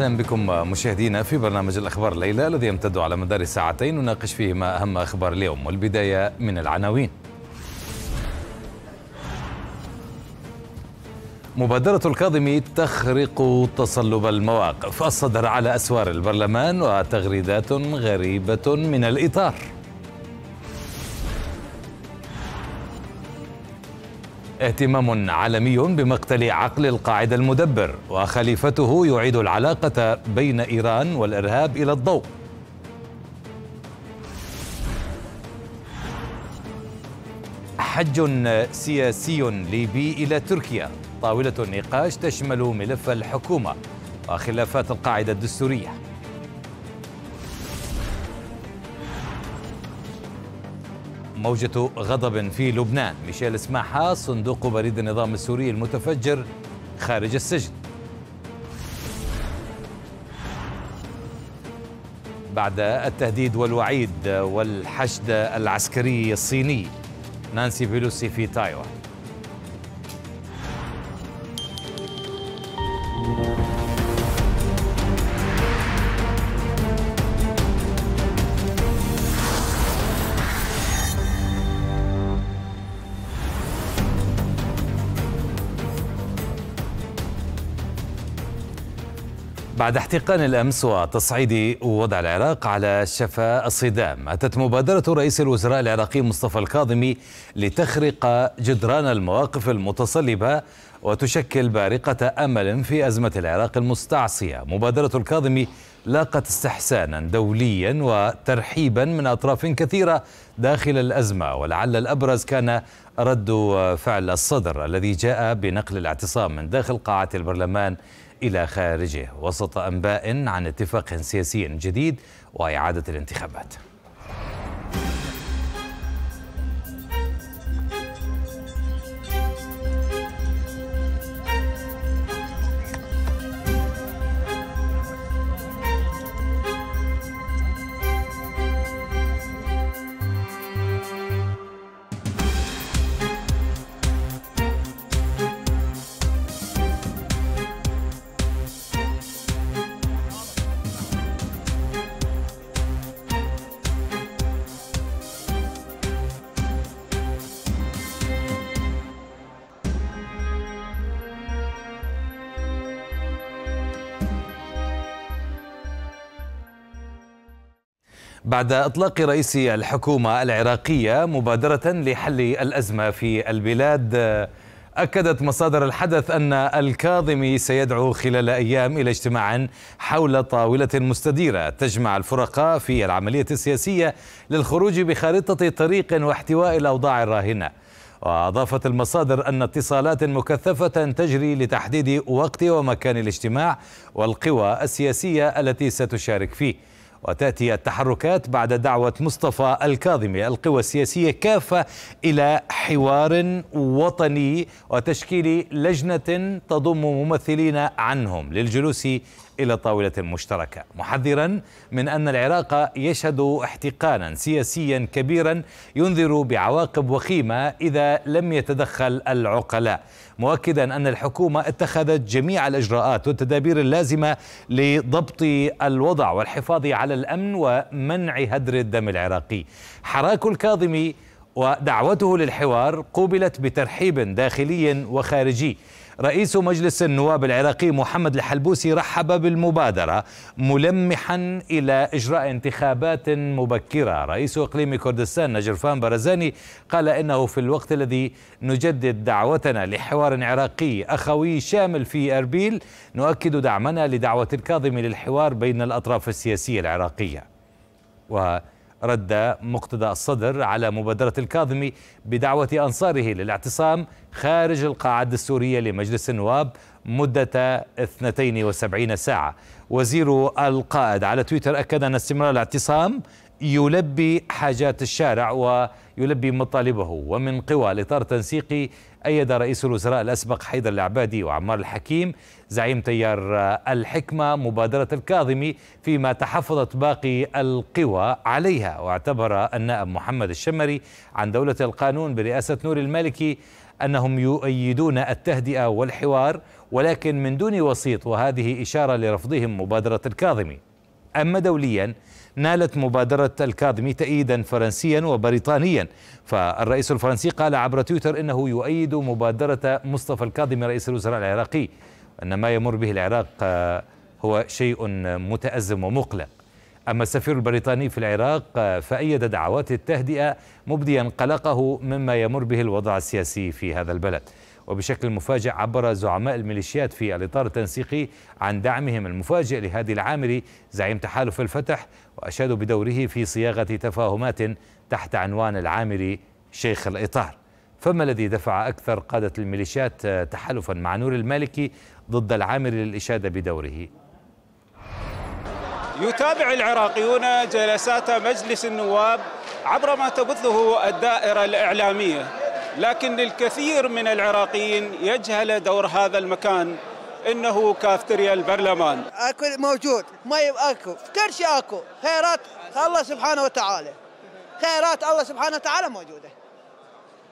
أهلا بكم مشاهدينا في برنامج الأخبار الليلة الذي يمتد على مدار ساعتين نناقش فيه ما أهم أخبار اليوم والبداية من العناوين مبادرة الكاظمي تخرق تصلب المواقف الصدر على أسوار البرلمان وتغريدات غريبة من الإطار اهتمام عالمي بمقتل عقل القاعده المدبر وخليفته يعيد العلاقه بين ايران والارهاب الى الضوء حج سياسي ليبي الى تركيا طاوله النقاش تشمل ملف الحكومه وخلافات القاعده الدستوريه موجة غضب في لبنان ميشيل اسماحة صندوق بريد النظام السوري المتفجر خارج السجن بعد التهديد والوعيد والحشد العسكري الصيني نانسي بيلوسي في تايوان بعد احتقان الامس وتصعيد وضع العراق على شفا الصدام، اتت مبادره رئيس الوزراء العراقي مصطفى الكاظمي لتخرق جدران المواقف المتصلبه وتشكل بارقه امل في ازمه العراق المستعصيه، مبادره الكاظمي لاقت استحسانا دوليا وترحيبا من اطراف كثيره داخل الازمه ولعل الابرز كان رد فعل الصدر الذي جاء بنقل الاعتصام من داخل قاعه البرلمان إلى خارجه وسط أنباء عن اتفاق سياسي جديد وإعادة الانتخابات بعد اطلاق رئيس الحكومه العراقيه مبادره لحل الازمه في البلاد اكدت مصادر الحدث ان الكاظمي سيدعو خلال ايام الى اجتماع حول طاوله مستديره تجمع الفرقاء في العمليه السياسيه للخروج بخارطه طريق واحتواء الاوضاع الراهنه وأضافت المصادر أن اتصالات مكثفة تجري لتحديد وقت ومكان الاجتماع والقوى السياسية التي ستشارك فيه وتأتي التحركات بعد دعوة مصطفى الكاظمي القوى السياسية كافة إلى حوار وطني وتشكيل لجنة تضم ممثلين عنهم للجلوس إلى طاولة مشتركة محذرا من أن العراق يشهد احتقانا سياسيا كبيرا ينذر بعواقب وخيمة إذا لم يتدخل العقلاء مؤكدا أن الحكومة اتخذت جميع الإجراءات والتدابير اللازمة لضبط الوضع والحفاظ على الأمن ومنع هدر الدم العراقي حراك الكاظمي ودعوته للحوار قوبلت بترحيب داخلي وخارجي رئيس مجلس النواب العراقي محمد الحلبوسي رحب بالمبادرة ملمحا إلى إجراء انتخابات مبكرة رئيس إقليم كردستان نجرفان برزاني قال إنه في الوقت الذي نجدد دعوتنا لحوار عراقي أخوي شامل في أربيل نؤكد دعمنا لدعوة الكاظم للحوار بين الأطراف السياسية العراقية و رد مقتدى الصدر على مبادرة الكاظمي بدعوة أنصاره للاعتصام خارج القاعة السورية لمجلس النواب مدة 72 ساعة وزير القائد على تويتر أكد أن استمرار الاعتصام يلبي حاجات الشارع ويلبي مطالبه ومن قوى الإطار التنسيقي أيد رئيس الوزراء الأسبق حيدر العبادي وعمار الحكيم زعيم تيار الحكمة مبادرة الكاظمي فيما تحفظت باقي القوى عليها واعتبر النائب محمد الشمري عن دولة القانون برئاسة نور المالكي أنهم يؤيدون التهدئة والحوار ولكن من دون وسيط وهذه إشارة لرفضهم مبادرة الكاظمي أما دوليا نالت مبادرة الكاظمي تأييدا فرنسيا وبريطانيا فالرئيس الفرنسي قال عبر تويتر إنه يؤيد مبادرة مصطفى الكاظمي رئيس الوزراء العراقي أن ما يمر به العراق آه، هو شيء متأزم ومقلق أما السفير البريطاني في العراق آه، فأيد دعوات التهدئة مبديا قلقه مما يمر به الوضع السياسي في هذا البلد وبشكل مفاجئ عبر زعماء الميليشيات في الإطار التنسيقي عن دعمهم المفاجئ لهادي العامري زعيم تحالف الفتح وأشادوا بدوره في صياغة تفاهمات تحت عنوان العامري شيخ الإطار فما الذي دفع أكثر قادة الميليشيات تحالفا مع نور المالكي ضد العامري للإشادة بدوره يتابع العراقيون جلسات مجلس النواب عبر ما تبثه الدائرة الإعلامية لكن الكثير من العراقيين يجهل دور هذا المكان انه كافتريا البرلمان اكو موجود ما طيب، اكو كل شيء اكو خيرات الله سبحانه وتعالى خيرات الله سبحانه وتعالى موجوده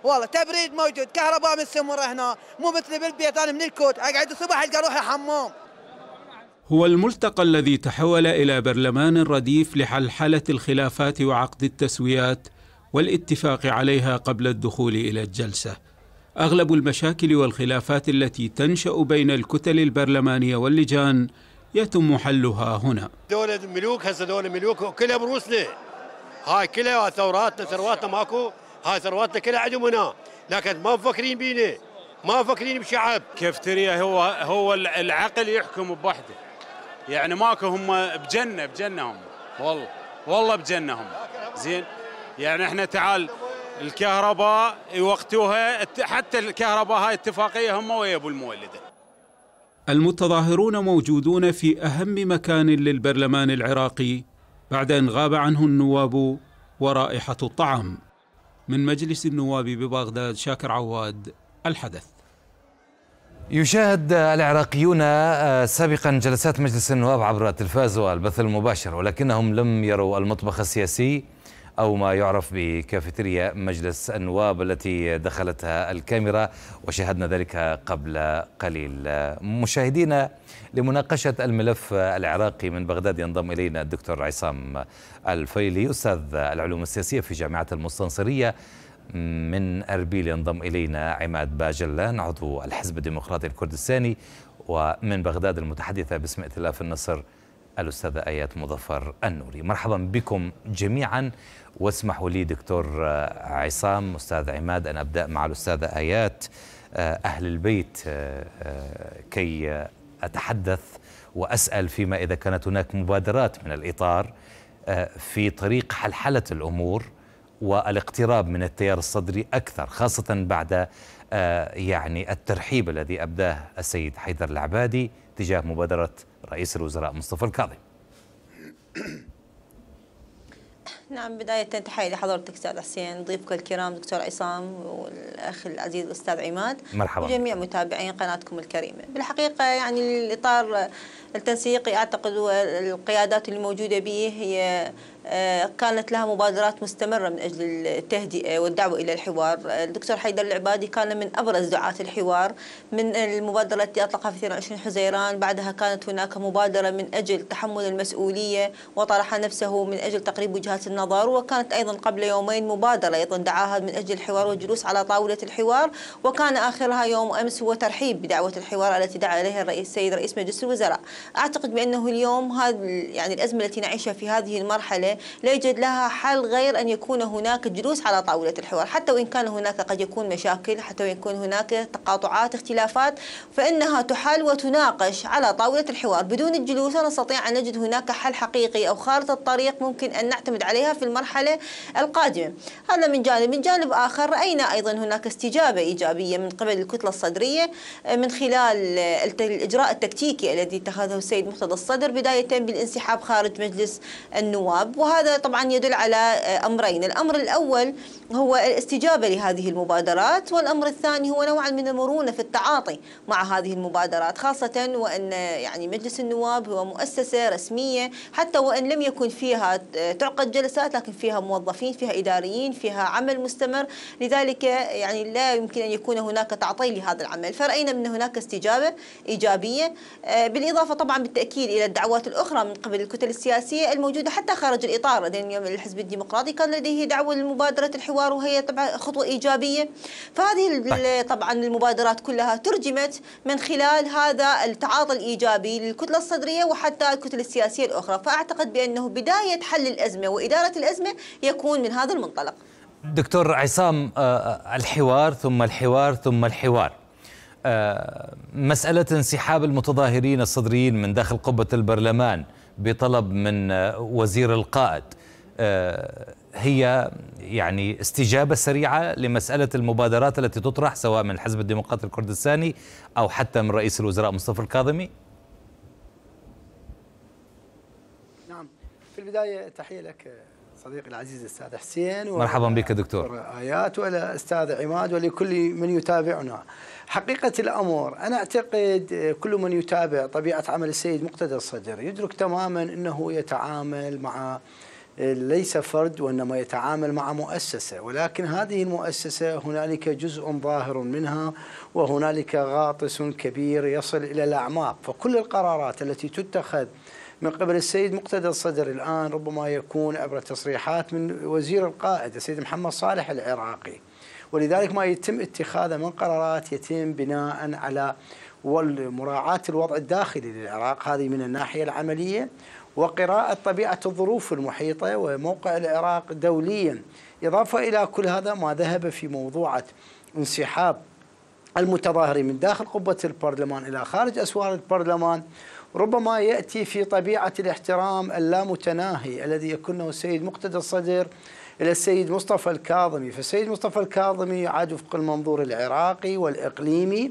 والله تبريد موجود كهرباء من السمره هنا مو مثل بالبيت انا من الكوت اقعد الصبح القى روحي حمام هو الملتقى الذي تحول الى برلمان رديف لحلحله الخلافات وعقد التسويات والاتفاق عليها قبل الدخول الى الجلسه اغلب المشاكل والخلافات التي تنشا بين الكتل البرلمانيه واللجان يتم حلها هنا دولة ملوك هسه دولة ملوك كلها بروسنا هاي كلها ثوراتنا ثرواتنا ماكو هاي ثرواتنا كلها عندهم هنا لكن ما مفكرين بينا ما مفكرين بشعب كيف تري هو هو العقل يحكم بوحده يعني ماكو هم بجنه بجنه هم والله والله بجنه هم زين يعني احنا تعال الكهرباء يوقتوها حتى الكهرباء هاي اتفاقيه هم ويا ابو المولده المتظاهرون موجودون في اهم مكان للبرلمان العراقي بعد ان غاب عنه النواب ورائحه الطعام من مجلس النواب ببغداد شاكر عواد الحدث يشاهد العراقيون آه، سابقا جلسات مجلس النواب عبر التلفاز والبث المباشر ولكنهم لم يروا المطبخ السياسي أو ما يعرف بكافيتيريا مجلس النواب التي دخلتها الكاميرا وشاهدنا ذلك قبل قليل مشاهدينا لمناقشة الملف العراقي من بغداد ينضم إلينا الدكتور عصام الفيلي أستاذ العلوم السياسية في جامعة المستنصرية من أربيل ينضم إلينا عماد باجلان عضو الحزب الديمقراطي الكردستاني ومن بغداد المتحدثة باسم ائتلاف النصر الأستاذة آيات مظفر النوري مرحبا بكم جميعا واسمحوا لي دكتور آه، عصام أستاذ عماد أن أبدأ مع الأستاذة آيات آه، أهل البيت آه، كي أتحدث وأسأل فيما إذا كانت هناك مبادرات من الإطار في طريق حلحلة الأمور والاقتراب من التيار الصدري أكثر خاصة بعد يعني الترحيب الذي أبداه السيد حيدر العبادي تجاه مبادرة رئيس الوزراء مصطفى الكاظم نعم بداية تحية لحضرتك أستاذ حسين ضيفك الكرام دكتور عصام والأخ العزيز الأستاذ عماد مرحبا وجميع متابعين قناتكم الكريمة بالحقيقة يعني الإطار التنسيقي أعتقد القيادات الموجودة به هي آه، كانت لها مبادرات مستمرة من أجل التهدئة والدعوة إلى الحوار آه، الدكتور حيدر العبادي كان من أبرز دعاة الحوار من المبادرة التي أطلقها في 22 حزيران بعدها كانت هناك مبادرة من أجل تحمل المسؤولية وطرح نفسه من أجل تقريب وجهات النظر وكانت أيضا قبل يومين مبادرة أيضا دعاها من أجل الحوار والجلوس على طاولة الحوار وكان آخرها يوم أمس هو ترحيب بدعوة الحوار التي دعا إليها الرئيس السيد رئيس مجلس الوزراء أعتقد بأنه اليوم هذا يعني الأزمة التي نعيشها في هذه المرحلة لا يوجد لها حل غير أن يكون هناك جلوس على طاولة الحوار حتى وإن كان هناك قد يكون مشاكل حتى وإن يكون هناك تقاطعات اختلافات فإنها تحل وتناقش على طاولة الحوار بدون الجلوس لا نستطيع أن نجد هناك حل حقيقي أو خارطة طريق ممكن أن نعتمد عليها في المرحلة القادمة هذا من جانب من جانب آخر رأينا أيضا هناك استجابة إيجابية من قبل الكتلة الصدرية من خلال الإجراء التكتيكي الذي اتخذه السيد مقتدى الصدر بداية بالانسحاب خارج مجلس النواب وهذا طبعا يدل على آه، أمرين الأمر الأول هو الاستجابة لهذه المبادرات والأمر الثاني هو نوعا من المرونة في التعاطي مع هذه المبادرات خاصة وأن آه، يعني مجلس النواب هو مؤسسة رسمية حتى وإن لم يكن فيها آه، تعقد جلسات لكن فيها موظفين فيها إداريين فيها عمل مستمر لذلك يعني لا يمكن أن يكون هناك تعطيل لهذا العمل فرأينا من هناك استجابة إيجابية بالإضافة طبعا بالتأكيد إلى الدعوات الأخرى من قبل الكتل السياسية الموجودة حتى خارج الإطار لدينا الحزب الديمقراطي كان لديه دعوة لمبادرة الحوار وهي طبعا خطوة إيجابية فهذه طيب. طبعا المبادرات كلها ترجمت من خلال هذا التعاطي الإيجابي للكتلة الصدرية وحتى الكتل السياسية الأخرى فأعتقد بأنه بداية حل الأزمة وإدارة الأزمة يكون من هذا المنطلق دكتور عصام آه، آه، الحوار ثم الحوار ثم الحوار آه، مسألة انسحاب المتظاهرين الصدريين من داخل قبة البرلمان بطلب من وزير القائد آه، هي يعني استجابة سريعة لمسألة المبادرات التي تطرح سواء من الحزب الديمقراطي الكردستاني أو حتى من رئيس الوزراء مصطفى الكاظمي نعم في البداية تحية لك صديقي العزيز الاستاذ حسين مرحبا بك دكتور ايات ولا استاذ عماد ولكل من يتابعنا حقيقة الأمر أنا أعتقد كل من يتابع طبيعة عمل السيد مقتدى الصدر يدرك تماما أنه يتعامل مع ليس فرد وإنما يتعامل مع مؤسسة ولكن هذه المؤسسة هنالك جزء ظاهر منها وهنالك غاطس كبير يصل إلى الأعماق فكل القرارات التي تتخذ من قبل السيد مقتدى الصدر الآن ربما يكون عبر تصريحات من وزير القائد السيد محمد صالح العراقي ولذلك ما يتم اتخاذه من قرارات يتم بناء على والمراعاة الوضع الداخلي للعراق هذه من الناحية العملية وقراءة طبيعة الظروف المحيطة وموقع العراق دوليا إضافة إلى كل هذا ما ذهب في موضوعة انسحاب المتظاهرين من داخل قبة البرلمان إلى خارج أسوار البرلمان ربما يأتي في طبيعة الاحترام اللامتناهي الذي يكنه السيد مقتدى الصدر إلى السيد مصطفى الكاظمي فالسيد مصطفى الكاظمي يعاد وفق المنظور العراقي والإقليمي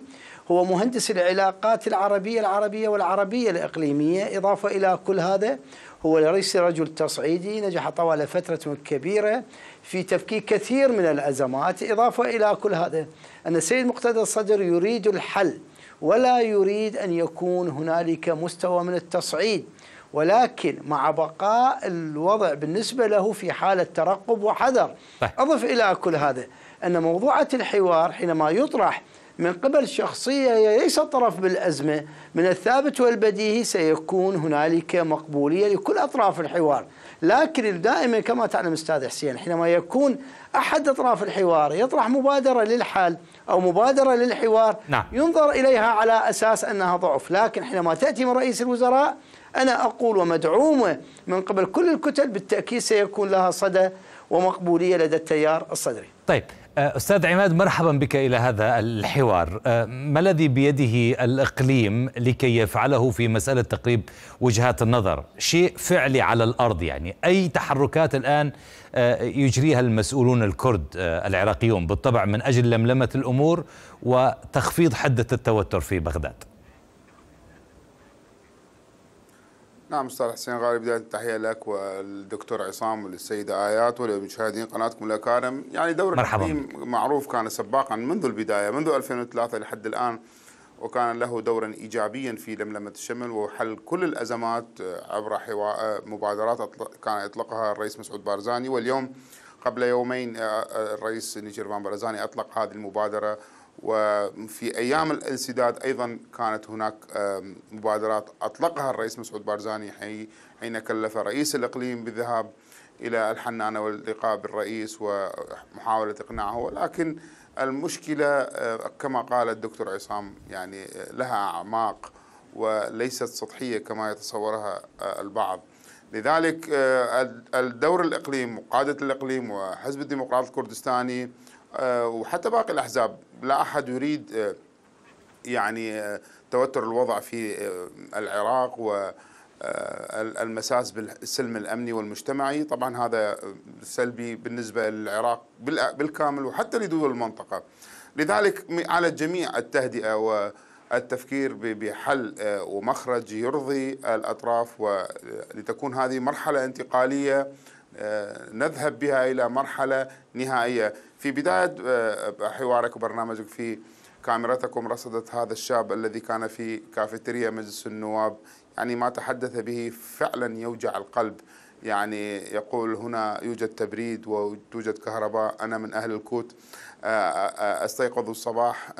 هو مهندس العلاقات العربية العربية والعربية الإقليمية إضافة إلى كل هذا هو ليس رجل تصعيدي نجح طوال فترة كبيرة في تفكيك كثير من الأزمات إضافة إلى كل هذا أن السيد مقتدى الصدر يريد الحل ولا يريد أن يكون هنالك مستوى من التصعيد ولكن مع بقاء الوضع بالنسبة له في حالة ترقب وحذر طيب. أضف إلى كل هذا أن موضوعة الحوار حينما يطرح من قبل شخصية هي ليس طرف بالأزمة من الثابت والبديهي سيكون هنالك مقبولية لكل أطراف الحوار لكن دائما كما تعلم أستاذ حسين حينما يكون أحد أطراف الحوار يطرح مبادرة للحل أو مبادرة للحوار نعم. ينظر إليها على أساس أنها ضعف لكن حينما تأتي من رئيس الوزراء أنا أقول ومدعومة من قبل كل الكتل بالتأكيد سيكون لها صدى ومقبولية لدى التيار الصدري طيب آه، أستاذ عماد مرحبا بك إلى هذا الحوار آه، ما الذي بيده الإقليم لكي يفعله في مسألة تقريب وجهات النظر شيء فعلي على الأرض يعني أي تحركات الآن آه، يجريها المسؤولون الكرد العراقيون بالطبع من أجل لملمة الأمور وتخفيض حدة التوتر في بغداد نعم استاذ حسين غالي بدايه التحيه لك والدكتور عصام وللسيده ايات ولمشاهدين قناتكم الاكارم يعني دور مرحبا معروف كان سباقا منذ البدايه منذ 2003 لحد الان وكان له دورا ايجابيا في لملمه الشمل وحل كل الازمات عبر حواء مبادرات كان يطلقها الرئيس مسعود بارزاني واليوم قبل يومين آه، آه، الرئيس نيجر بارزاني اطلق هذه المبادره وفي ايام الانسداد ايضا كانت هناك مبادرات اطلقها الرئيس مسعود بارزاني حين كلف رئيس الاقليم بالذهاب الى الحنانه واللقاء بالرئيس ومحاوله اقناعه ولكن المشكله آه، كما قال الدكتور عصام يعني آه، لها اعماق وليست سطحيه كما يتصورها آه، البعض. لذلك الدور الاقليم وقاده الاقليم وحزب الديمقراطي الكردستاني وحتى باقي الاحزاب لا أحد يريد آه، يعني آه، توتر الوضع في آه، العراق و المساس بالسلم الامني والمجتمعي، طبعا هذا سلبي بالنسبه للعراق بالكامل وحتى لدول المنطقه. لذلك على الجميع التهدئه والتفكير بحل ومخرج يرضي الاطراف ولتكون هذه مرحله انتقاليه نذهب بها الى مرحله نهائيه. في بداية آه، حوارك وبرنامجك في كاميرتكم رصدت هذا الشاب الذي كان في كافيتيريا مجلس النواب يعني ما تحدث به فعلا يوجع القلب يعني يقول هنا يوجد تبريد وتوجد كهرباء أنا من أهل الكوت آه، آه، أستيقظ الصباح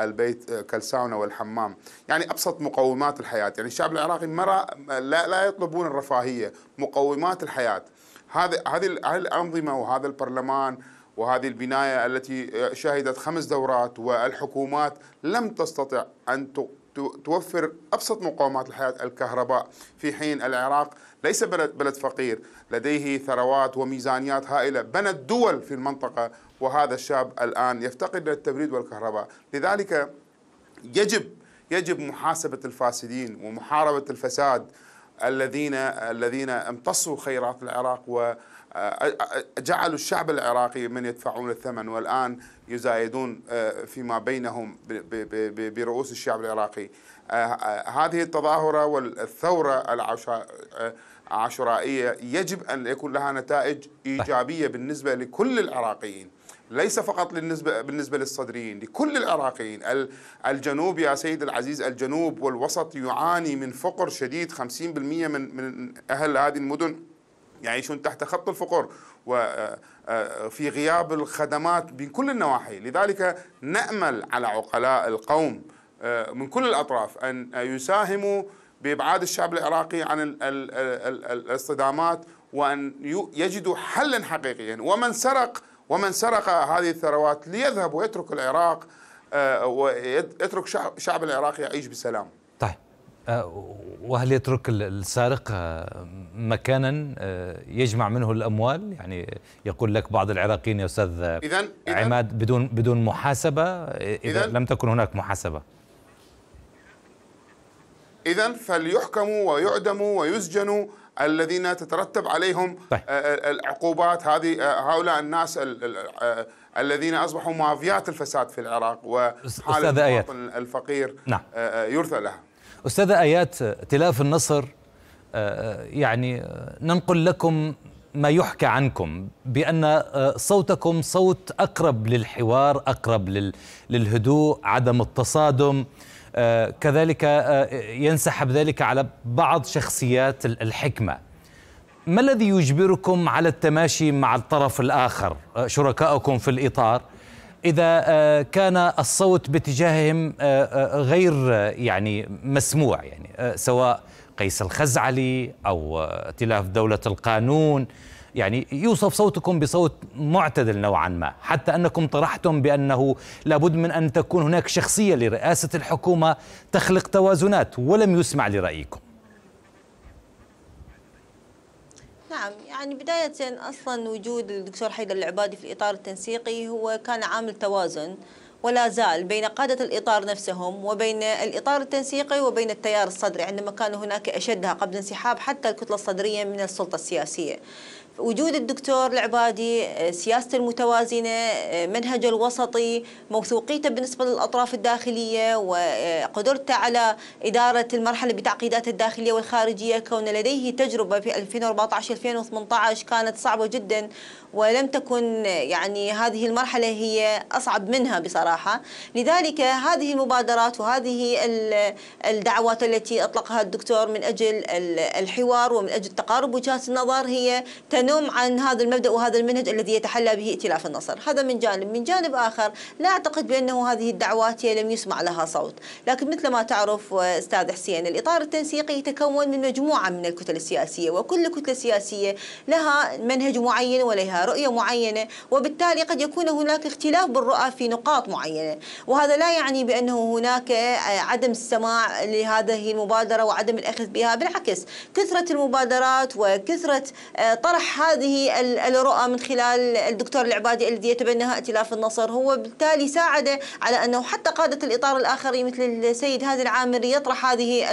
البيت كالساونا والحمام يعني أبسط مقومات الحياة يعني الشعب العراقي مرة لا, لا يطلبون الرفاهية مقومات الحياة هذه هذه الأنظمة وهذا البرلمان وهذه البناية التي شهدت خمس دورات والحكومات لم تستطع أن توفر أبسط مقومات الحياة الكهرباء في حين العراق ليس بلد, بلد فقير لديه ثروات وميزانيات هائلة بنت دول في المنطقة وهذا الشاب الآن يفتقد للتبريد والكهرباء لذلك يجب يجب محاسبة الفاسدين ومحاربة الفساد الذين الذين امتصوا خيرات العراق و جعلوا الشعب العراقي من يدفعون الثمن والآن يزايدون آه، فيما بينهم برؤوس الشعب العراقي آه، آه، هذه التظاهرة والثورة العشرائية يجب أن يكون لها نتائج إيجابية بالنسبة لكل العراقيين ليس فقط بالنسبة, بالنسبة للصدريين لكل العراقيين الجنوب يا سيد العزيز الجنوب والوسط يعاني من فقر شديد 50% من, من أهل هذه المدن يعيشون تحت خط الفقر وفي آه، آه، غياب الخدمات من كل النواحي لذلك نأمل على عقلاء القوم آه، من كل الأطراف أن يساهموا بإبعاد الشعب العراقي عن الاصطدامات وأن يجدوا حلا حقيقيا ومن سرق ومن سرق هذه الثروات ليذهب ويترك العراق ويترك شعب العراق يعيش بسلام طيب آه، وهل يترك السارق آه، مكانا آه، يجمع منه الاموال يعني يقول لك بعض العراقيين يا استاذ إذن عماد بدون بدون محاسبه اذا لم تكن هناك محاسبه اذا فليحكموا ويعدموا ويسجنوا الذين تترتب عليهم طيب. العقوبات هذه هؤلاء الناس الذين اصبحوا مافيات الفساد في العراق وحاله الفقير نعم. يرثى لها أستاذة آيات تلاف النصر آه، آه، يعني آه، ننقل لكم ما يحكى عنكم بأن صوتكم صوت أقرب للحوار أقرب للهدوء عدم التصادم كذلك ينسحب ذلك على بعض شخصيات الحكمة ما الذي يجبركم على التماشي مع الطرف الآخر شركائكم في الإطار إذا آه، كان الصوت باتجاههم آه، آه، غير يعني مسموع يعني سواء قيس الخزعلي أو ائتلاف دولة القانون يعني يوصف صوتكم بصوت معتدل نوعا ما حتى أنكم طرحتم بأنه لابد من أن تكون هناك شخصية لرئاسة الحكومة تخلق توازنات ولم يسمع لرأيكم نعم يعني بداية أصلا وجود الدكتور حيدر العبادي في الإطار التنسيقي هو كان عامل توازن ولا زال بين قادة الإطار نفسهم وبين الإطار التنسيقي وبين التيار الصدري عندما كان هناك أشدها قبل انسحاب حتى الكتلة الصدرية من السلطة السياسية وجود الدكتور العبادي آه، سياسته المتوازنة آه، منهجه الوسطي موثوقيته بالنسبة للأطراف الداخلية وقدرته آه، على إدارة المرحلة بتعقيدات الداخلية والخارجية كون لديه تجربة في 2014-2018 كانت صعبة جدا ولم تكن يعني هذه المرحلة هي أصعب منها بصراحة لذلك هذه المبادرات وهذه الدعوات التي أطلقها الدكتور من أجل الحوار ومن أجل تقارب وجهات النظر هي تنم عن هذا المبدأ وهذا المنهج الذي يتحلى به ائتلاف النصر هذا من جانب من جانب آخر لا أعتقد بأنه هذه الدعوات هي لم يسمع لها صوت لكن مثل ما تعرف أستاذ حسين الإطار التنسيقي يتكون من مجموعة من الكتل السياسية وكل كتلة سياسية لها منهج معين ولها رؤية معينة وبالتالي قد يكون هناك اختلاف بالرؤى في نقاط معينة وهذا لا يعني بأنه هناك آه، عدم السماع لهذه المبادرة وعدم الأخذ بها بالعكس كثرة المبادرات وكثرة آه، طرح هذه الرؤى من خلال الدكتور العبادي الذي يتبناها ائتلاف النصر هو بالتالي ساعد على أنه حتى قادة الإطار الآخر مثل السيد هذا العامري يطرح هذه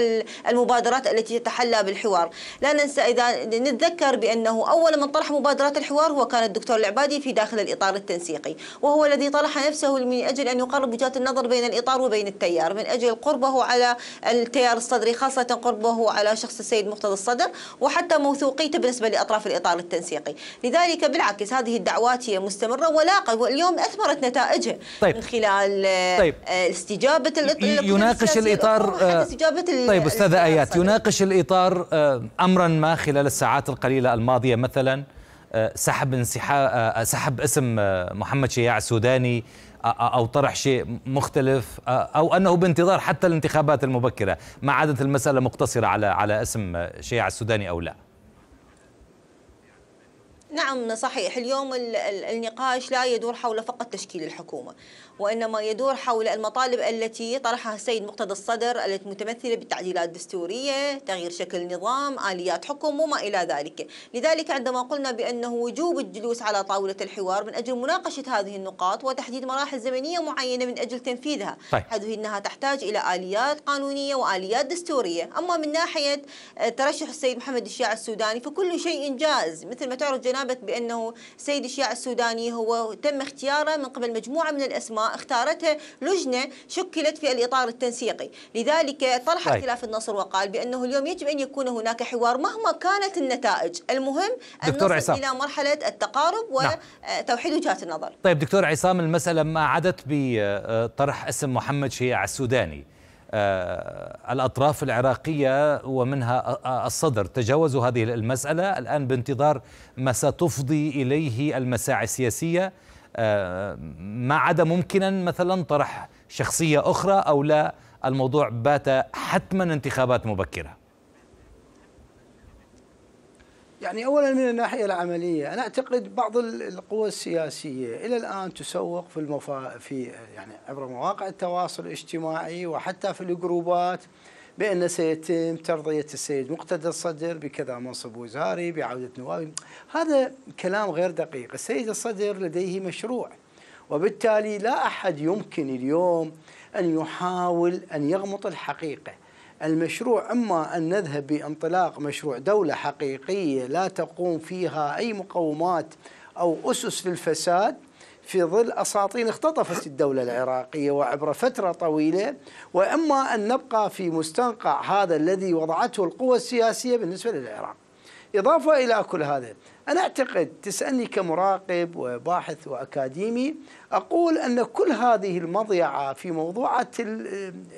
المبادرات التي تتحلى بالحوار لا ننسى إذا نتذكر بأنه أول من طرح مبادرات الحوار هو كان الدكتور العبادي في داخل الإطار التنسيقي وهو الذي طرح نفسه من أجل أن يقرب وجهات النظر بين الإطار وبين التيار من أجل قربه على التيار الصدري خاصة قربه على شخص السيد مقتدى الصدر وحتى موثوقيته بالنسبة لأطراف الإطار التنسيقي لذلك بالعكس هذه الدعوات هي مستمرة ولاقت واليوم أثمرت نتائجها طيب. من خلال طيب. استجابة يناقش الإطار استجابة طيب أستاذة آيات يناقش الإطار أمرا ما خلال الساعات القليلة الماضية مثلا آه، سحب انسحاب آه، آه، سحب اسم محمد شياع السوداني او طرح شيء مختلف او انه بانتظار حتى الانتخابات المبكره ما عادت المساله مقتصره على على اسم شياع السوداني او لا نعم صحيح اليوم النقاش لا يدور حول فقط تشكيل الحكومة وإنما يدور حول المطالب التي طرحها السيد مقتدى الصدر التي متمثلة بالتعديلات الدستورية تغيير شكل النظام آليات حكم وما إلى ذلك لذلك عندما قلنا بأنه وجوب الجلوس على طاولة الحوار من أجل مناقشة هذه النقاط وتحديد مراحل زمنية معينة من أجل تنفيذها طيب. حيث أنها تحتاج إلى آليات قانونية وآليات دستورية أما من ناحية آه، ترشح السيد محمد الشيع السوداني فكل شيء جاز مثل ما تعرف جناب ونابت بأنه سيد الشيعي السوداني هو تم اختياره من قبل مجموعة من الأسماء اختارتها لجنة شكلت في الإطار التنسيقي لذلك طرح طيب. خلاف النصر وقال بأنه اليوم يجب أن يكون هناك حوار مهما كانت النتائج المهم أن دكتور نصل عصام. إلى مرحلة التقارب وتوحيد نعم. وجهات النظر طيب دكتور عصام المسألة ما عادت بطرح اسم محمد شيع السوداني آه، الأطراف العراقية ومنها الصدر تجاوزوا هذه المسألة الآن بانتظار ما ستفضي إليه المساعي السياسية آه، ما عدا ممكنا مثلا طرح شخصية أخرى أو لا الموضوع بات حتما انتخابات مبكره يعني اولا من الناحيه العمليه انا اعتقد بعض القوى السياسيه الى الان تسوق في المفا في يعني عبر مواقع التواصل الاجتماعي وحتى في الجروبات بان سيتم ترضيه السيد مقتدى الصدر بكذا منصب وزاري بعوده نواب هذا كلام غير دقيق السيد الصدر لديه مشروع وبالتالي لا احد يمكن اليوم ان يحاول ان يغمط الحقيقه المشروع اما ان نذهب بانطلاق مشروع دوله حقيقيه لا تقوم فيها اي مقومات او اسس للفساد في ظل اساطين اختطفت الدوله العراقيه وعبر فتره طويله واما ان نبقى في مستنقع هذا الذي وضعته القوى السياسيه بالنسبه للعراق. اضافه الى كل هذا أنا أعتقد تسألني كمراقب وباحث وأكاديمي أقول أن كل هذه المضيعة في موضوعة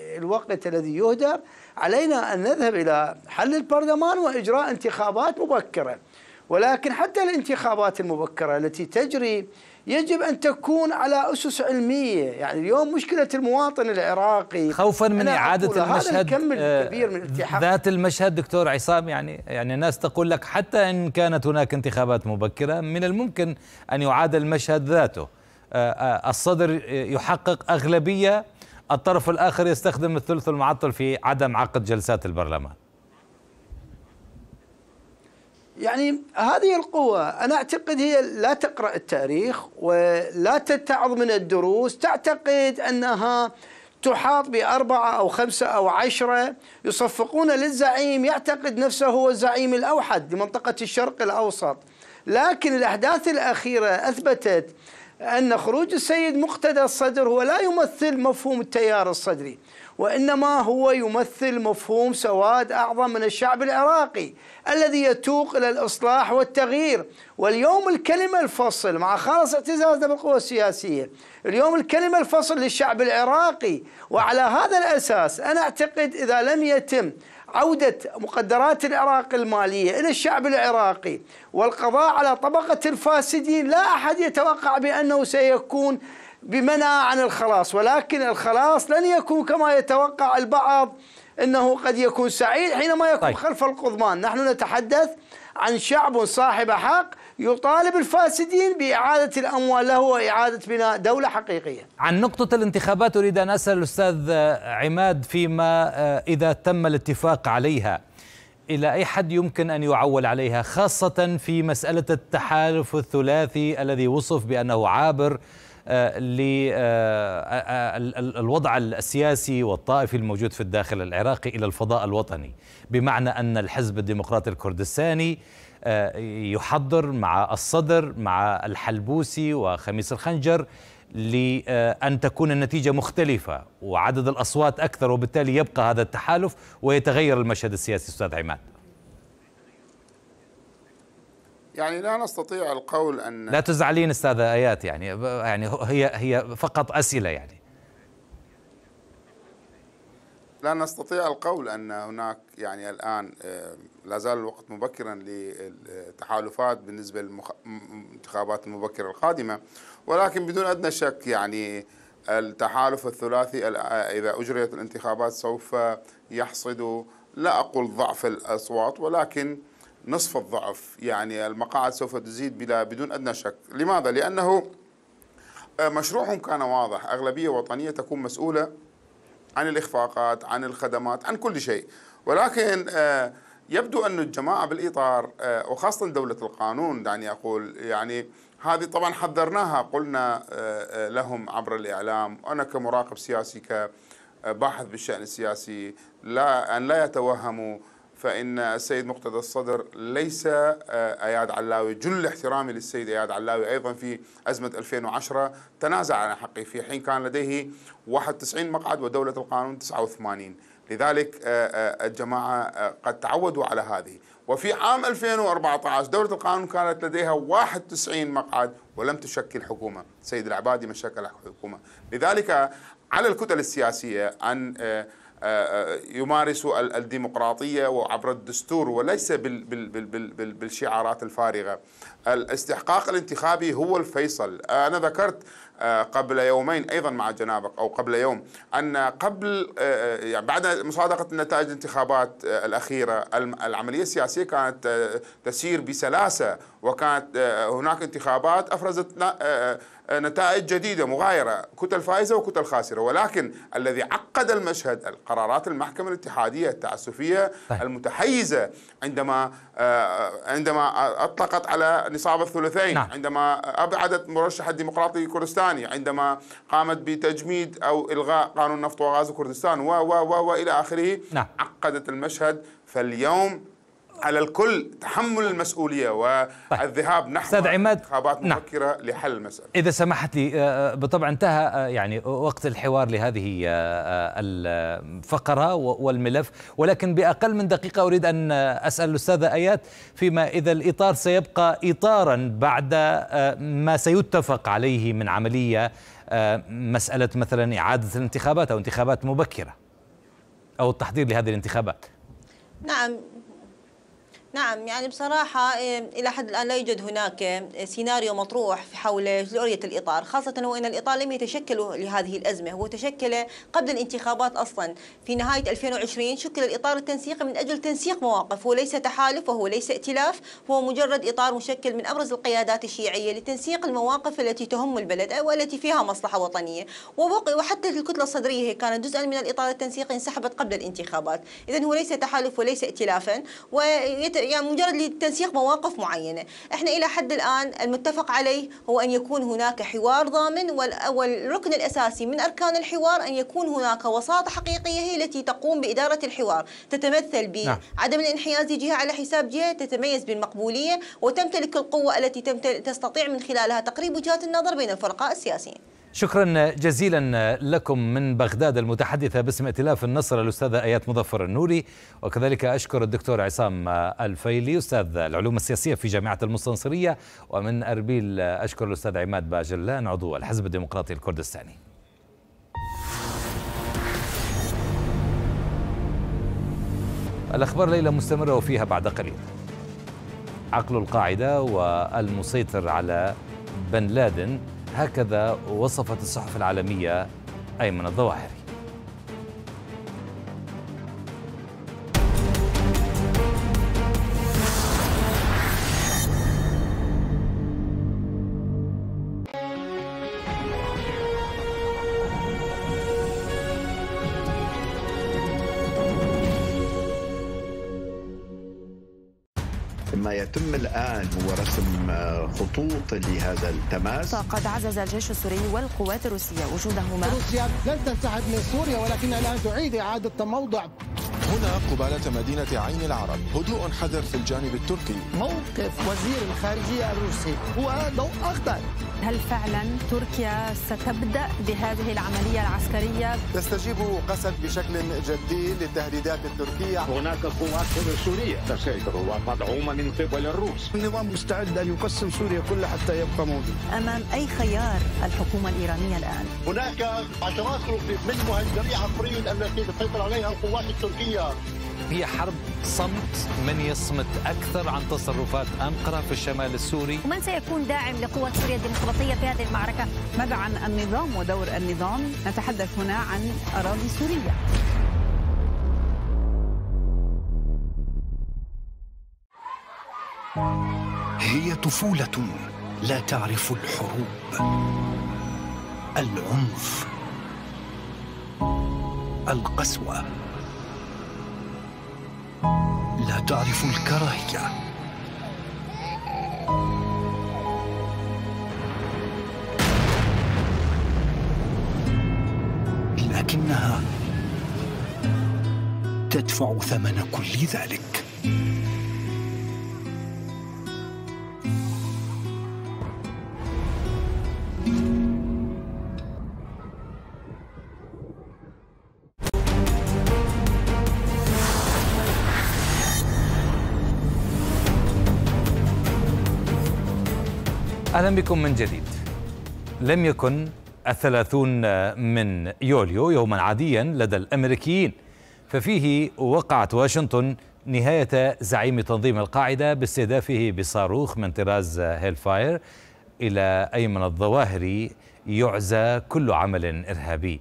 الوقت الذي يهدر علينا أن نذهب إلى حل البرلمان وإجراء انتخابات مبكرة ولكن حتى الانتخابات المبكرة التي تجري يجب أن تكون على أسس علمية يعني اليوم مشكلة المواطن العراقي خوفا من إعادة المشهد آه، كبير من ذات المشهد دكتور عصام يعني يعني الناس تقول لك حتى إن كانت هناك انتخابات مبكرة من الممكن أن يعاد المشهد ذاته آه، آه، الصدر يحقق أغلبية الطرف الآخر يستخدم الثلث المعطل في عدم عقد جلسات البرلمان يعني هذه القوة أنا أعتقد هي لا تقرأ التاريخ ولا تتعظ من الدروس تعتقد أنها تحاط بأربعة أو خمسة أو عشرة يصفقون للزعيم يعتقد نفسه هو الزعيم الأوحد لمنطقة الشرق الأوسط لكن الأحداث الأخيرة أثبتت أن خروج السيد مقتدى الصدر هو لا يمثل مفهوم التيار الصدري وإنما هو يمثل مفهوم سواد أعظم من الشعب العراقي الذي يتوق إلى الإصلاح والتغيير واليوم الكلمة الفصل مع خالص اعتزازنا بالقوى السياسية اليوم الكلمة الفصل للشعب العراقي وعلى هذا الأساس أنا أعتقد إذا لم يتم عودة مقدرات العراق المالية إلى الشعب العراقي والقضاء على طبقة الفاسدين لا أحد يتوقع بأنه سيكون بمنع عن الخلاص ولكن الخلاص لن يكون كما يتوقع البعض انه قد يكون سعيد حينما يكون طيب. خلف القضبان، نحن نتحدث عن شعب صاحب حق يطالب الفاسدين باعاده الاموال له واعاده بناء دوله حقيقيه. عن نقطه الانتخابات اريد ان اسال الاستاذ عماد فيما آه، اذا تم الاتفاق عليها الى اي حد يمكن ان يعول عليها خاصه في مساله التحالف الثلاثي الذي وصف بانه عابر آه، للوضع آه، آه، السياسي والطائفي الموجود في الداخل العراقي إلى الفضاء الوطني بمعنى أن الحزب الديمقراطي الكردستاني يحضر مع الصدر مع الحلبوسي وخميس الخنجر لأن تكون النتيجة مختلفة وعدد الأصوات أكثر وبالتالي يبقى هذا التحالف ويتغير المشهد السياسي أستاذ عماد يعني لا نستطيع القول ان لا تزعلين استاذه ايات يعني يعني هي هي فقط اسئله يعني لا نستطيع القول ان هناك يعني الان آه، لا زال الوقت مبكرا للتحالفات بالنسبه للانتخابات المبكره القادمه ولكن بدون ادنى شك يعني التحالف الثلاثي اذا اجريت الانتخابات سوف يحصد لا اقول ضعف الاصوات ولكن نصف الضعف يعني المقاعد سوف تزيد بلا بدون أدنى شك لماذا؟ لأنه آه، مشروعهم كان واضح أغلبية وطنية تكون مسؤولة عن الإخفاقات عن الخدمات عن كل شيء ولكن آه، يبدو أن الجماعة بالإطار آه، وخاصة دولة القانون دعني أقول يعني هذه طبعا حذرناها قلنا لهم عبر الإعلام أنا كمراقب سياسي كباحث بالشأن السياسي لا أن لا يتوهموا فإن السيد مقتدى الصدر ليس آه، أياد علاوي جل احترامي للسيد أياد علاوي أيضا في أزمة 2010 تنازع عن حقه في حين كان لديه 91 مقعد ودولة القانون 89 لذلك آه، آه، الجماعة قد تعودوا على هذه وفي عام 2014 دولة القانون كانت لديها 91 مقعد ولم تشكل حكومة سيد العبادي ما شكل حكومة لذلك على الكتل السياسية أن آه، آه، يمارس الديمقراطية وعبر الدستور وليس بالشعارات الفارغة الاستحقاق الانتخابي هو الفيصل آه، أنا ذكرت قبل يومين أيضا مع جنابك أو قبل يوم أن قبل يعني بعد مصادقة النتائج الانتخابات الأخيرة العملية السياسية كانت تسير بسلاسة وكانت آه، هناك انتخابات افرزت آه، آه، نتائج جديده مغايره كتل فائزه وكتل خاسره ولكن الذي عقد المشهد قرارات المحكمه الاتحاديه التعسفيه طيب. المتحيزه عندما عندما اطلقت على نصاب الثلثين نعم. عندما ابعدت مرشح الديمقراطي الكردستاني عندما قامت بتجميد او الغاء قانون نفط وغاز كردستان و و و والى اخره نعم. عقدت المشهد فاليوم على الكل تحمل المسؤوليه طيب. والذهاب نحو استاذ عماد انتخابات نعم. مبكره نعم. لحل المساله اذا سمحت لي آه، آه، بالطبع انتهى آه، يعني وقت الحوار لهذه الفقره والملف ولكن باقل من دقيقه اريد ان اسال الاستاذه ايات فيما اذا الاطار سيبقى اطارا بعد ما سيتفق عليه من عمليه مساله مثلا اعاده الانتخابات او انتخابات مبكره او التحضير لهذه الانتخابات نعم نعم يعني بصراحة إيه، إلى حد الآن لا يوجد هناك إيه، سيناريو مطروح حول رؤية الإطار خاصة وأن الإطار لم يتشكل لهذه الأزمة هو تشكل قبل الانتخابات أصلا في نهاية 2020 شكل الإطار التنسيقي من أجل تنسيق مواقف هو ليس تحالف وهو ليس ائتلاف هو مجرد إطار مشكل من أبرز القيادات الشيعية لتنسيق المواقف التي تهم البلد والتي فيها مصلحة وطنية وبقي وحتى الكتلة الصدرية هي كانت جزءا من الإطار التنسيقي انسحبت قبل الانتخابات إذا هو ليس تحالف وليس ائتلافا ويت يعني مجرد لتنسيق مواقف معينة إحنا إلى حد الآن المتفق عليه هو أن يكون هناك حوار ضامن والركن الأساسي من أركان الحوار أن يكون هناك وساطة حقيقية هي التي تقوم بإدارة الحوار تتمثل بعدم الانحياز جهة على حساب جهة تتميز بالمقبولية وتمتلك القوة التي تستطيع من خلالها تقريب وجهات النظر بين الفرقاء السياسيين شكرا جزيلا لكم من بغداد المتحدثة باسم ائتلاف النصر الأستاذة آيات مظفر النوري وكذلك أشكر الدكتور عصام الفيلي أستاذ العلوم السياسية في جامعة المستنصرية ومن أربيل أشكر الأستاذ عماد باجلان عضو الحزب الديمقراطي الكردستاني الأخبار ليلة مستمرة وفيها بعد قليل عقل القاعدة والمسيطر على بن لادن هكذا وصفت الصحف العالمية أيمن الظواهر يتم الآن هو رسم آه، خطوط لهذا التماس فقد عزز الجيش السوري والقوات الروسية وجودهما روسيا لن تنسحب من سوريا ولكن الآن تعيد إعادة تموضع هنا قبالة مدينة عين العرب هدوء حذر في الجانب التركي موقف وزير الخارجية الروسي هو ضوء أخضر هل فعلا تركيا ستبدأ بهذه العملية العسكرية؟ تستجيب قسد بشكل جدي للتهديدات التركية هناك قوات سورية تسيطر ومدعومة من قبل الروس النظام مستعد أن يقسم سوريا كلها حتى يبقى موجود أمام أي خيار الحكومة الإيرانية الآن؟ هناك عشرات من مهجري عفريون التي تسيطر عليها القوات التركية هي حرب صمت من يصمت أكثر عن تصرفات أنقرة في الشمال السوري ومن سيكون داعم لقوى سوريا الديمقراطية في هذه المعركة؟ ماذا عن النظام ودور النظام؟ نتحدث هنا عن أراضي سوريا هي طفولة لا تعرف الحروب العنف القسوه لا تعرف الكراهية لكنها تدفع ثمن كل ذلك أهلا بكم من جديد لم يكن الثلاثون من يوليو يوما عاديا لدى الأمريكيين ففيه وقعت واشنطن نهاية زعيم تنظيم القاعدة باستهدافه بصاروخ من طراز هيلفاير إلى أيمن الظواهري يعزى كل عمل إرهابي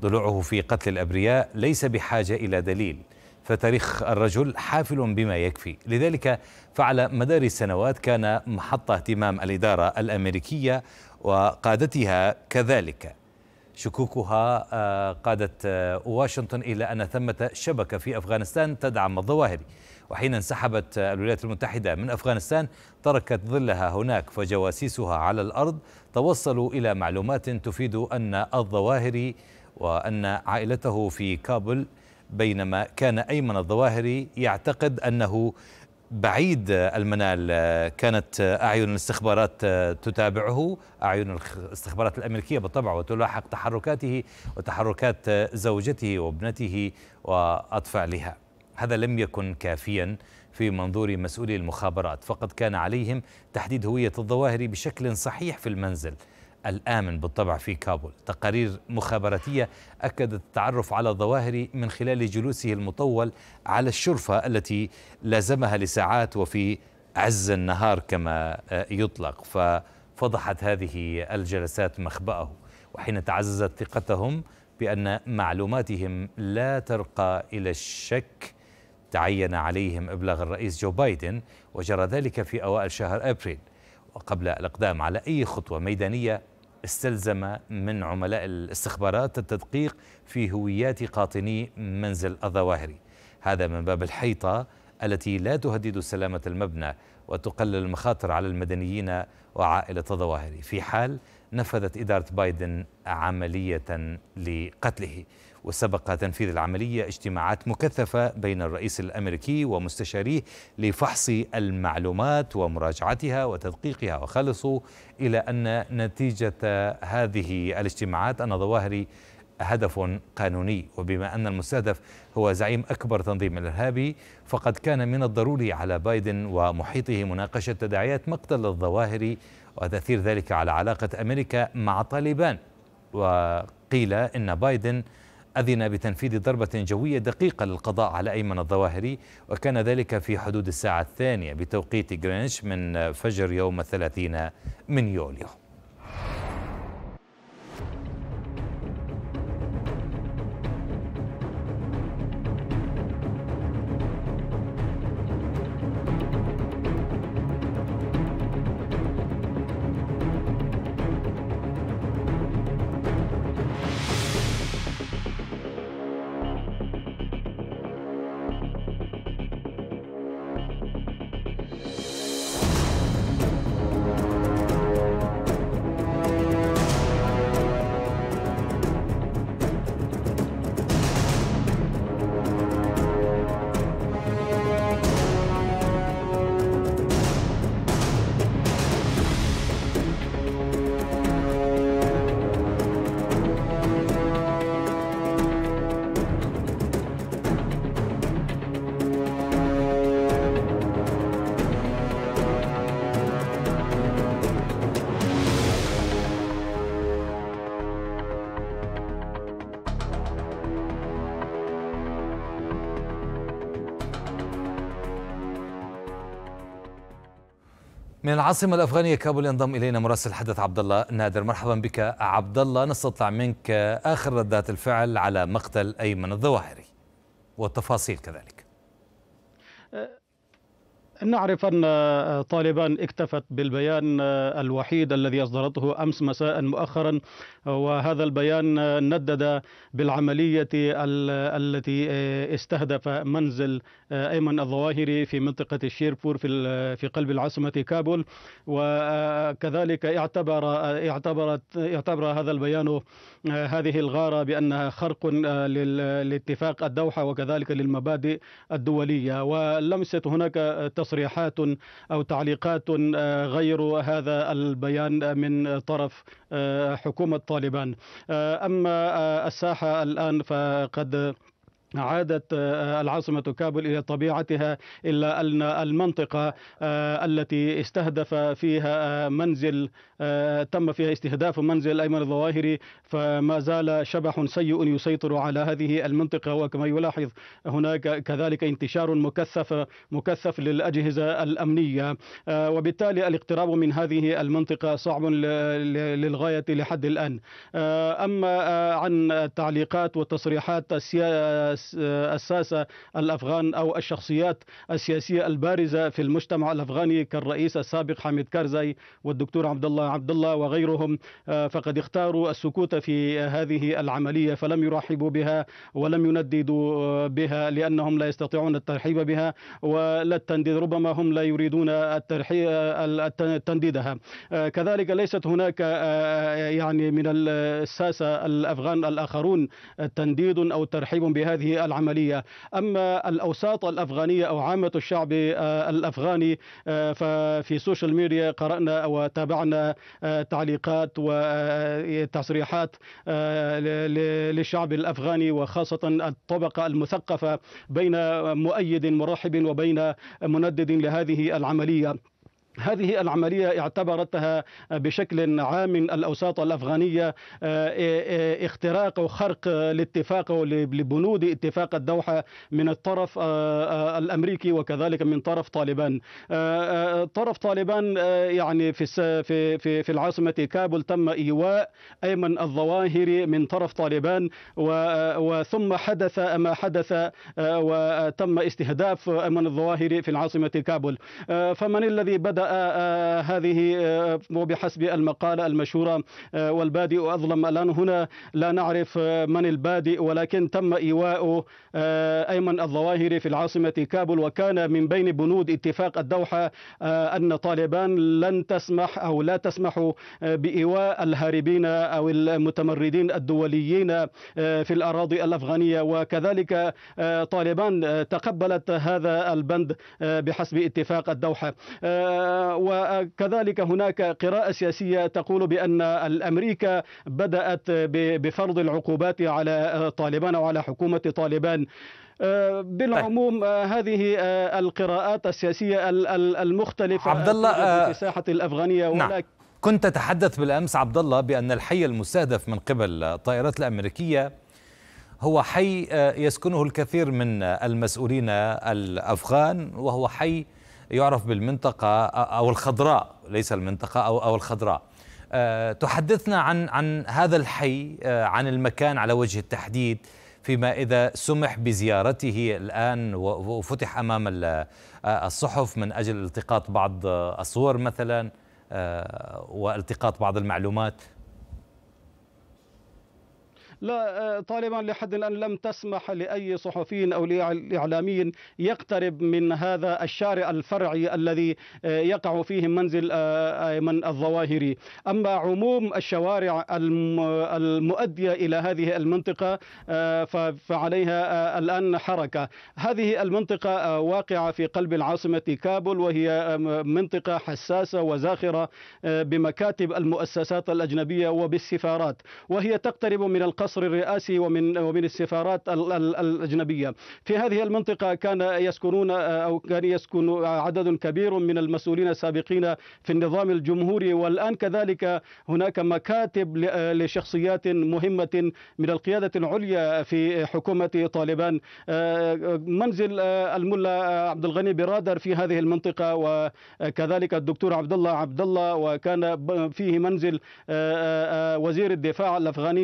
ضلوعه في قتل الأبرياء ليس بحاجة إلى دليل فتاريخ الرجل حافل بما يكفي لذلك فعلى مدار السنوات كان محط اهتمام الإدارة الأمريكية وقادتها كذلك شكوكها آه، قادت آه، واشنطن إلى أن ثمة شبكة في أفغانستان تدعم الظواهري وحين انسحبت الولايات المتحدة من أفغانستان تركت ظلها هناك فجواسيسها على الأرض توصلوا إلى معلومات تفيد أن الظواهري وأن عائلته في كابل بينما كان أيمن الظواهري يعتقد أنه بعيد المنال كانت أعين الاستخبارات تتابعه أعين الاستخبارات الأمريكية بالطبع وتلاحق تحركاته وتحركات زوجته وابنته وأطفالها هذا لم يكن كافيا في منظور مسؤولي المخابرات فقد كان عليهم تحديد هوية الظواهر بشكل صحيح في المنزل الآمن بالطبع في كابول تقارير مخابراتية أكدت التعرف على الظواهر من خلال جلوسه المطول على الشرفة التي لازمها لساعات وفي عز النهار كما يطلق ففضحت هذه الجلسات مخبأه وحين تعززت ثقتهم بأن معلوماتهم لا ترقى إلى الشك تعين عليهم إبلاغ الرئيس جو بايدن وجرى ذلك في أوائل شهر أبريل وقبل الإقدام على أي خطوة ميدانية استلزم من عملاء الاستخبارات التدقيق في هويات قاطني منزل الظواهري هذا من باب الحيطة التي لا تهدد سلامة المبنى وتقلل المخاطر على المدنيين وعائلة الظواهري في حال نفذت إدارة بايدن عملية لقتله وسبق تنفيذ العملية اجتماعات مكثفة بين الرئيس الأمريكي ومستشاريه لفحص المعلومات ومراجعتها وتدقيقها وخلصوا إلى أن نتيجة هذه الاجتماعات أن ظواهري هدف قانوني وبما أن المستهدف هو زعيم أكبر تنظيم الإرهابي فقد كان من الضروري على بايدن ومحيطه مناقشة تداعيات مقتل الظواهري وتأثير ذلك على علاقة أمريكا مع طالبان وقيل إن بايدن أذن بتنفيذ ضربة جوية دقيقة للقضاء على أيمن الظواهري وكان ذلك في حدود الساعة الثانية بتوقيت غرينش من فجر يوم الثلاثين من يوليو من العاصمة الأفغانية كابول ينضم إلينا مراسل الحدث عبد الله نادر مرحبا بك عبد الله نستطلع منك آخر ردات الفعل على مقتل أيمن الظواهري والتفاصيل كذلك أه، نعرف أن آه، طالبان اكتفت بالبيان آه، الوحيد الذي أصدرته أمس مساء مؤخرا وهذا البيان آه، ندد بالعملية التي استهدف منزل أيمن الظواهري في منطقة الشيرفور في في قلب العاصمة كابول وكذلك اعتبر اعتبرت اعتبر هذا البيان آه، هذه الغارة بأنها خرق آه، لاتفاق الدوحة وكذلك للمبادئ الدولية ولمست هناك تصريحات أو تعليقات آه، غير هذا البيان من طرف حكومة طالبان أما الساحة الآن فقد عادت آه، العاصمة كابول إلى طبيعتها إلا أن المنطقة آه، التي استهدف فيها آه، منزل تم فيها استهداف منزل أيمن الظواهري فما زال شبح سيء يسيطر على هذه المنطقة وكما يلاحظ هناك كذلك انتشار مكثف مكثف للأجهزة الأمنية وبالتالي الاقتراب من هذه المنطقة صعب للغاية لحد الآن أما عن التعليقات والتصريحات السياسية الساسة الأفغان أو الشخصيات السياسية البارزة في المجتمع الأفغاني كالرئيس السابق حامد كارزاي والدكتور عبد الله عبد الله وغيرهم آه، فقد اختاروا السكوت في هذه العملية فلم يرحبوا بها ولم ينددوا آه، بها لأنهم لا يستطيعون الترحيب بها ولا التنديد ربما هم لا يريدون تنديدها آه، كذلك ليست هناك يعني من الساسة الأفغان الآخرون تنديد أو ترحيب بهذه العملية أما الأوساط الأفغانية أو عامة الشعب آه، الأفغاني آه، ففي السوشيال ميديا قرأنا وتابعنا آه، تعليقات وتصريحات للشعب الأفغاني وخاصة الطبقة المثقفة بين مؤيد مرحب وبين مندد لهذه العملية هذه العملية اعتبرتها بشكل عام الأوساط الأفغانية آه، آه، اختراق وخرق الاتفاق لبنود اتفاق الدوحة من الطرف آه، الأمريكي وكذلك من طرف طالبان طرف طالبان يعني في في في العاصمة كابول تم إيواء أيمن الظواهري من طرف طالبان وثم حدث ما حدث وتم استهداف أيمن الظواهري في العاصمة كابول فمن الذي بدأ آه، آه، هذه آه، وبحسب المقالة المشهورة والبادئ أظلم الآن هنا لا نعرف من البادئ ولكن تم إيواء أيمن الظواهري في العاصمة كابول وكان من بين بنود اتفاق الدوحة أن طالبان لن تسمح أو لا تسمح بإيواء الهاربين أو المتمردين الدوليين في الأراضي الأفغانية وكذلك طالبان تقبلت هذا البند بحسب اتفاق الدوحة وكذلك هناك قراءة سياسية تقول بأن الأمريكا بدأت بفرض العقوبات على طالبان وعلى حكومة طالبان آه، بالعموم آه، هذه آه، القراءات السياسية المختلفة عبد الله في الساحة الأفغانية نعم. كنت تتحدث بالأمس عبد الله بأن الحي المستهدف من قبل الطائرات الأمريكية هو حي يسكنه الكثير من المسؤولين الأفغان وهو حي يعرف بالمنطقة أو الخضراء ليس المنطقة أو أو الخضراء آه، تحدثنا عن عن هذا الحي آه، عن المكان على وجه التحديد فيما إذا سمح بزيارته الآن وفتح أمام آه، الصحف من أجل التقاط بعض الصور مثلا والتقاط بعض المعلومات لا آه، طالبان لحد الآن لم تسمح لأي صحفي أو لإعلامي يقترب من هذا الشارع الفرعي الذي آه، يقع فيه منزل أيمن آه، الظواهري أما عموم الشوارع المؤدية إلى هذه المنطقة فعليها الآن حركة هذه المنطقة واقعة في قلب العاصمة كابول وهي منطقة حساسة وزاخرة بمكاتب المؤسسات الأجنبية وبالسفارات وهي تقترب من القصر القصر الرئاسي ومن ومن السفارات الاجنبيه في هذه المنطقه كان يسكنون آه، او كان يسكن عدد كبير من المسؤولين السابقين في النظام الجمهوري والان كذلك هناك مكاتب آه، لشخصيات مهمه من القياده العليا في حكومه طالبان آه، منزل الملا عبد الغني برادر في هذه المنطقه وكذلك الدكتور عبد الله عبد الله وكان فيه منزل وزير الدفاع الافغاني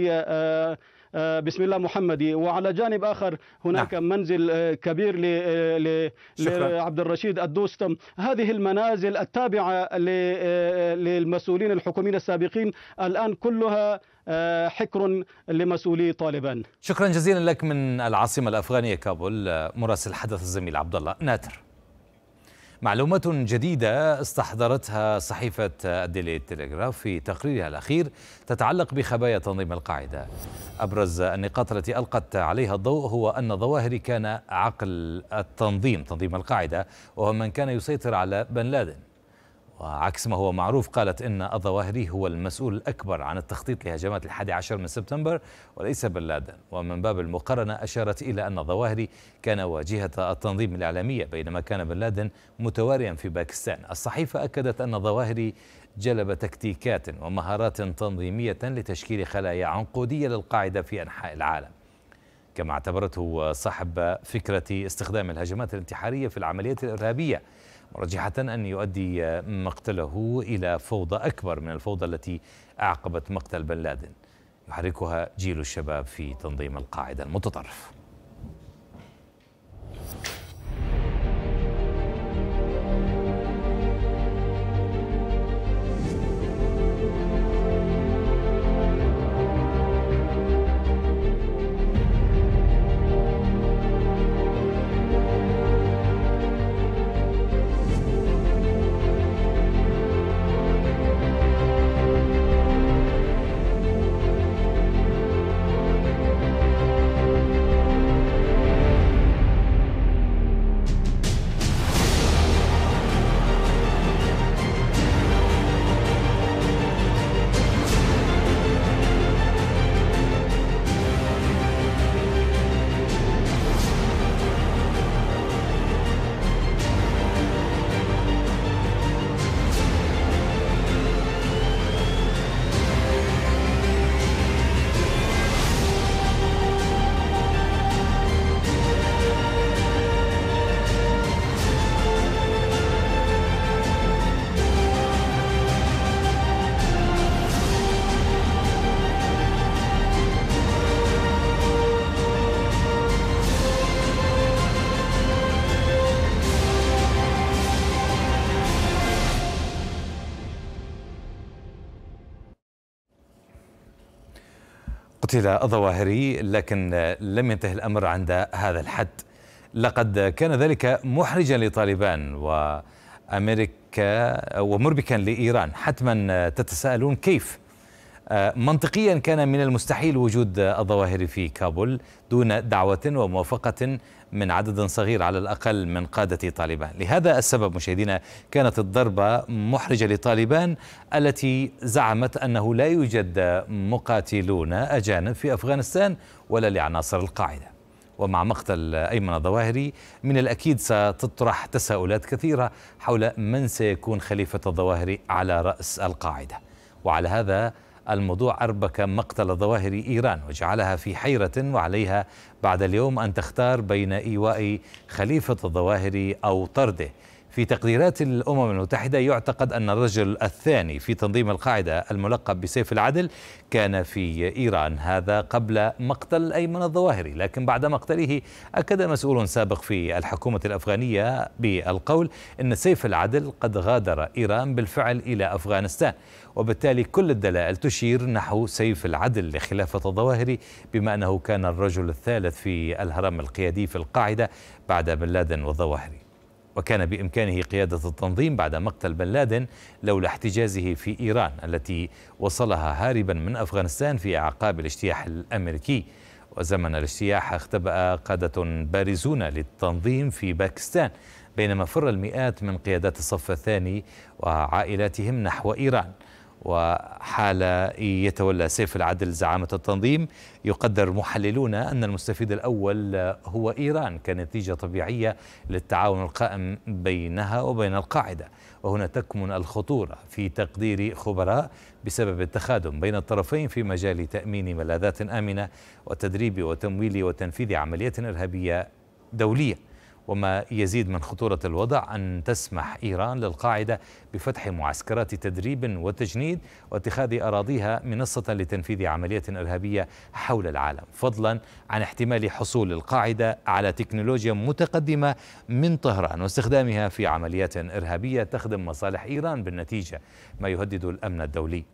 آه، بسم الله محمدي وعلى جانب اخر هناك نعم. منزل آه، كبير ل آه، لعبد الرشيد الدوستم هذه المنازل التابعه للمسؤولين الحكوميين السابقين الان كلها حكر لمسؤولي طالبان شكرا جزيلا لك من العاصمه الافغانيه كابول مراسل حدث الزميل عبد الله ناتر معلومة جديدة استحضرتها صحيفة ديلي تيليغراف في تقريرها الأخير تتعلق بخبايا تنظيم القاعدة أبرز النقاط التي ألقت عليها الضوء هو أن ظواهري كان عقل التنظيم تنظيم القاعدة وهو من كان يسيطر على بن لادن وعكس ما هو معروف قالت إن الظواهري هو المسؤول الأكبر عن التخطيط لهجمات الحادي عشر من سبتمبر وليس بن لادن ومن باب المقارنة أشارت إلى أن الظواهري كان واجهة التنظيم الإعلامية بينما كان بن لادن متواريا في باكستان الصحيفة أكدت أن الظواهري جلب تكتيكات ومهارات تنظيمية لتشكيل خلايا عنقودية للقاعدة في أنحاء العالم كما اعتبرته صاحب فكرة استخدام الهجمات الانتحارية في العمليات الإرهابية مرجحة أن يؤدي مقتله إلى فوضى أكبر من الفوضى التي أعقبت مقتل بن لادن يحركها جيل الشباب في تنظيم القاعدة المتطرف قتل ظواهري لكن لم ينتهي الأمر عند هذا الحد لقد كان ذلك محرجا لطالبان وأمريكا ومربكا لإيران حتما تتساءلون كيف منطقيا كان من المستحيل وجود الظواهر في كابول دون دعوة وموافقة من عدد صغير على الأقل من قادة طالبان لهذا السبب مشاهدينا كانت الضربة محرجة لطالبان التي زعمت أنه لا يوجد مقاتلون أجانب في أفغانستان ولا لعناصر القاعدة ومع مقتل أيمن الظواهري من الأكيد ستطرح تساؤلات كثيرة حول من سيكون خليفة الظواهري على رأس القاعدة وعلى هذا الموضوع أربك مقتل ظواهر إيران وجعلها في حيرة وعليها بعد اليوم أن تختار بين إيواء خليفة الظواهر أو طرده في تقديرات الأمم المتحدة يعتقد أن الرجل الثاني في تنظيم القاعدة الملقب بسيف العدل كان في إيران هذا قبل مقتل أيمن الظواهري لكن بعد مقتله أكد مسؤول سابق في الحكومة الأفغانية بالقول أن سيف العدل قد غادر إيران بالفعل إلى أفغانستان وبالتالي كل الدلائل تشير نحو سيف العدل لخلافة الظواهري بما أنه كان الرجل الثالث في الهرم القيادي في القاعدة بعد بن لادن والظواهري وكان بإمكانه قيادة التنظيم بعد مقتل بن لادن لولا احتجازه في إيران التي وصلها هاربا من أفغانستان في أعقاب الاجتياح الأمريكي وزمن الاجتياح اختبأ قادة بارزون للتنظيم في باكستان بينما فر المئات من قيادات الصف الثاني وعائلاتهم نحو إيران وحال يتولى سيف العدل زعامة التنظيم يقدر محللون أن المستفيد الأول هو إيران كنتيجة طبيعية للتعاون القائم بينها وبين القاعدة وهنا تكمن الخطورة في تقدير خبراء بسبب التخادم بين الطرفين في مجال تأمين ملاذات آمنة وتدريب وتمويل وتنفيذ عمليات إرهابية دولية وما يزيد من خطورة الوضع أن تسمح إيران للقاعدة بفتح معسكرات تدريب وتجنيد واتخاذ أراضيها منصة لتنفيذ عملية إرهابية حول العالم فضلا عن احتمال حصول القاعدة على تكنولوجيا متقدمة من طهران واستخدامها في عمليات إرهابية تخدم مصالح إيران بالنتيجة ما يهدد الأمن الدولي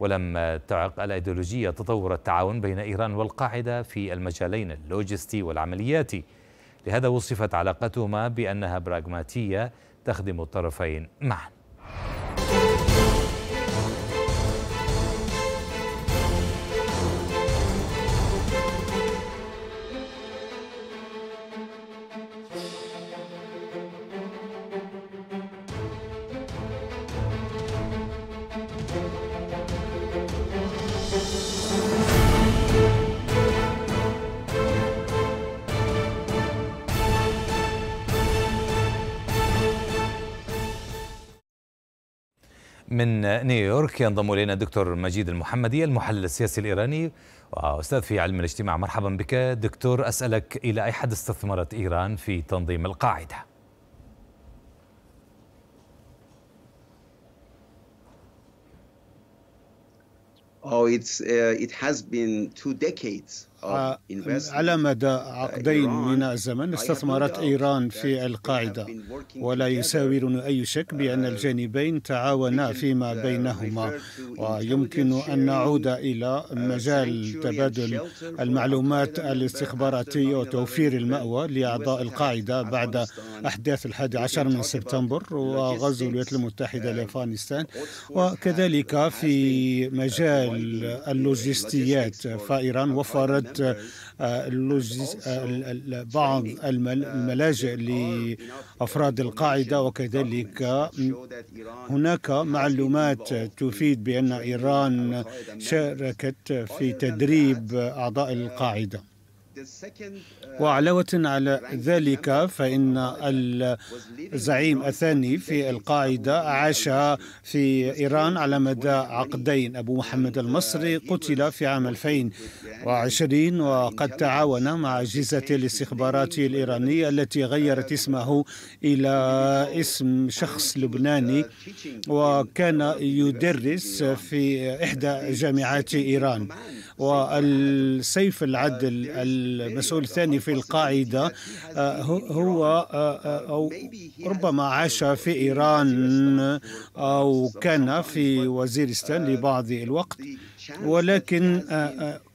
ولم تعق الأيديولوجية تطور التعاون بين إيران والقاعدة في المجالين اللوجستي والعملياتي لهذا وصفت علاقتهما بأنها براغماتية تخدم الطرفين معا من نيويورك ينضم الينا الدكتور مجيد المحمدي المحلل السياسي الايراني واستاذ في علم الاجتماع مرحبا بك دكتور اسالك الى اي حد استثمرت ايران في تنظيم القاعده Oh, it's uh, it has been two decades آه، آه، على مدى عقدين من الزمن استثمرت إيران في القاعدة ولا يساورني أي شك uh, بأن الجانبين تعاونا فيما uh, بينهما ويمكن أن نعود إلى uh, مجال تبادل المعلومات الاستخباراتية وتوفير المأوى لأعضاء القاعدة بعد أحداث الحادي عشر من سبتمبر وغزو الولايات المتحدة لأفغانستان وكذلك في مجال اللوجستيات فإيران وفرت تخطيط آه، آه، بعض يعني، آه، الملاجئ لأفراد القاعدة وكذلك هناك معلومات تفيد بأن إيران شاركت في تدريب أعضاء القاعدة وعلاوة على ذلك فإن الزعيم الثاني في القاعدة عاش في إيران على مدى عقدين أبو محمد uh, المصري قتل في عام 2020 وقد تعاون مع أجهزة الاستخبارات الإيرانية التي uh, غيرت اسمه إلى اسم شخص uh, لبناني وكان يدرس في إحدى جامعات إيران والسيف العدل المسؤول الثاني في القاعدة آه، هو آه، آه، أو ربما عاش في إيران أو كان في وزيرستان لبعض الوقت ولكن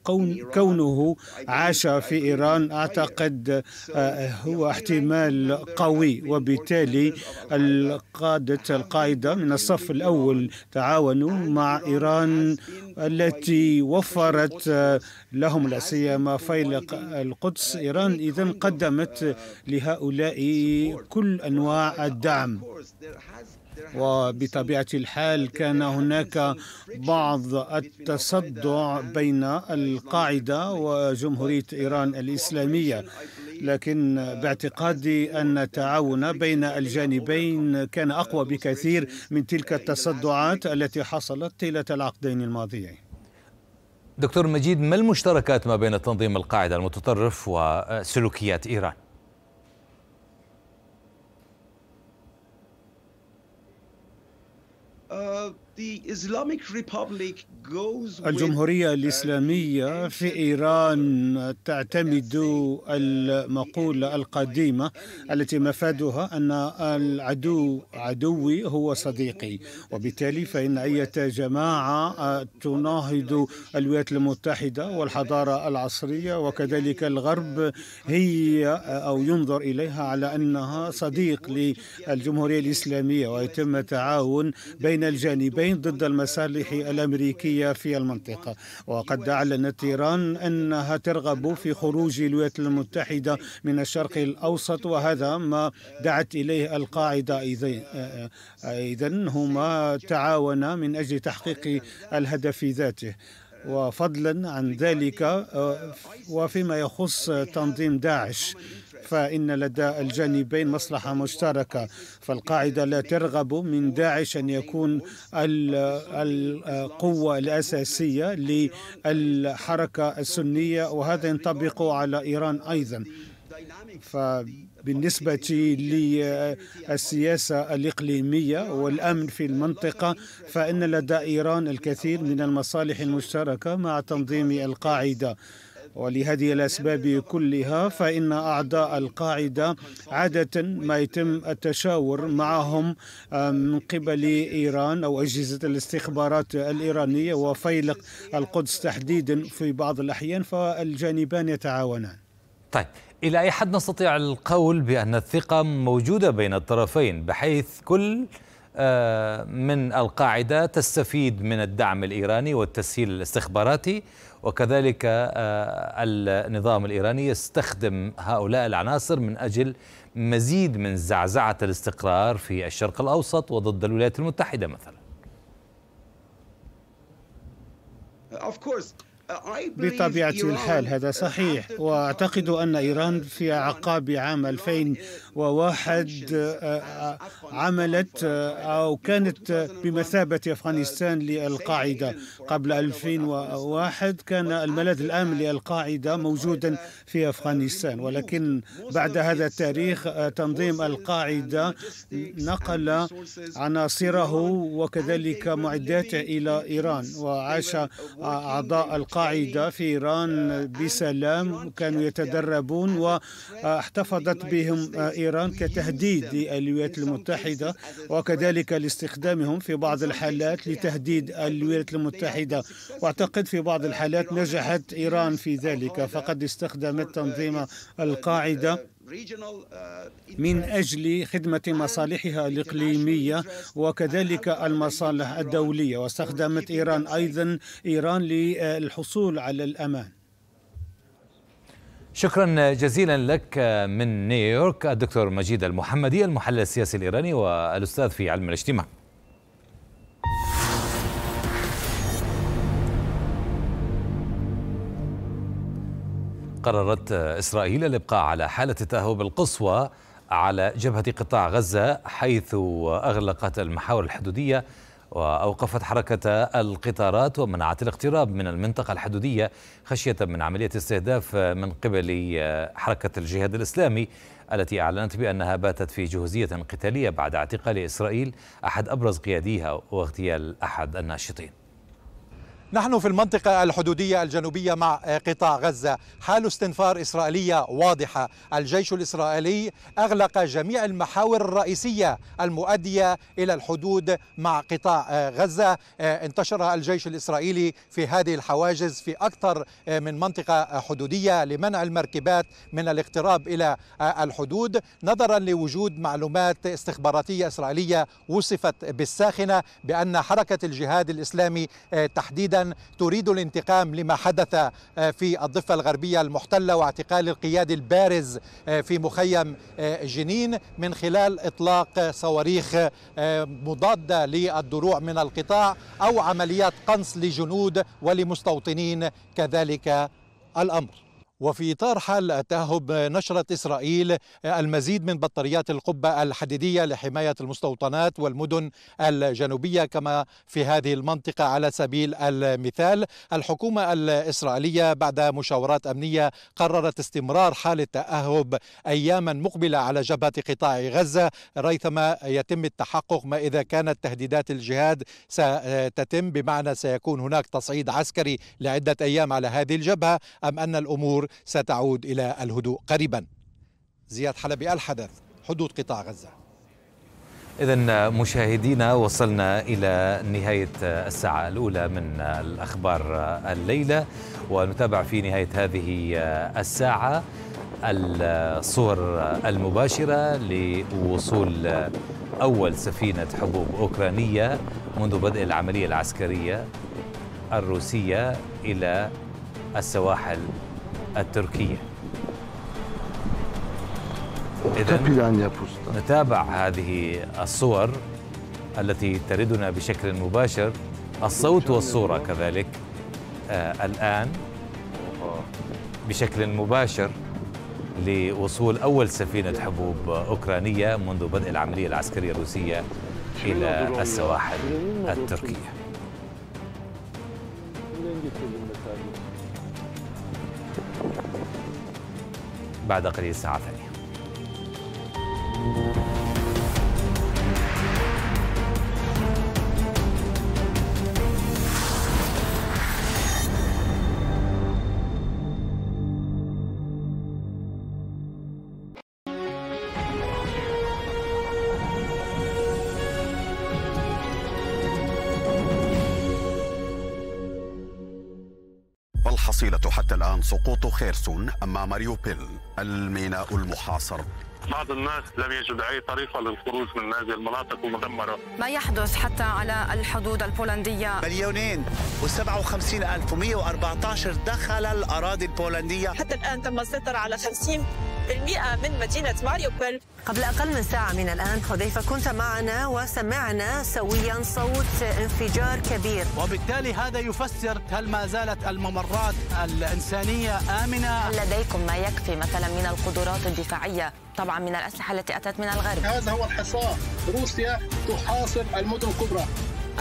كون كونه عاش في إيران أعتقد آه، هو احتمال قوي وبالتالي القادة القاعدة من الصف الأول تعاونوا مع إيران التي وفرت آه، لهم لا سيما فيلق القدس إيران إذا قدمت لهؤلاء كل أنواع الدعم وبطبيعة الحال كان هناك بعض التصدع بين القاعدة وجمهورية إيران الإسلامية لكن باعتقادي أن التعاون بين الجانبين كان أقوى بكثير من تلك التصدعات التي حصلت طيلة العقدين الماضيين دكتور مجيد ما المشتركات ما بين تنظيم القاعدة المتطرف وسلوكيات إيران؟ الجمهورية الإسلامية في إيران تعتمد المقولة e القديمة التي مفادها أن العدو عدوي هو صديقي وبالتالي فإن أي جماعة تناهض الولايات المتحدة والحضارة العصرية وكذلك الغرب هي أو ينظر إليها على أنها صديق للجمهورية الإسلامية ويتم التعاون بين الجانبين التابعين ضد المصالح الأمريكية في المنطقة وقد أعلنت إيران أنها ترغب في خروج الولايات المتحدة من الشرق الأوسط وهذا ما دعت إليه القاعدة إذا هما تعاونا من أجل تحقيق الهدف ذاته وفضلا عن ذلك آه، وفيما يخص تنظيم داعش فإن لدى الجانبين مصلحة مشتركة فالقاعدة لا ترغب من داعش أن يكون القوة الأساسية للحركة السنية وهذا ينطبق على إيران أيضا فبالنسبة للسياسة الإقليمية والأمن في المنطقة فإن لدى إيران الكثير من المصالح المشتركة مع تنظيم القاعدة ولهذه الأسباب كلها فإن اعضاء القاعدة عادة ما يتم التشاور معهم آه، من قبل إيران أو أجهزة الاستخبارات الإيرانية وفيلق القدس تحديدا في بعض الأحيان فالجانبان يتعاونان طيب إلى أي حد نستطيع القول بأن الثقة موجودة بين الطرفين بحيث كل آه، من القاعدة تستفيد من الدعم الإيراني والتسهيل الاستخباراتي وكذلك آه، النظام الإيراني يستخدم هؤلاء العناصر من أجل مزيد من زعزعة الاستقرار في الشرق الأوسط وضد الولايات المتحدة مثلا بطبيعة الحال هذا صحيح وأعتقد أن إيران في أعقاب عام 2001 آه، آه، عملت آه، أو كانت بمثابة uh, أفغانستان للقاعدة قبل 2001 كان الملاذ الآمن للقاعدة موجودا في uh, أفغانستان ولكن بعد هذا uh, التاريخ تنظيم القاعدة نقل عناصره وكذلك معداته إلى إيران وعاش أعضاء القاعدة قاعدة في إيران بسلام كانوا يتدربون واحتفظت بهم إيران كتهديد للولايات المتحدة وكذلك لاستخدامهم في بعض الحالات لتهديد الولايات المتحدة وأعتقد في بعض الحالات نجحت إيران في ذلك فقد استخدمت تنظيم القاعدة Uh, من أجل خدمة مصالحها الإقليمية وكذلك المصالح الدولية واستخدمت إيران أيضا إيران للحصول على الأمان شكرا جزيلا لك من نيويورك الدكتور مجيد المحمدي المحلل السياسي الإيراني والأستاذ في علم الاجتماع قررت إسرائيل الإبقاء على حالة التهوب القصوى على جبهة قطاع غزة حيث أغلقت المحاور الحدودية وأوقفت حركة القطارات ومنعت الاقتراب من المنطقة الحدودية خشية من عملية استهداف من قبل حركة الجهاد الإسلامي التي أعلنت بأنها باتت في جهوزية قتالية بعد اعتقال إسرائيل أحد أبرز قياديها واغتيال أحد الناشطين نحن في المنطقة الحدودية الجنوبية مع قطاع غزة حال استنفار إسرائيلية واضحة الجيش الإسرائيلي أغلق جميع المحاور الرئيسية المؤدية إلى الحدود مع قطاع غزة آه، انتشر الجيش الإسرائيلي في هذه الحواجز في أكثر آه، من منطقة حدودية لمنع المركبات من الاقتراب إلى آه، الحدود نظرا لوجود معلومات استخباراتية إسرائيلية وصفت بالساخنة بأن حركة الجهاد الإسلامي تحديدا تريد الانتقام لما حدث آه، في الضفة الغربية المحتلة واعتقال القيادي البارز آه، في مخيم آه، جنين من خلال إطلاق صواريخ مضادة للدروع من القطاع أو عمليات قنص لجنود ولمستوطنين كذلك الأمر وفي إطار حال تاهب نشرت إسرائيل المزيد من بطاريات القبة الحديدية لحماية المستوطنات والمدن الجنوبية كما في هذه المنطقة على سبيل المثال الحكومة الإسرائيلية بعد مشاورات أمنية قررت استمرار حال التأهب أياما مقبلة على جبهة قطاع غزة ريثما يتم التحقق ما إذا كانت تهديدات الجهاد ستتم بمعنى سيكون هناك تصعيد عسكري لعدة أيام على هذه الجبهة أم أن الأمور ستعود إلى الهدوء قريبا زياد حلبي الحدث حدود قطاع غزة إذا مشاهدينا وصلنا إلى نهاية الساعة الأولى من الأخبار الليلة ونتابع في نهاية هذه الساعة الصور المباشرة لوصول أول سفينة حبوب أوكرانية منذ بدء العملية العسكرية الروسية إلى السواحل التركية إذا نتابع هذه الصور التي تردنا بشكل مباشر الصوت والصورة كذلك آه الآن بشكل مباشر لوصول أول سفينة حبوب أوكرانية منذ بدء العملية العسكرية الروسية إلى السواحل التركية بعد قليل ساعة ثانية سقوط خيرسون أمام ماريوبيل الميناء المحاصر بعض الناس لم يجد اي طريقه للخروج من هذه المناطق المدمره ما يحدث حتى على الحدود البولنديه مليونين و57 ألف و114 دخل الاراضي البولنديه حتى الان تم السيطره على 50 من مدينة ماريوبل قبل أقل من ساعة من الآن حذيفة كنت معنا وسمعنا سويا صوت انفجار كبير وبالتالي هذا يفسر هل ما زالت الممرات الإنسانية آمنة؟ هل لديكم ما يكفي مثلا من القدرات الدفاعية طبعا من الأسلحة التي أتت من الغرب هذا هو الحصار روسيا تحاصر المدن الكبرى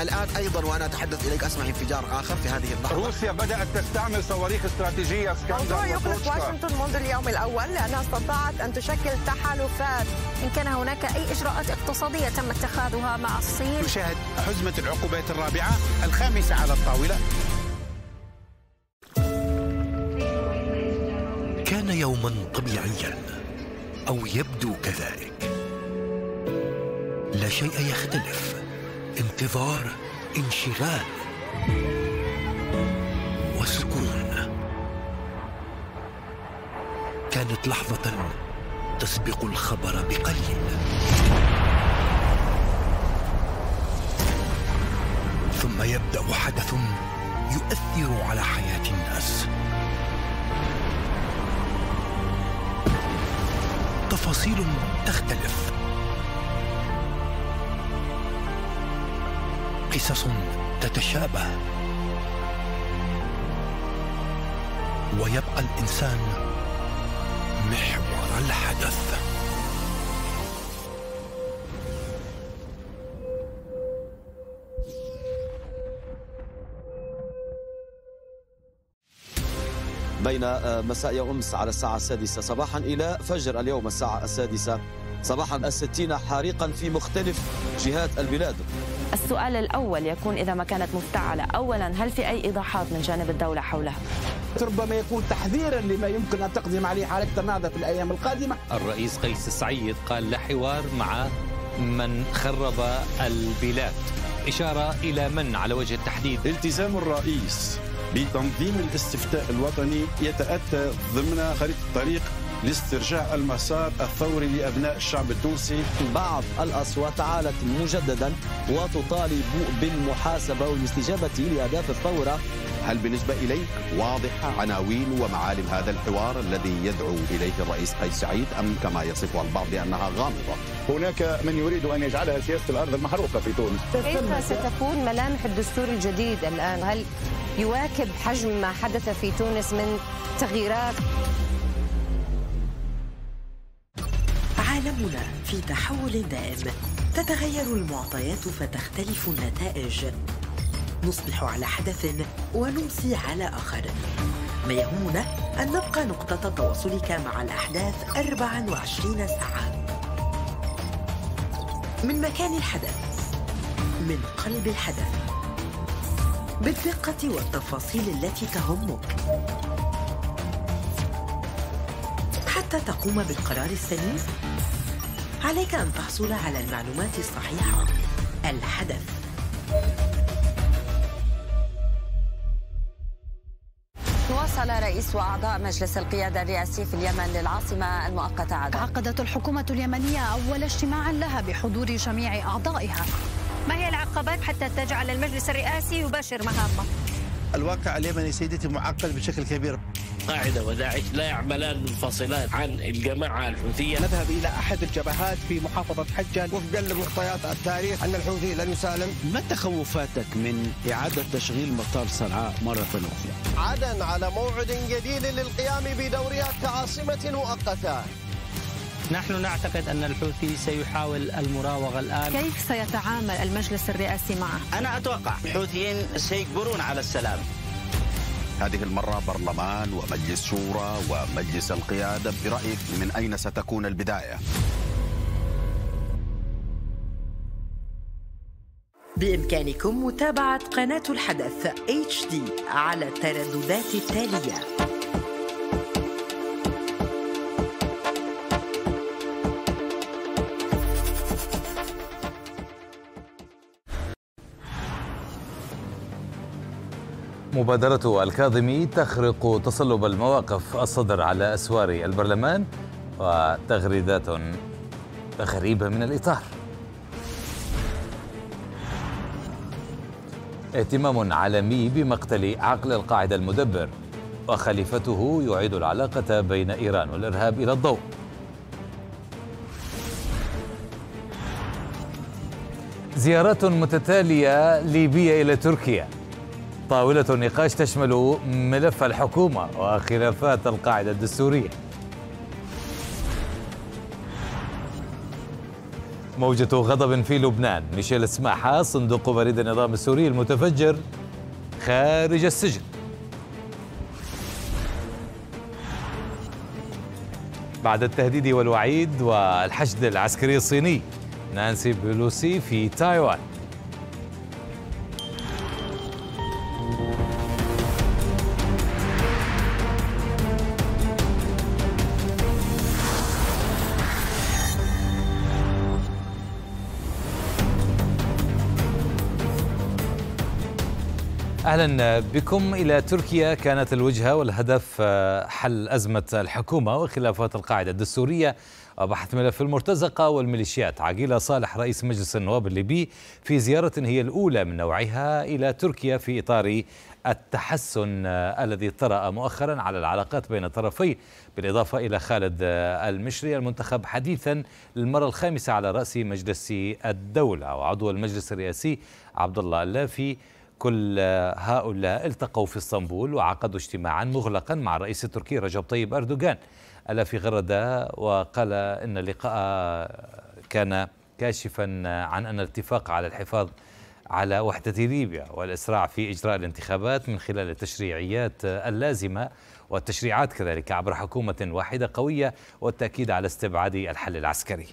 الآن أيضا وأنا أتحدث إليك أسمع انفجار آخر في هذه اللحظة روسيا بدأت تستعمل صواريخ استراتيجية موضوع يقلق واشنطن منذ اليوم الأول لأنها استطاعت أن تشكل تحالفات إن كان هناك أي إجراءات اقتصادية تم اتخاذها مع الصين نشاهد حزمة العقوبات الرابعة الخامسة على الطاولة كان يوما طبيعيا أو يبدو كذلك لا شيء يختلف انتظار انشغال وسكون كانت لحظة تسبق الخبر بقليل ثم يبدأ حدث يؤثر على حياة الناس تفاصيل تختلف قصص تتشابه ويبقى الانسان محور الحدث بين آه، مساء أمس على الساعة السادسة صباحا إلى فجر اليوم الساعة السادسة صباحا الستين حريقا في مختلف جهات البلاد السؤال الأول يكون إذا ما كانت مفتعلة أولا هل في أي إيضاحات من جانب الدولة حولها؟ ربما يكون تحذيرا لما يمكن أن تقدم عليه حالة النهضة في الأيام القادمة الرئيس قيس السعيد قال لا حوار مع من خرب البلاد إشارة إلى من على وجه التحديد التزام الرئيس بتنظيم الاستفتاء الوطني يتأتى ضمن خريطة الطريق لاسترجاع المسار الثوري لأبناء الشعب التونسي بعض الأصوات عالت مجددا وتطالب بالمحاسبة والاستجابة لأهداف الثورة هل بالنسبة إليك واضحة عناوين ومعالم هذا الحوار الذي يدعو إليه الرئيس قيس سعيد أم كما يصفها البعض بأنها غامضة هناك من يريد أن يجعلها سياسة الأرض المحروقة في تونس كيف ستكون ملامح الدستور الجديد الآن هل يواكب حجم ما حدث في تونس من تغييرات عالمنا في تحول دائم تتغير المعطيات فتختلف النتائج نصبح على حدث ونمسي على آخر ما يهمنا أن نبقى نقطة تواصلك مع الأحداث 24 ساعة من مكان الحدث من قلب الحدث بالدقة والتفاصيل التي تهمك حتى تقوم بالقرار السليم عليك أن تحصل على المعلومات الصحيحة الحدث تواصل رئيس واعضاء مجلس القياده الرئاسي في اليمن للعاصمه المؤقته عدن. عقدت الحكومه اليمنيه اول اجتماع لها بحضور جميع اعضائها. ما هي العقبات حتى تجعل المجلس الرئاسي يباشر مهامه؟ الواقع اليمني سيدتي معقد بشكل كبير قاعدة وداعش لا يعملان منفصلان عن الجماعة الحوثية نذهب إلى أحد الجبهات في محافظة حجة وفقا لمعطيات التاريخ أن الحوثي لن يسالم ما تخوفاتك من إعادة تشغيل مطار صنعاء مرة أخرى؟ عدن على موعد جديد للقيام بدورها كعاصمة مؤقتة نحن نعتقد أن الحوثي سيحاول المراوغة الآن كيف سيتعامل المجلس الرئاسي معه؟ أنا أتوقع الحوثيين سيجبرون على السلام هذه المرة برلمان ومجلس شورى ومجلس القيادة برأيك من أين ستكون البداية؟ بإمكانكم متابعة قناة الحدث HD على الترددات التالية مبادرة الكاظمي تخرق تصلب المواقف الصدر على أسوار البرلمان وتغريدات غريبة من الإطار اهتمام عالمي بمقتل عقل القاعدة المدبر وخليفته يعيد العلاقة بين إيران والإرهاب إلى الضوء زيارات متتالية ليبية إلى تركيا طاولة النقاش تشمل ملف الحكومة وخلافات القاعدة الدستورية موجة غضب في لبنان ميشيل سماحة صندوق بريد النظام السوري المتفجر خارج السجن بعد التهديد والوعيد والحشد العسكري الصيني نانسي بلوسي في تايوان اهلا بكم الى تركيا كانت الوجهه والهدف آه، حل ازمه الحكومه وخلافات القاعده الدستوريه وبحث ملف المرتزقه والميليشيات عقيله صالح رئيس مجلس النواب الليبي في زياره هي الاولى من نوعها الى تركيا في اطار التحسن آه، الذي طرأ مؤخرا على العلاقات بين الطرفين بالإضافة إلى خالد آه، المشري المنتخب حديثا للمرة الخامسة على رأس مجلس الدولة وعضو المجلس الرئاسي عبد الله اللافي كل هؤلاء التقوا في اسطنبول وعقدوا اجتماعا مغلقا مع الرئيس التركي رجب طيب أردوغان ألا في غردة وقال إن اللقاء كان كاشفا عن أن الاتفاق على الحفاظ على وحدة ليبيا والإسراع في إجراء الانتخابات من خلال التشريعيات اللازمة والتشريعات كذلك عبر حكومة واحدة قوية والتأكيد على استبعاد الحل العسكري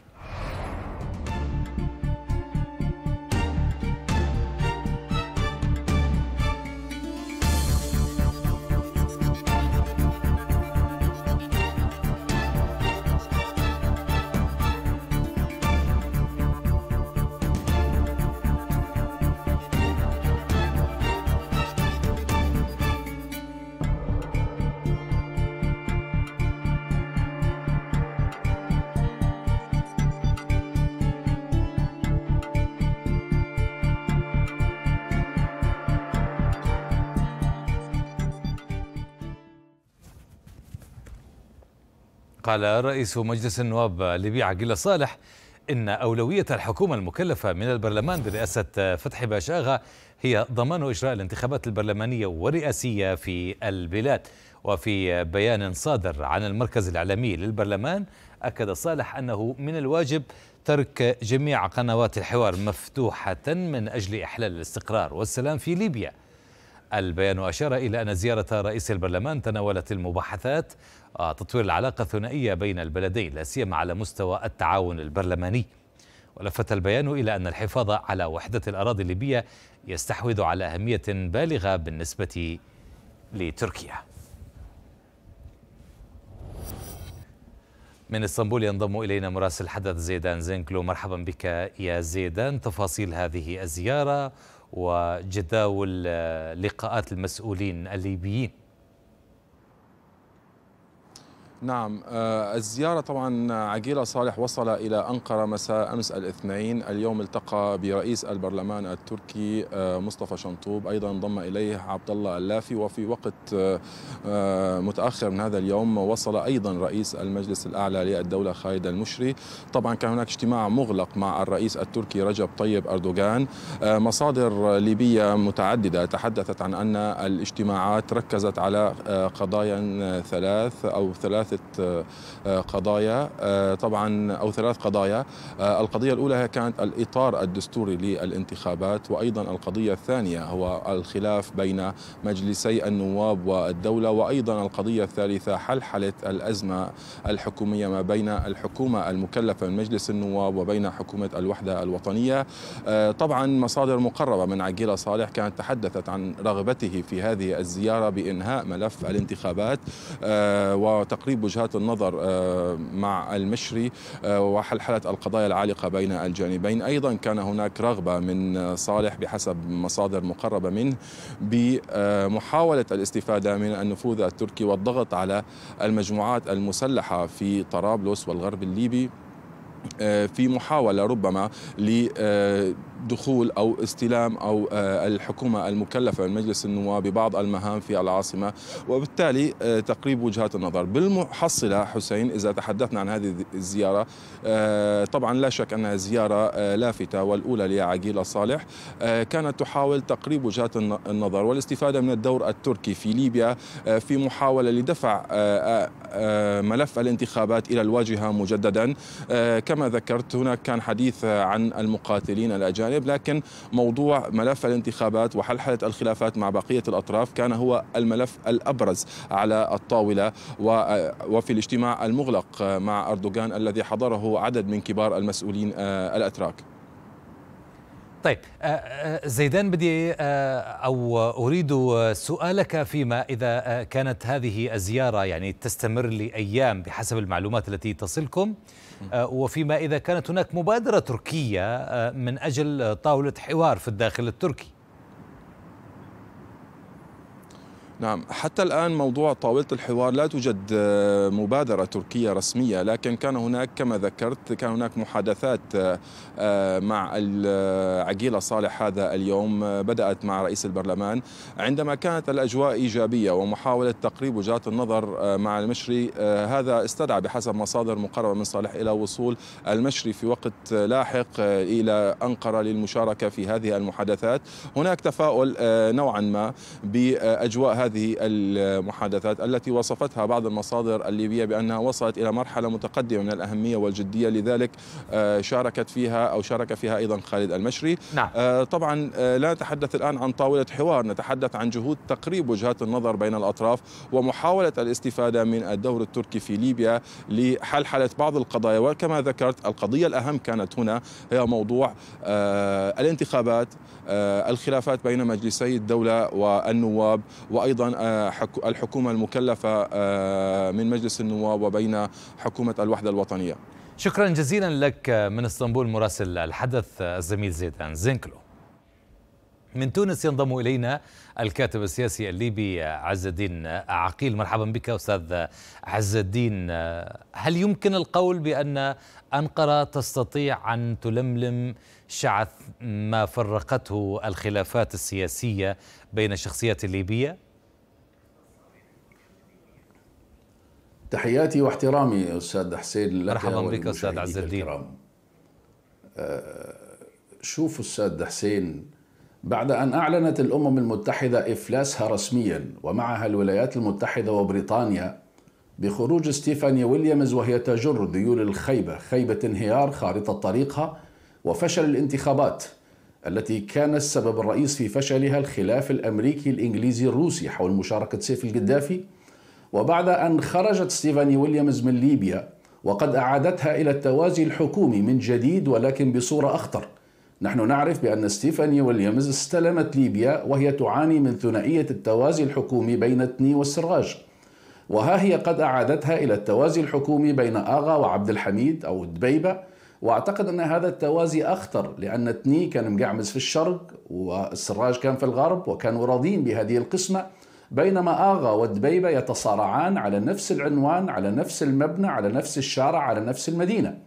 قال رئيس مجلس النواب الليبي عقيل صالح إن أولوية الحكومة المكلفة من البرلمان برئاسة فتحي باشا آغا هي ضمان إجراء الانتخابات البرلمانية والرئاسية في البلاد وفي بيان صادر عن المركز الإعلامي للبرلمان أكد صالح أنه من الواجب ترك جميع قنوات الحوار مفتوحة من أجل إحلال الاستقرار والسلام في ليبيا البيان أشار إلى أن زيارة رئيس البرلمان تناولت المباحثات آه، تطوير العلاقة الثنائية بين البلدين لا سيما على مستوى التعاون البرلماني ولفت البيان إلى أن الحفاظ على وحدة الأراضي الليبية يستحوذ على أهمية بالغة بالنسبة لتركيا من اسطنبول ينضم الينا مراسل حدث زيدان زينكلو مرحبا بك يا زيدان تفاصيل هذه الزياره وجداول آه، لقاءات المسؤولين الليبيين نعم آه، الزيارة طبعا عقيلة صالح وصل إلى أنقرة مساء أمس الاثنين اليوم التقى برئيس البرلمان التركي آه، مصطفى شنطوب أيضا انضم إليه عبد الله اللافي وفي وقت آه، متأخر من هذا اليوم وصل أيضا رئيس المجلس الأعلى للدولة خالد المشري طبعا كان هناك اجتماع مغلق مع الرئيس التركي رجب طيب أردوغان مصادر ليبية متعددة تحدثت عن أن الاجتماعات ركزت على قضايا ثلاث أو ثلاث آه، آه، قضايا آه، طبعا أو ثلاث قضايا القضية الأولى كانت الإطار الدستوري للانتخابات وأيضا القضية الثانية هو الخلاف بين مجلسي النواب والدولة وأيضا القضية الثالثة حلحلة الأزمة الحكومية ما بين الحكومة المكلفة من مجلس النواب وبين حكومة الوحدة الوطنية طبعا مصادر مقربة من عقيلة صالح كانت تحدثت عن رغبته في هذه الزيارة بإنهاء ملف الانتخابات وتقريبا تقريب وجهات النظر آه، مع المشري آه، وحل حالة القضايا العالقة بين الجانبين أيضا كان هناك رغبة من صالح بحسب مصادر مقربة منه بمحاولة الاستفادة من النفوذ التركي والضغط على المجموعات المسلحة في طرابلس والغرب الليبي آه، في محاولة ربما ل دخول او استلام او آه، الحكومه المكلفه من مجلس النواب ببعض المهام في العاصمه وبالتالي آه، تقريب وجهات النظر بالمحصله حسين اذا تحدثنا عن هذه الزياره آه، طبعا لا شك انها زياره لافته والاولى لعقيله صالح كانت تحاول تقريب وجهات النظر والاستفاده من الدور التركي في ليبيا في محاوله لدفع ملف الانتخابات الى الواجهه مجددا كما ذكرت هناك كان حديث عن المقاتلين الاجانب الغالب لكن موضوع ملف الانتخابات وحل حالة الخلافات مع بقية الأطراف كان هو الملف الأبرز على الطاولة وفي الاجتماع المغلق مع أردوغان الذي حضره عدد من كبار المسؤولين آه، الأتراك طيب آه، آه، زيدان بدي آه، أو أريد سؤالك فيما إذا كانت هذه الزيارة يعني تستمر لأيام بحسب المعلومات التي تصلكم وفيما إذا كانت هناك مبادرة تركية من أجل طاولة حوار في الداخل التركي نعم حتى الآن موضوع طاولة الحوار لا توجد آه، مبادرة تركية رسمية لكن كان هناك كما ذكرت كان هناك محادثات آه، آه، مع عقيلة صالح هذا اليوم بدأت مع رئيس البرلمان عندما كانت الأجواء إيجابية ومحاولة تقريب وجهات النظر مع المشري هذا استدعى بحسب مصادر مقربة من صالح إلى وصول المشري في وقت لاحق إلى أنقرة للمشاركة في هذه المحادثات هناك تفاؤل نوعا ما بأجواء هذه هذه المحادثات التي وصفتها بعض المصادر الليبية بأنها وصلت إلى مرحلة متقدمة من الأهمية والجدية لذلك آه، شاركت فيها أو شارك فيها أيضا خالد المشري نعم. آه، طبعا آه، لا نتحدث الآن عن طاولة حوار نتحدث عن جهود تقريب وجهات النظر بين الأطراف ومحاولة الاستفادة من الدور التركي في ليبيا لحلحلة بعض القضايا وكما ذكرت القضية الأهم كانت هنا هي موضوع الانتخابات الخلافات بين مجلسي الدولة والنواب وأيضا ايضا آه، الحكومه المكلفه آه، من مجلس النواب وبين حكومه الوحده الوطنيه شكرا جزيلا لك آه، من اسطنبول مراسل الحدث الزميل زيدان زينكلو من تونس ينضم الينا الكاتب السياسي الليبي عز الدين عقيل مرحبا بك استاذ عز الدين هل يمكن القول بان انقره تستطيع ان تلملم شعث ما فرقته الخلافات السياسيه بين الشخصيات الليبيه تحياتي واحترامي أستاذ حسين لك مرحبا بك أستاذ عز الدين آه، شوف أستاذ حسين بعد أن أعلنت الأمم المتحدة إفلاسها رسميا ومعها الولايات المتحدة وبريطانيا بخروج ستيفاني ويليامز وهي تجر ذيول الخيبة خيبة انهيار خارطة طريقها وفشل الانتخابات التي كان السبب الرئيس في فشلها الخلاف الأمريكي الإنجليزي الروسي حول مشاركة سيف القذافي وبعد أن خرجت ستيفاني ويليامز من ليبيا وقد أعادتها إلى التوازي الحكومي من جديد ولكن بصورة أخطر نحن نعرف بأن ستيفاني ويليامز استلمت ليبيا وهي تعاني من ثنائية التوازي الحكومي بين تني والسراج وها هي قد أعادتها إلى التوازي الحكومي بين آغا وعبد الحميد أو الدبيبة وأعتقد أن هذا التوازي أخطر لأن تني كان مقعمز في الشرق والسراج كان في الغرب وكانوا راضين بهذه القسمة بينما آغا ودبيبة يتصارعان على نفس العنوان على نفس المبنى على نفس الشارع على نفس المدينة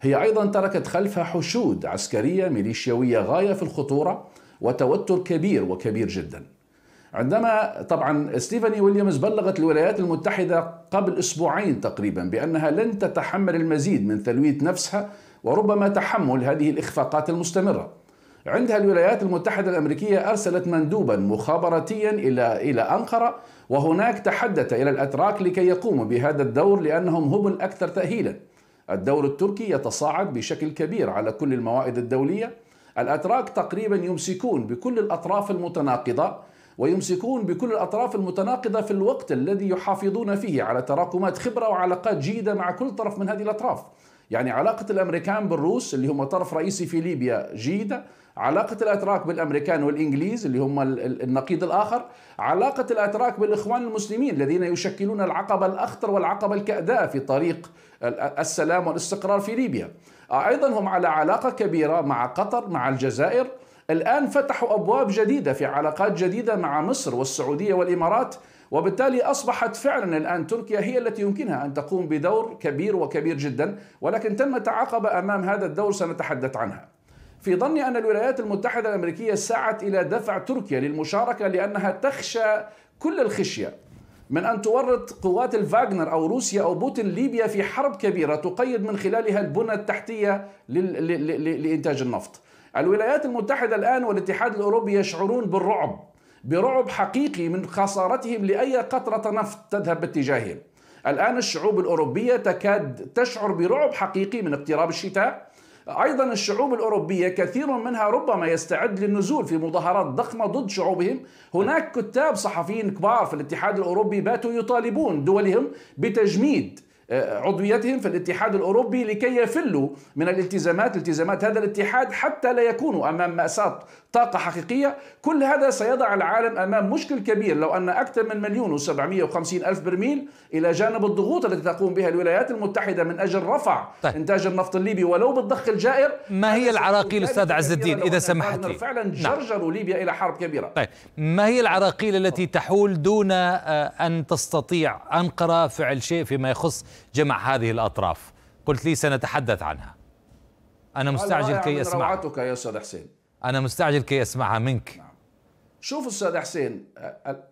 هي أيضا تركت خلفها حشود عسكرية ميليشياوية غاية في الخطورة وتوتر كبير وكبير جدا عندما طبعا ستيفاني ويليامز بلغت الولايات المتحدة قبل أسبوعين تقريبا بأنها لن تتحمل المزيد من تلوية نفسها وربما تحمل هذه الإخفاقات المستمرة عندها الولايات المتحدة الأمريكية أرسلت مندوبا مخابراتيا إلى إلى أنقرة وهناك تحدث إلى الأتراك لكي يقوموا بهذا الدور لأنهم هم الأكثر تأهيلا الدور التركي يتصاعد بشكل كبير على كل الموائد الدولية الأتراك تقريبا يمسكون بكل الأطراف المتناقضة ويمسكون بكل الأطراف المتناقضة في الوقت الذي يحافظون فيه على تراكمات خبرة وعلاقات جيدة مع كل طرف من هذه الأطراف يعني علاقة الأمريكان بالروس اللي هم طرف رئيسي في ليبيا جيدة علاقة الأتراك بالأمريكان والإنجليز اللي هم النقيض الآخر علاقة الأتراك بالإخوان المسلمين الذين يشكلون العقبة الأخطر والعقبة الكأداء في طريق السلام والاستقرار في ليبيا أيضا هم على علاقة كبيرة مع قطر مع الجزائر الآن فتحوا أبواب جديدة في علاقات جديدة مع مصر والسعودية والإمارات وبالتالي أصبحت فعلا الآن تركيا هي التي يمكنها أن تقوم بدور كبير وكبير جدا ولكن تم عقبة أمام هذا الدور سنتحدث عنها في ظني أن الولايات المتحدة الأمريكية سعت إلى دفع تركيا للمشاركة لأنها تخشى كل الخشية من أن تورط قوات الفاغنر أو روسيا أو بوتين ليبيا في حرب كبيرة تقيد من خلالها البنى التحتية لإنتاج النفط الولايات المتحدة الآن والاتحاد الأوروبي يشعرون بالرعب برعب حقيقي من خسارتهم لأي قطرة نفط تذهب باتجاههم الآن الشعوب الأوروبية تكاد تشعر برعب حقيقي من اقتراب الشتاء أيضا الشعوب الأوروبية كثير منها ربما يستعد للنزول في مظاهرات ضخمة ضد شعوبهم هناك كتاب صحفيين كبار في الاتحاد الأوروبي باتوا يطالبون دولهم بتجميد آه، عضويتهم في الاتحاد الاوروبي لكي يفلوا من الالتزامات التزامات هذا الاتحاد حتى لا يكونوا امام ماساه طاقة حقيقية كل هذا سيضع العالم أمام مشكل كبير لو أن أكثر من مليون وسبعمية وخمسين ألف برميل إلى جانب الضغوط التي تقوم بها الولايات المتحدة من أجل رفع طيب. إنتاج النفط الليبي ولو بالضخ الجائر ما هي العراقيل أستاذ عز الدين إذا سمحت لي فعلا جرجروا نعم. ليبيا إلى حرب كبيرة طيب. ما هي العراقيل التي تحول دون آه، أن تستطيع أنقرة فعل شيء فيما يخص جمع هذه الأطراف قلت لي سنتحدث عنها أنا مستعجل كي أسمع روعتك يا أستاذ حسين أنا مستعجل كي أسمعها منك شوف أستاذ حسين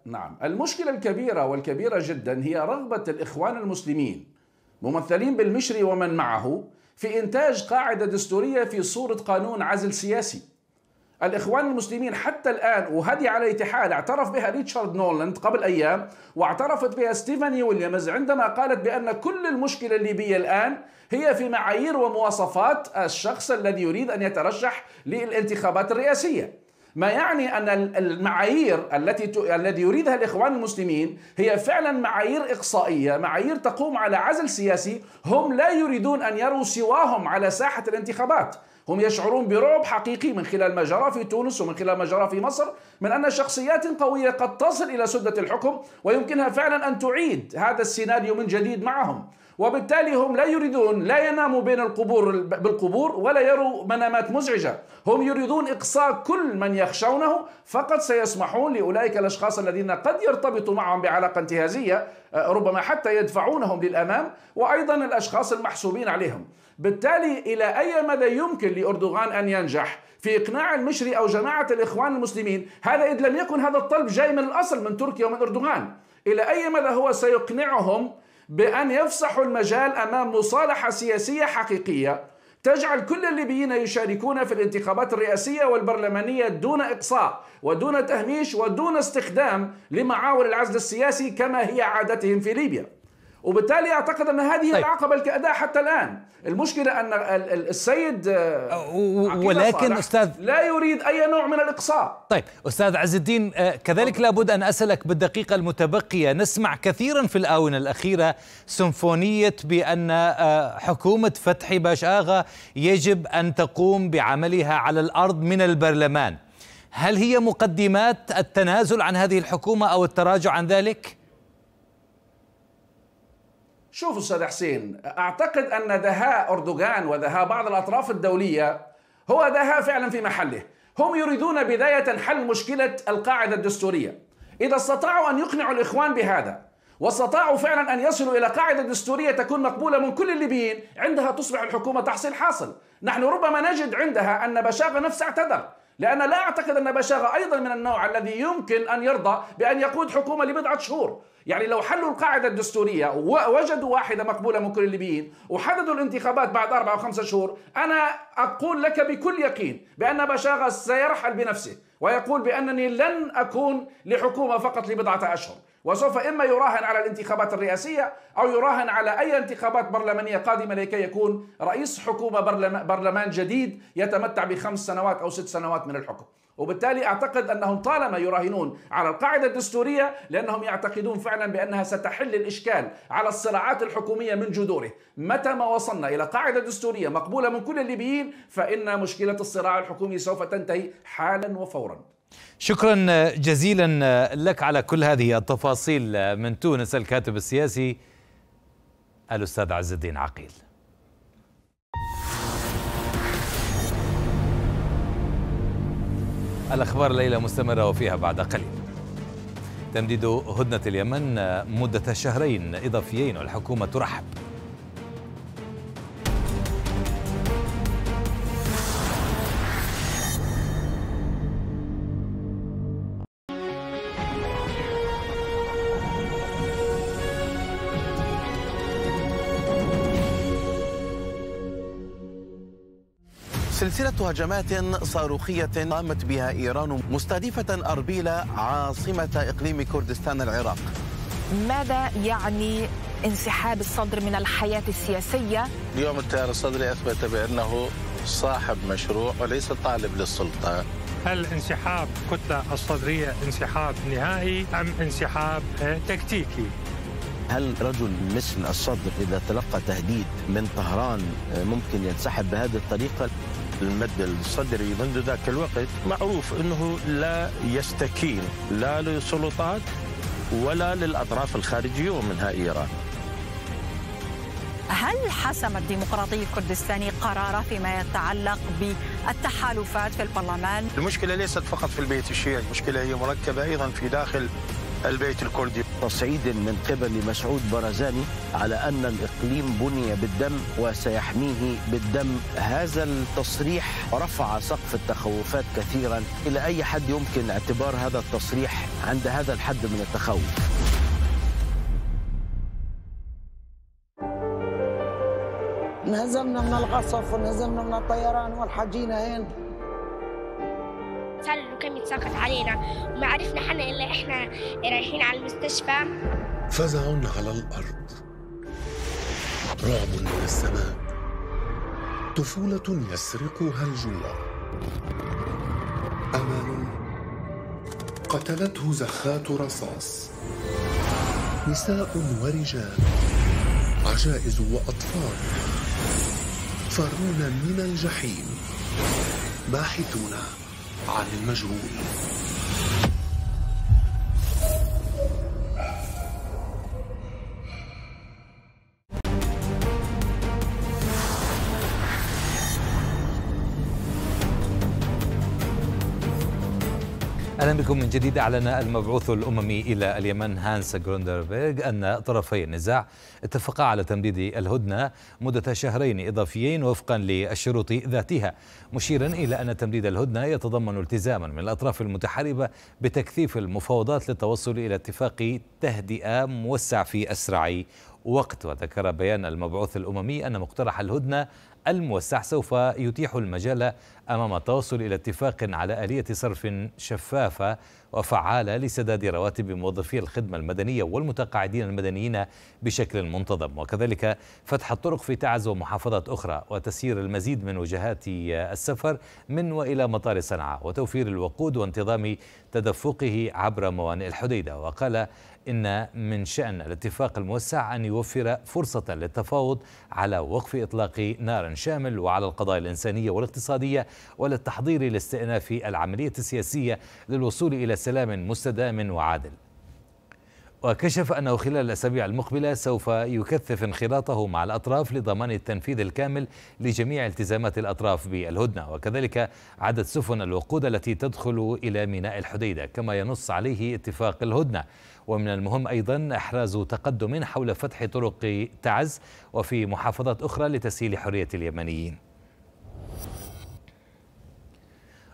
نعم المشكلة الكبيرة والكبيرة جدا هي رغبة الإخوان المسلمين ممثلين بالمشري ومن معه في إنتاج قاعدة دستورية في صورة قانون عزل سياسي الإخوان المسلمين حتى الآن وهذه على اتحاد اعترف بها ريتشارد نولاند قبل أيام واعترفت بها ستيفاني ويليامز عندما قالت بأن كل المشكلة الليبية الآن هي في معايير ومواصفات الشخص الذي يريد أن يترشح للانتخابات الرئاسية ما يعني ان المعايير التي ت... الذي يريدها الاخوان المسلمين هي فعلا معايير اقصائيه، معايير تقوم على عزل سياسي هم لا يريدون ان يروا سواهم على ساحه الانتخابات، هم يشعرون برعب حقيقي من خلال ما جرى في تونس ومن خلال ما جرى في مصر من أن شخصيات قوية قد تصل إلى سدة الحكم ويمكنها فعلا أن تعيد هذا السيناريو من جديد معهم وبالتالي هم لا يريدون لا يناموا بين القبور بالقبور ولا يروا منامات مزعجه، هم يريدون اقصاء كل من يخشونه فقط سيسمحون لاولئك الاشخاص الذين قد يرتبطوا معهم بعلاقه انتهازيه ربما حتى يدفعونهم للامام وايضا الاشخاص المحسوبين عليهم، بالتالي إلى أي مدى يمكن لأردوغان أن ينجح في إقناع المشري أو جماعة الإخوان المسلمين هذا إذ لم يكن هذا الطلب جاي من الأصل من تركيا ومن أردوغان إلى أي مدى هو سيقنعهم بأن يفسحوا المجال أمام مصالحة سياسية حقيقية تجعل كل الليبيين يشاركون في الانتخابات الرئاسية والبرلمانية دون إقصاء ودون تهميش ودون استخدام لمعاول العزل السياسي كما هي عادتهم في ليبيا وبالتالي اعتقد ان هذه طيب. العقبه الكاداء حتى الان المشكله ان السيد آه، ولكن استاذ لا يريد اي نوع من الاقصاء طيب استاذ عز الدين آه، كذلك طيب. لابد ان اسالك بالدقيقه المتبقيه نسمع كثيرا في الاونه الاخيره سمفونيه بان آه، حكومه فتحي باش اغا يجب ان تقوم بعملها على الارض من البرلمان هل هي مقدمات التنازل عن هذه الحكومه او التراجع عن ذلك؟ شوفوا استاذ حسين اعتقد ان دهاء اردوغان ودهاء بعض الاطراف الدوليه هو دهاء فعلا في محله هم يريدون بدايه حل مشكله القاعده الدستوريه اذا استطاعوا ان يقنعوا الاخوان بهذا واستطاعوا فعلا ان يصلوا الى قاعده دستوريه تكون مقبوله من كل الليبيين عندها تصبح الحكومه تحصيل حاصل نحن ربما نجد عندها ان بشاغه نفسه اعتذر لأن لا أعتقد أن بشاغة أيضا من النوع الذي يمكن أن يرضى بأن يقود حكومة لبضعة شهور يعني لو حلوا القاعدة الدستورية ووجدوا واحدة مقبولة من كل الليبيين وحددوا الانتخابات بعد أربعة أو خمسة شهور أنا أقول لك بكل يقين بأن بشاغة سيرحل بنفسه ويقول بأنني لن أكون لحكومة فقط لبضعة أشهر وسوف إما يراهن على الانتخابات الرئاسية أو يراهن على أي انتخابات برلمانية قادمة لكي يكون رئيس حكومة برلمان جديد يتمتع بخمس سنوات أو ست سنوات من الحكم وبالتالي أعتقد أنهم طالما يراهنون على القاعدة الدستورية لأنهم يعتقدون فعلا بأنها ستحل الإشكال على الصراعات الحكومية من جذوره متى ما وصلنا إلى قاعدة دستورية مقبولة من كل الليبيين فإن مشكلة الصراع الحكومي سوف تنتهي حالا وفورا شكرا جزيلا لك على كل هذه التفاصيل من تونس الكاتب السياسي الاستاذ عز الدين عقيل الأخبار الليلة مستمرة وفيها بعد قليل تمديد هدنة اليمن مدة شهرين إضافيين والحكومة ترحب سلسلة هجمات صاروخية قامت بها إيران مستهدفة أربيل عاصمة إقليم كردستان العراق ماذا يعني انسحاب الصدر من الحياة السياسية؟ اليوم التيار الصدري أثبت بأنه صاحب مشروع وليس طالب للسلطة هل انسحاب كتلة الصدرية انسحاب نهائي أم انسحاب آه، تكتيكي؟ هل رجل مثل الصدر إذا تلقى تهديد من طهران آه، ممكن ينسحب بهذه الطريقة؟ المد الصدري منذ ذاك الوقت معروف أنه لا يستكين لا للسلطات ولا للأطراف الخارجية ومنها إيران هل حسم الديمقراطي الكردستاني قراره فيما يتعلق بالتحالفات في البرلمان؟ المشكلة ليست فقط في البيت الشيعي المشكلة هي مركبة أيضا في داخل البيت الكردي تصعيد من قبل مسعود برزاني على أن الإقليم بني بالدم وسيحميه بالدم هذا التصريح رفع سقف التخوفات كثيرا إلى أي حد يمكن اعتبار هذا التصريح عند هذا الحد من التخوف انهزمنا من القصف وانهزمنا من الطيران والحجينا هين كان يتساقط علينا وما عرفنا حنا إلا إحنا رايحين على المستشفى فزع على الأرض رعب من السماء طفولة يسرقها الجوع أمل قتلته زخات رصاص نساء ورجال عجائز وأطفال فارون من الجحيم باحثون عن المجهول اهلا بكم من جديد اعلن المبعوث الاممي الى اليمن هانس جروندربيرغ ان طرفي النزاع اتفقا على تمديد الهدنه مده شهرين اضافيين وفقا للشروط ذاتها مشيرا الى ان تمديد الهدنه يتضمن التزاما من الاطراف المتحاربه بتكثيف المفاوضات للتوصل الى اتفاق تهدئه موسع في اسرع وقت وذكر بيان المبعوث الاممي ان مقترح الهدنه الموسع سوف يتيح المجال أمام التوصل إلى اتفاق على آلية صرف شفافة وفعالة لسداد رواتب موظفي الخدمة المدنية والمتقاعدين المدنيين بشكل منتظم وكذلك فتح الطرق في تعز ومحافظات أخرى وتسيير المزيد من وجهات السفر من وإلى مطار صنعاء وتوفير الوقود وانتظام تدفقه عبر موانئ الحديدة وقال إن من شأن الاتفاق الموسع أن يوفر فرصة للتفاوض على وقف إطلاق نار شامل وعلى القضايا الإنسانية والاقتصادية وللتحضير لاستئناف العملية السياسية للوصول إلى سلام مستدام وعادل وكشف أنه خلال الأسابيع المقبلة سوف يكثف انخراطه مع الأطراف لضمان التنفيذ الكامل لجميع التزامات الأطراف بالهدنة وكذلك عدد سفن الوقود التي تدخل إلى ميناء الحديدة كما ينص عليه اتفاق الهدنة ومن المهم أيضا إحراز تقدم حول فتح طرق تعز وفي محافظات أخرى لتسهيل حرية اليمنيين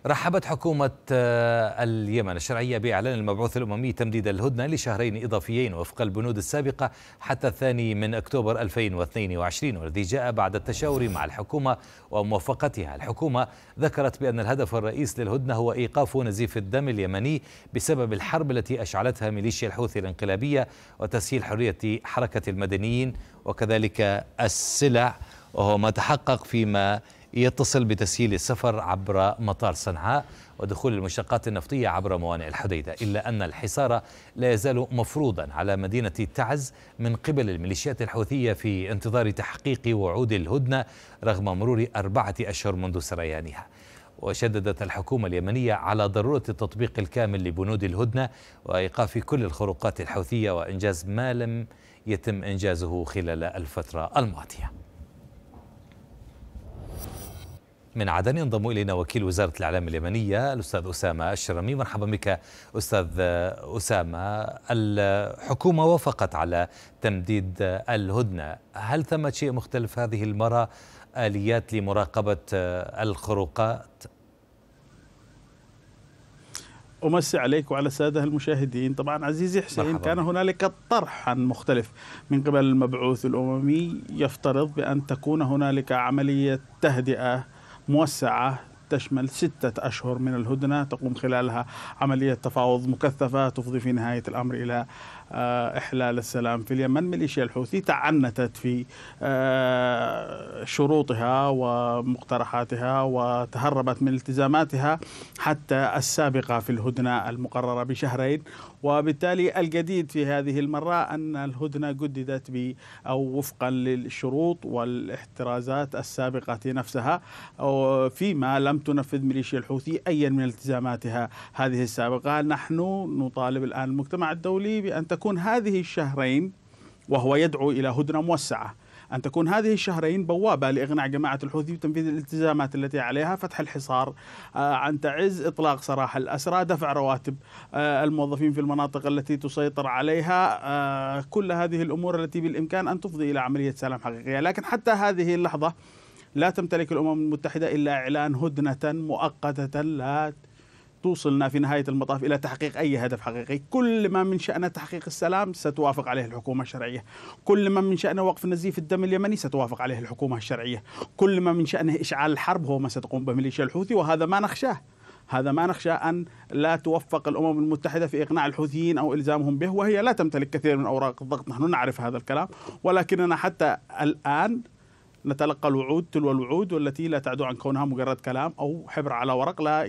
رحبت حكومة آه، اليمن الشرعية بإعلان المبعوث الأممي تمديد الهدنة لشهرين إضافيين وفق البنود السابقة حتى الثاني من أكتوبر 2022 والذي جاء بعد التشاور مع الحكومة وموافقتها الحكومة ذكرت بأن الهدف الرئيس للهدنة هو إيقاف نزيف الدم اليمني بسبب الحرب التي أشعلتها ميليشيا الحوثي الانقلابية وتسهيل حرية حركة المدنيين وكذلك السلع وهو ما تحقق فيما يتصل بتسهيل السفر عبر مطار صنعاء ودخول المشتقات النفطية عبر موانئ الحديدة إلا أن الحصار لا يزال مفروضا على مدينة تعز من قبل الميليشيات الحوثية في انتظار تحقيق وعود الهدنة رغم مرور أربعة أشهر منذ سريانها وشددت الحكومة اليمنية على ضرورة التطبيق الكامل لبنود الهدنة وإيقاف كل الخروقات الحوثية وإنجاز ما لم يتم إنجازه خلال الفترة الماضية من عدن ينضم الينا وكيل وزاره الاعلام اليمنيه الاستاذ اسامه الشرمي مرحبا بك استاذ اسامه الحكومه وافقت على تمديد الهدنه هل ثم شيء مختلف هذه المره اليات لمراقبه الخروقات أمسي عليك وعلى السادة المشاهدين طبعا عزيزي حسين مرحبا. كان هنالك طرحا مختلف من قبل المبعوث الأممي يفترض بأن تكون هنالك عملية تهدئة موسعة تشمل ستة أشهر من الهدنة تقوم خلالها عملية تفاوض مكثفة تفضي في نهاية الأمر إلى آه، إحلال السلام في اليمن ميليشيا الحوثي تعنتت في آه، شروطها ومقترحاتها وتهربت من التزاماتها حتى السابقة في الهدنة المقررة بشهرين وبالتالي الجديد في هذه المرة أن الهدنة جددت ب أو وفقا للشروط والاحترازات السابقة نفسها فيما لم تنفذ ميليشيا الحوثي أيا من التزاماتها هذه السابقة نحن نطالب الآن المجتمع الدولي بأن تكون هذه الشهرين وهو يدعو إلى هدنة موسعة أن تكون هذه الشهرين بوابة لإقناع جماعة الحوثي بتنفيذ الالتزامات التي عليها فتح الحصار عن آه، تعز إطلاق سراح الأسرى دفع رواتب آه، الموظفين في المناطق التي تسيطر عليها آه، كل هذه الأمور التي بالإمكان أن تفضي إلى عملية سلام حقيقية لكن حتى هذه اللحظة لا تمتلك الأمم المتحدة إلا إعلان هدنة مؤقتة لا توصلنا في نهاية المطاف إلى تحقيق أي هدف حقيقي كل ما من شأنه تحقيق السلام ستوافق عليه الحكومة الشرعية كل ما من شأنه وقف نزيف الدم اليمني ستوافق عليه الحكومة الشرعية كل ما من شأنه إشعال الحرب هو ما ستقوم به ميليشيا الحوثي وهذا ما نخشاه هذا ما نخشى أن لا توفق الأمم المتحدة في إقناع الحوثيين أو إلزامهم به وهي لا تمتلك كثير من أوراق الضغط نحن نعرف هذا الكلام ولكننا حتى الآن نتلقى الوعود تلو الوعود والتي لا تعدو عن كونها مجرد كلام أو حبر على ورق لا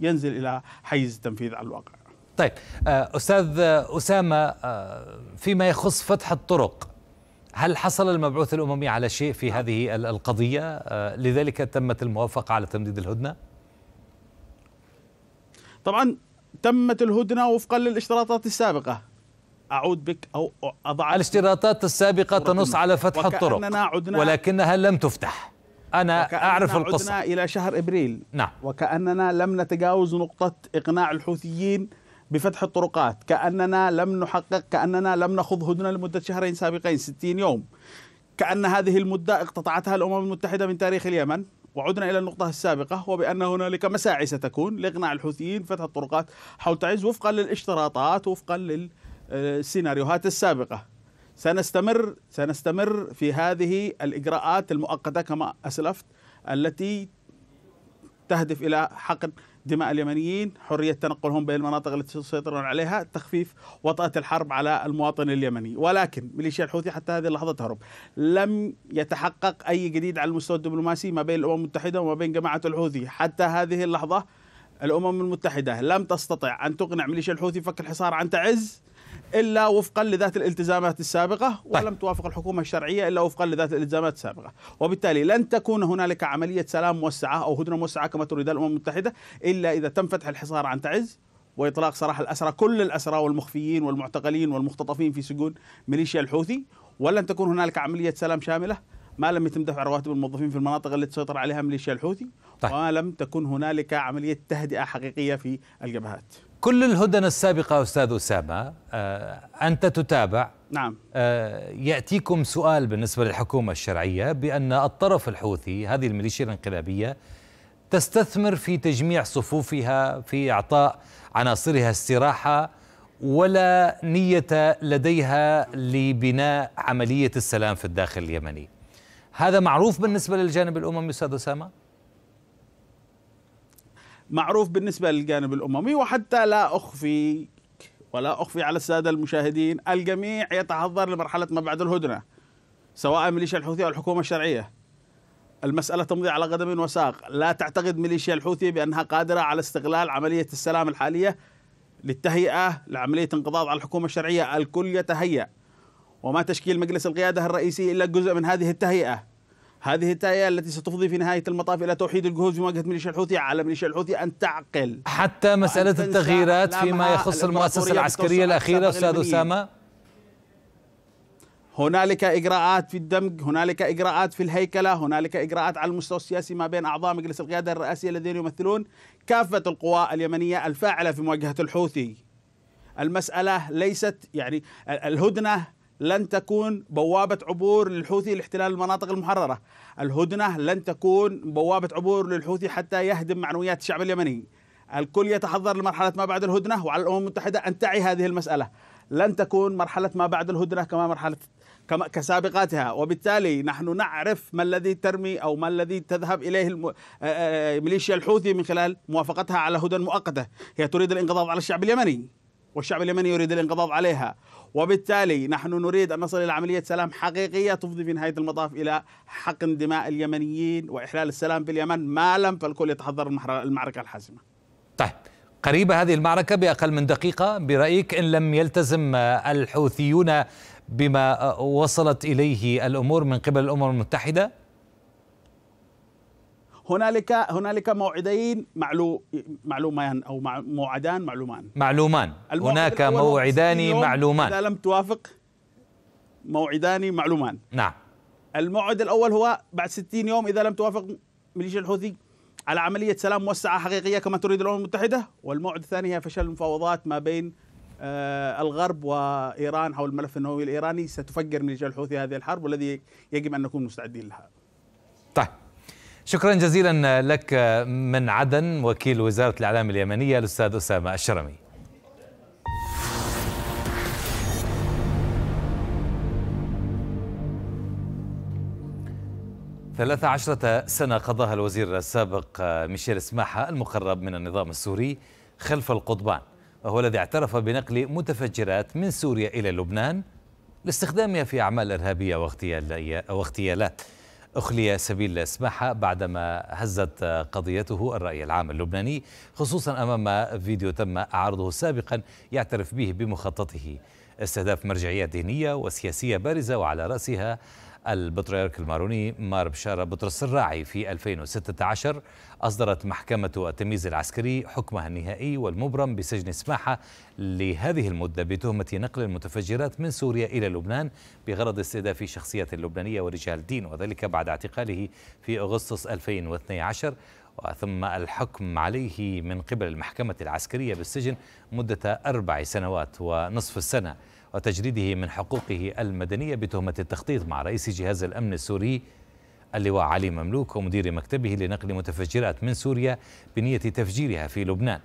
ينزل إلى حيز التنفيذ على الواقع طيب آه، أستاذ آه، أسامة آه، فيما يخص فتح الطرق هل حصل المبعوث الأممي على شيء في نعم. هذه القضية لذلك تمت الموافقة على تمديد الهدنة طبعا تمت الهدنة وفقا للاشتراطات السابقة أعود بك أو أضع الاشتراطات السابقة تنص على فتح الطرق عدنا ولكنها لم تفتح أنا أعرف القصة عدنا إلى شهر إبريل نعم وكأننا لم نتجاوز نقطة إقناع الحوثيين بفتح الطرقات كأننا لم نحقق كأننا لم نخض هدنة لمدة شهرين سابقين 60 يوم كأن هذه المدة اقتطعتها الأمم المتحدة من تاريخ اليمن وعدنا إلى النقطة السابقة وبأن هنالك مساعي ستكون لإقناع الحوثيين فتح الطرقات حول تعز وفقا للاشتراطات وفقا لل السيناريوهات السابقة سنستمر سنستمر في هذه الإجراءات المؤقتة كما أسلفت التي تهدف إلى حقن دماء اليمنيين حرية تنقلهم بين المناطق التي سيطرون عليها تخفيف وطأة الحرب على المواطن اليمني ولكن ميليشيا الحوثي حتى هذه اللحظة تهرب لم يتحقق أي جديد على المستوى الدبلوماسي ما بين الأمم المتحدة وما بين جماعة الحوثي حتى هذه اللحظة الأمم المتحدة لم تستطع أن تقنع ميليشيا الحوثي فك الحصار عن تعز الا وفقا لذات الالتزامات السابقه طيب. ولم توافق الحكومه الشرعيه الا وفقا لذات الالتزامات السابقه وبالتالي لن تكون هنالك عمليه سلام موسعه او هدنه موسعه كما تريد الامم المتحده الا اذا تم فتح الحصار عن تعز واطلاق سراح الاسرى كل الاسرى والمخفيين والمعتقلين والمختطفين في سجون ميليشيا الحوثي ولن تكون هنالك عمليه سلام شامله ما لم يتم دفع رواتب الموظفين في المناطق التي تسيطر عليها ميليشيا الحوثي طيب. وما لم تكن هنالك عمليه تهدئه حقيقيه في الجبهات كل الهدن السابقة أستاذ أسامة آه، أنت تتابع نعم آه، يأتيكم سؤال بالنسبة للحكومة الشرعية بأن الطرف الحوثي هذه الميليشيا الانقلابية تستثمر في تجميع صفوفها في إعطاء عناصرها استراحة ولا نية لديها لبناء عملية السلام في الداخل اليمني هذا معروف بالنسبة للجانب الأممي أستاذ أسامة؟ معروف بالنسبة للجانب الأممي وحتى لا أخفي ولا أخفي على السادة المشاهدين الجميع يتحضر لمرحلة ما بعد الهدنة سواء ميليشيا الحوثي أو الحكومة الشرعية المسألة تمضي على قدم وساق لا تعتقد ميليشيا الحوثي بأنها قادرة على استغلال عملية السلام الحالية للتهيئة لعملية انقضاض على الحكومة الشرعية الكل يتهيأ وما تشكيل مجلس القيادة الرئيسي إلا جزء من هذه التهيئة هذه التاية التي ستفضي في نهاية المطاف إلى توحيد الجهود في مواجهة ميليشيا الحوثي على ميليشيا الحوثي أن تعقل حتى مسألة التغييرات فيما يخص المؤسسة العسكرية الأخيرة أستاذ أسامة هنالك اجراءات في الدمج، هنالك اجراءات في الهيكله، هنالك اجراءات على المستوى السياسي ما بين اعضاء مجلس القياده الرئاسيه الذين يمثلون كافه القوى اليمنيه الفاعله في مواجهه الحوثي. المساله ليست يعني الهدنه لن تكون بوابة عبور للحوثي لاحتلال المناطق المحررة الهدنة لن تكون بوابة عبور للحوثي حتى يهدم معنويات الشعب اليمني الكل يتحضر لمرحلة ما بعد الهدنة وعلى الأمم المتحدة أن تعي هذه المسألة لن تكون مرحلة ما بعد الهدنة كما مرحلة كما كسابقاتها وبالتالي نحن نعرف ما الذي ترمي أو ما الذي تذهب إليه ميليشيا الحوثي من خلال موافقتها على هدن مؤقتة هي تريد الانقضاض على الشعب اليمني والشعب اليمني يريد الانقضاض عليها وبالتالي نحن نريد أن نصل إلى عملية سلام حقيقية تفضي في نهاية المطاف إلى حقن دماء اليمنيين وإحلال السلام في اليمن ما لم فالكل يتحضر المعركة الحاسمة طيب قريبة هذه المعركة بأقل من دقيقة برأيك إن لم يلتزم الحوثيون بما وصلت إليه الأمور من قبل الأمم المتحدة؟ هنالك هنالك موعدين معلو معلومان او موعدان معلومان معلومان هناك موعدان معلومان اذا لم توافق موعدان معلومان نعم الموعد الاول هو بعد 60 يوم اذا لم توافق ميليشيا الحوثي على عمليه سلام موسعه حقيقيه كما تريد الامم المتحده والموعد الثاني هي فشل المفاوضات ما بين آه، الغرب وايران حول الملف النووي الايراني ستفجر ميليشيا الحوثي هذه الحرب والذي يجب ان نكون مستعدين لها شكرا جزيلا لك من عدن وكيل وزارة الإعلام اليمنية الأستاذ أسامة الشرمي ثلاث عشرة سنة قضاها الوزير السابق ميشيل سماحة المقرب من النظام السوري خلف القضبان وهو الذي اعترف بنقل متفجرات من سوريا إلى لبنان لاستخدامها في أعمال إرهابية واغتيالات أخلي سبيل سماحة بعدما هزت قضيته الرأي العام اللبناني خصوصا أمام فيديو تم عرضه سابقا يعترف به بمخططه استهداف مرجعيات دينية وسياسية بارزة وعلى رأسها البطريرك الماروني مار بشارة بطرس الراعي في 2016 أصدرت محكمة التمييز العسكري حكمها النهائي والمبرم بسجن سماحة لهذه المدة بتهمة نقل المتفجرات من سوريا إلى لبنان بغرض استهداف شخصية لبنانية ورجال دين وذلك بعد اعتقاله في أغسطس 2012 وثم الحكم عليه من قبل المحكمة العسكرية بالسجن مدة أربع سنوات ونصف السنة وتجريده من حقوقه المدنية بتهمة التخطيط مع رئيس جهاز الأمن السوري اللواء علي مملوك ومدير مكتبه لنقل متفجرات من سوريا بنية تفجيرها في لبنان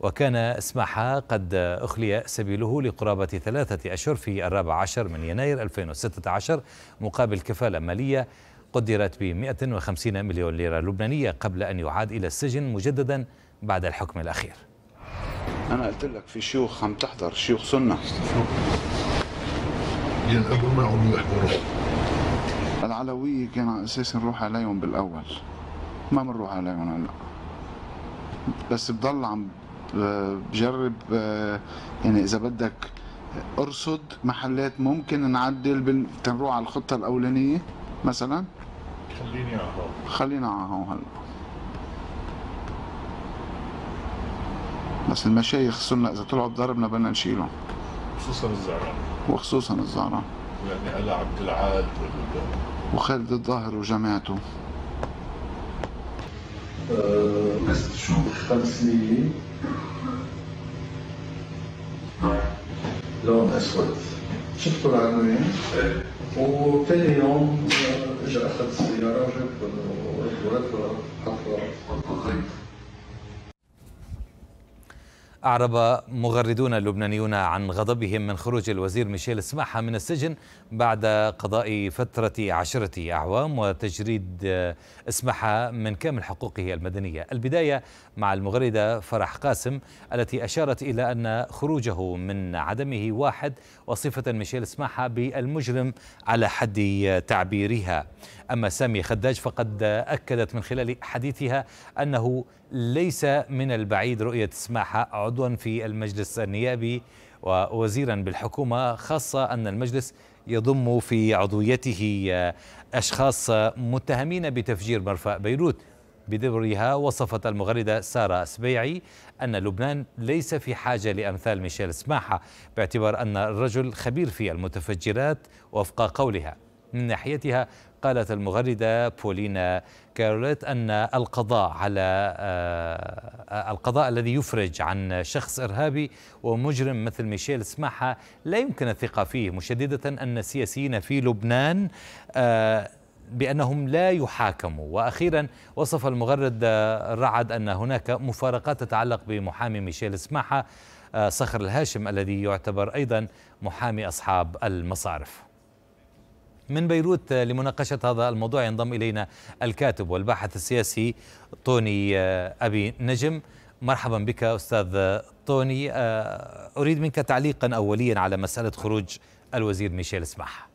وكان اسماحة قد أخلي سبيله لقرابة ثلاثة أشهر في الرابع عشر من يناير 2016 مقابل كفالة مالية قدرت ب 150 مليون ليرة لبنانية قبل أن يعاد إلى السجن مجددا بعد الحكم الأخير انا قلت لك في شيوخ عم تحضر شيوخ سنه ينقلوا معهم يحضروا العلوية كان على اساس نروح عليهم بالاول ما بنروح عليهم هلا بس بضل عم بجرب يعني اذا بدك ارصد محلات ممكن نعدل بن... تنروح على الخطه الاولانيه مثلا خليني على خلينا على هون هلا بس المشايخ السنه اذا طلعوا بضربنا بدنا نشيلهم خصوصا الزعران وخصوصا الزعران يعني الا عبد العال وخالد الظاهر وجماعته بس تشوف أه، خمسمية لون اسود شفتوا العنوان إيه. وثاني يوم أه، اجى اخذ السياره وجاب وحط أعرب مغردون لبنانيون عن غضبهم من خروج الوزير ميشيل سماحة من السجن بعد قضاء فترة عشرة أعوام وتجريد سماحة من كامل حقوقه المدنية البداية مع المغردة فرح قاسم التي أشارت إلى أن خروجه من عدمه واحد وصفة ميشيل سماحة بالمجرم على حد تعبيرها أما سامي خداج فقد أكدت من خلال حديثها أنه ليس من البعيد رؤية سماحة عضوا في المجلس النيابي ووزيرا بالحكومة خاصة أن المجلس يضم في عضويته أشخاص متهمين بتفجير مرفأ بيروت بدورها وصفت المغردة سارة سبيعي أن لبنان ليس في حاجة لأمثال ميشيل سماحة باعتبار أن الرجل خبير في المتفجرات وفق قولها من ناحيتها قالت المغردة بولينا كاروليت أن القضاء على آه، القضاء الذي يفرج عن شخص إرهابي ومجرم مثل ميشيل سماحة لا يمكن الثقة فيه مشددة أن السياسيين في لبنان آه، بأنهم لا يحاكموا وأخيرا وصف المغرد رعد أن هناك مفارقات تتعلق بمحامي ميشيل سماحة آه، صخر الهاشم الذي يعتبر أيضا محامي أصحاب المصارف من بيروت لمناقشة هذا الموضوع ينضم إلينا الكاتب والباحث السياسي طوني آه، أبي نجم مرحبا بك أستاذ طوني آه، أريد منك تعليقا أوليا على مسألة خروج الوزير ميشيل سماحه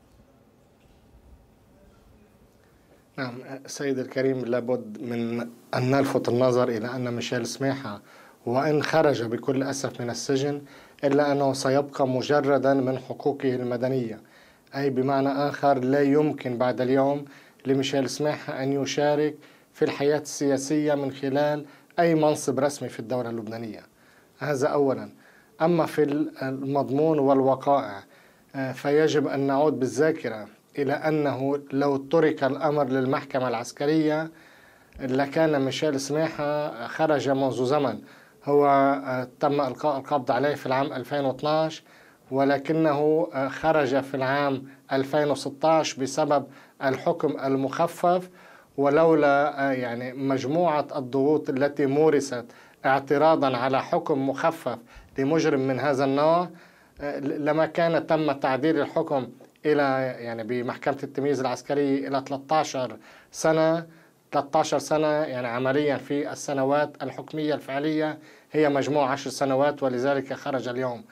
نعم السيد الكريم لابد من أن نلفت النظر إلى أن ميشيل سماحة وإن خرج بكل أسف من السجن إلا أنه سيبقى مجردا من حقوقه المدنية أي بمعنى آخر لا يمكن بعد اليوم لميشيل سماحة أن يشارك في الحياة السياسية من خلال أي منصب رسمي في الدولة اللبنانية هذا أولا أما في المضمون والوقائع آه، فيجب أن نعود بالذاكرة إلى أنه لو ترك الأمر للمحكمة العسكرية لكان ميشيل سماحة خرج منذ زمن هو آه، تم إلقاء القبض عليه في العام 2012 ولكنه آه، خرج في العام 2016 بسبب الحكم المخفف ولولا آه، يعني مجموعة الضغوط التي مورست اعتراضا على حكم مخفف لمجرم من هذا النوع لما كان تم تعديل الحكم الى يعني بمحكمه التمييز العسكري الى 13 سنه 13 سنه يعني عمليا في السنوات الحكميه الفعليه هي مجموع 10 سنوات ولذلك خرج اليوم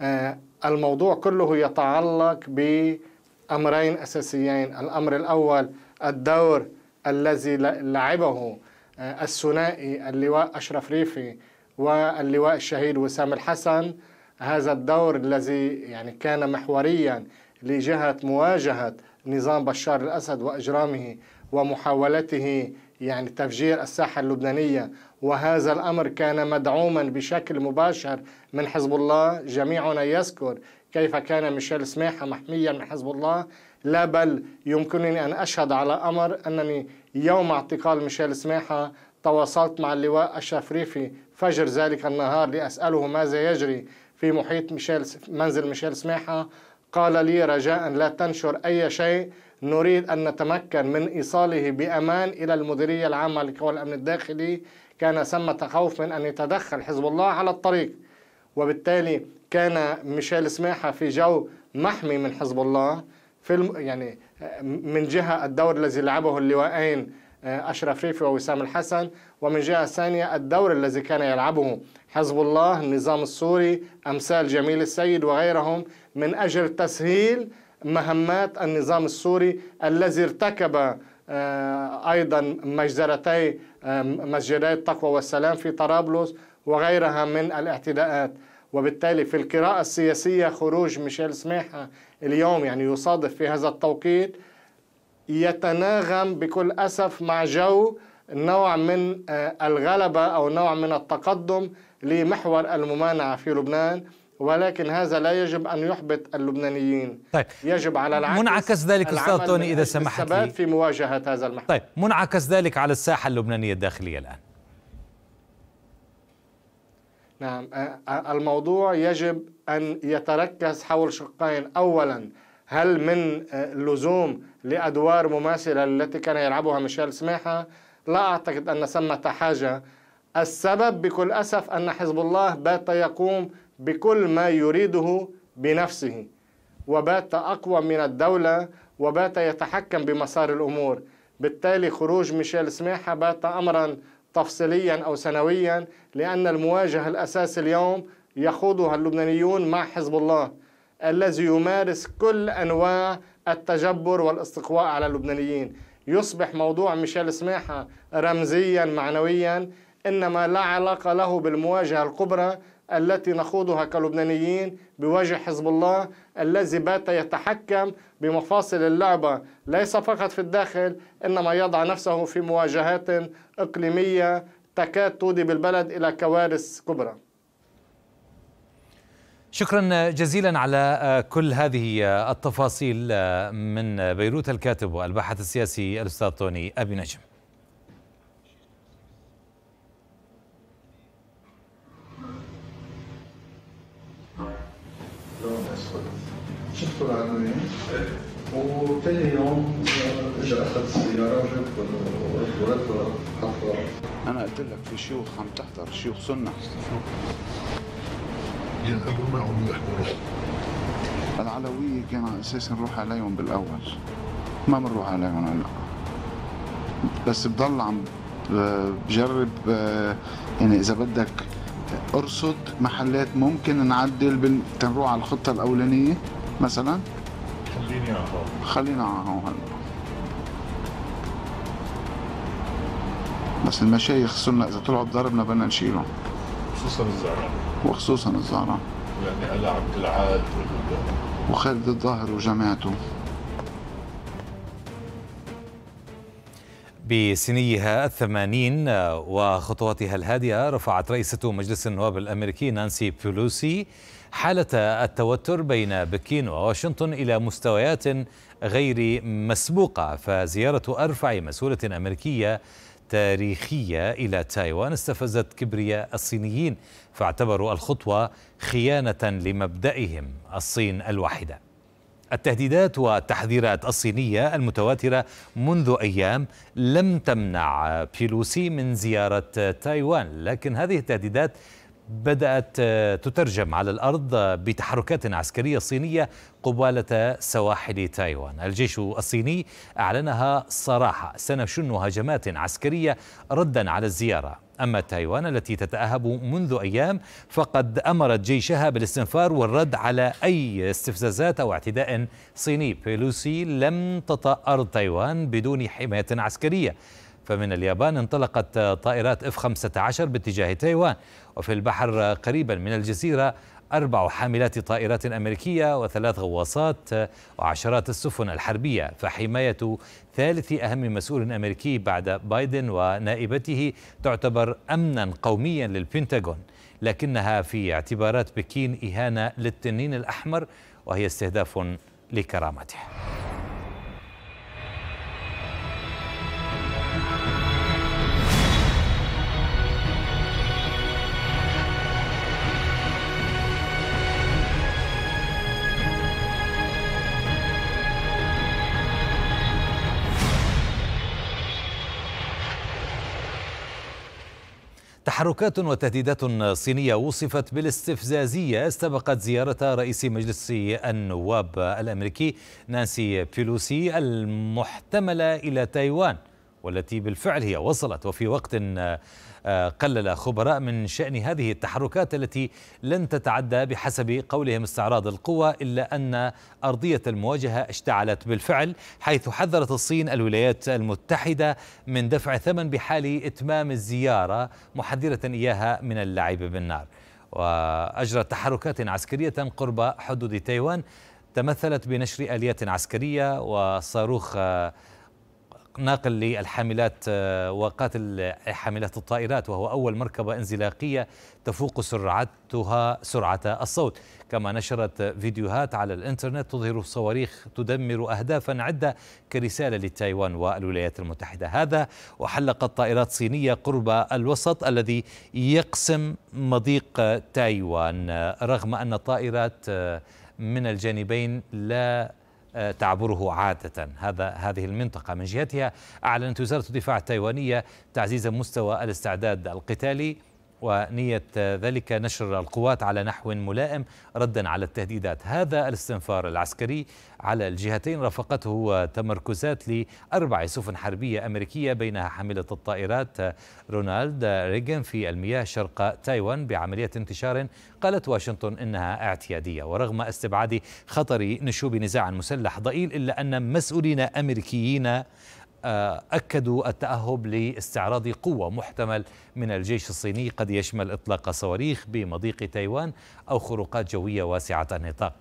آه، الموضوع كله يتعلق بامرين اساسيين الامر الاول الدور الذي لعبه آه، الثنائي اللواء اشرف ريفي واللواء الشهيد وسام الحسن هذا الدور الذي يعني كان محوريا لجهة مواجهة نظام بشار الأسد وإجرامه ومحاولته يعني تفجير الساحة اللبنانية وهذا الأمر كان مدعوما بشكل مباشر من حزب الله جميعنا يذكر كيف كان ميشيل سماحة محميا من حزب الله لا بل يمكنني أن أشهد على أمر أنني يوم اعتقال ميشيل سماحة تواصلت مع اللواء الشافريفي فجر ذلك النهار لأسأله ماذا يجري في محيط ميشيل منزل ميشيل سماحة قال لي رجاء لا تنشر أي شيء نريد أن نتمكن من إيصاله بأمان إلى المديرية العامة لقوى الأمن الداخلي كان ثمة خوف من أن يتدخل حزب الله على الطريق وبالتالي كان ميشيل سماحة في جو محمي من حزب الله في الم... يعني من جهة الدور الذي لعبه اللواءين آه، أشرف ريفي ووسام الحسن ومن جهة ثانية الدور الذي كان يلعبه حزب الله النظام السوري أمثال جميل السيد وغيرهم من أجل تسهيل مهمات النظام السوري الذي ارتكب آه، أيضا مجزرتي آه، مسجدي التقوى والسلام في طرابلس وغيرها من الاعتداءات وبالتالي في القراءة السياسية خروج ميشيل سماحة اليوم يعني يصادف في هذا التوقيت يتناغم بكل أسف مع جو نوع من آه، الغلبة أو نوع من التقدم لمحور الممانعة في لبنان ولكن هذا لا يجب أن يحبط اللبنانيين طيب. يجب على العكس منعكس ذلك أستاذ توني إذا سمحت لي في مواجهة هذا المحور طيب منعكس ذلك على الساحة اللبنانية الداخلية الآن نعم الموضوع يجب أن يتركز حول شقين أولا هل من لزوم لأدوار مماثلة التي كان يلعبها ميشيل سماحة لا أعتقد أن ثمة حاجة السبب بكل أسف أن حزب الله بات يقوم بكل ما يريده بنفسه وبات أقوى من الدولة وبات يتحكم بمسار الأمور بالتالي خروج ميشيل سماحة بات أمرا تفصيليا أو سنويا لأن المواجهة الاساس اليوم يخوضها اللبنانيون مع حزب الله الذي يمارس كل أنواع التجبر والاستقواء على اللبنانيين يصبح موضوع ميشيل سماحة رمزيا معنويا إنما لا علاقة له بالمواجهة الكبرى التي نخوضها كلبنانيين بوجه حزب الله الذي بات يتحكم بمفاصل اللعبة ليس فقط في الداخل إنما يضع نفسه في مواجهات إقليمية تكاد تودي بالبلد إلى كوارث كبرى شكرا جزيلا على آه، كل هذه آه، التفاصيل آه، من بيروت الكاتب والباحث السياسي الأستاذ طوني أبي نجم بسرعه يعني وثاني يوم اجى اخذ السياره وجاب ورد حفره انا قلت لك في شيوخ عم تحضر شيوخ سنه ينقلوا معهم يحضروا العلوية كان على أساس نروح عليهم بالأول ما بنروح عليهم هلا بس بضل عم بجرب يعني إذا بدك أرصد محلات ممكن نعدل تنروح على الخطة الأولانية مثلا خليني اهو خلينا اهو هلا بس المشايخ السنة إذا طلعوا بضربنا بدنا نشيلهم خصوصا الزعران وخصوصا الزعران يعني ألا عبد العال وخالد الظاهر وجماعته بسنيها الثمانين وخطواتها الهادئة رفعت رئيسة مجلس النواب الأمريكي نانسي بيلوسي حالة التوتر بين بكين وواشنطن إلى مستويات غير مسبوقة فزيارة أرفع مسؤولة أمريكية تاريخية إلى تايوان استفزت كبرياء الصينيين فاعتبروا الخطوة خيانة لمبدئهم الصين الواحدة التهديدات والتحذيرات الصينية المتواترة منذ أيام لم تمنع بيلوسي من زيارة تايوان لكن هذه التهديدات بدأت آه، تترجم على الأرض بتحركات عسكرية صينية قبالة سواحل تايوان الجيش الصيني أعلنها صراحة سنشن هجمات عسكرية ردا على الزيارة أما تايوان التي تتأهب منذ أيام فقد أمرت جيشها بالاستنفار والرد على أي استفزازات أو اعتداء صيني بيلوسي لم تطأ أرض تايوان بدون حماية عسكرية فمن اليابان انطلقت طائرات اف 15 باتجاه تايوان وفي البحر قريبا من الجزيرة أربع حاملات طائرات أمريكية وثلاث غواصات وعشرات السفن الحربية فحماية ثالث أهم مسؤول أمريكي بعد بايدن ونائبته تعتبر أمنا قوميا للبنتاغون لكنها في اعتبارات بكين إهانة للتنين الأحمر وهي استهداف لكرامته تحركات وتهديدات صينية وصفت بالاستفزازية استبقت زيارة رئيس مجلس النواب الأمريكي نانسي بيلوسي المحتملة إلى تايوان والتي بالفعل هي وصلت وفي وقت آه، آه، قلل خبراء من شأن هذه التحركات التي لن تتعدى بحسب قولهم استعراض القوى إلا أن أرضية المواجهة اشتعلت بالفعل حيث حذرت الصين الولايات المتحدة من دفع ثمن بحال إتمام الزيارة محذرة إياها من اللعب بالنار وأجرت تحركات عسكرية قرب حدود تايوان تمثلت بنشر آليات عسكرية وصاروخ آه، ناقل للحاملات آه، وقاتل حاملات الطائرات وهو أول مركبة انزلاقية تفوق سرعتها سرعة الصوت كما نشرت فيديوهات على الإنترنت تظهر صواريخ تدمر أهدافا عدة كرسالة لتايوان والولايات المتحدة هذا وحلقت طائرات صينية قرب الوسط الذي يقسم مضيق تايوان رغم أن الطائرات آه، من الجانبين لا آه، تعبره عادة هذا هذه المنطقة من جهتها أعلنت وزارة الدفاع التايوانية تعزيز مستوى الاستعداد القتالي ونية ذلك نشر القوات على نحو ملائم ردا على التهديدات هذا الاستنفار العسكري على الجهتين رافقته تمركزات لأربع سفن حربية أمريكية بينها حاملة الطائرات رونالد ريغن في المياه شرق تايوان بعملية انتشار قالت واشنطن إنها اعتيادية ورغم استبعاد خطر نشوب نزاع مسلح ضئيل إلا أن مسؤولين أمريكيين أكدوا التأهب لاستعراض قوة محتمل من الجيش الصيني قد يشمل إطلاق صواريخ بمضيق تايوان أو خروقات جوية واسعة النطاق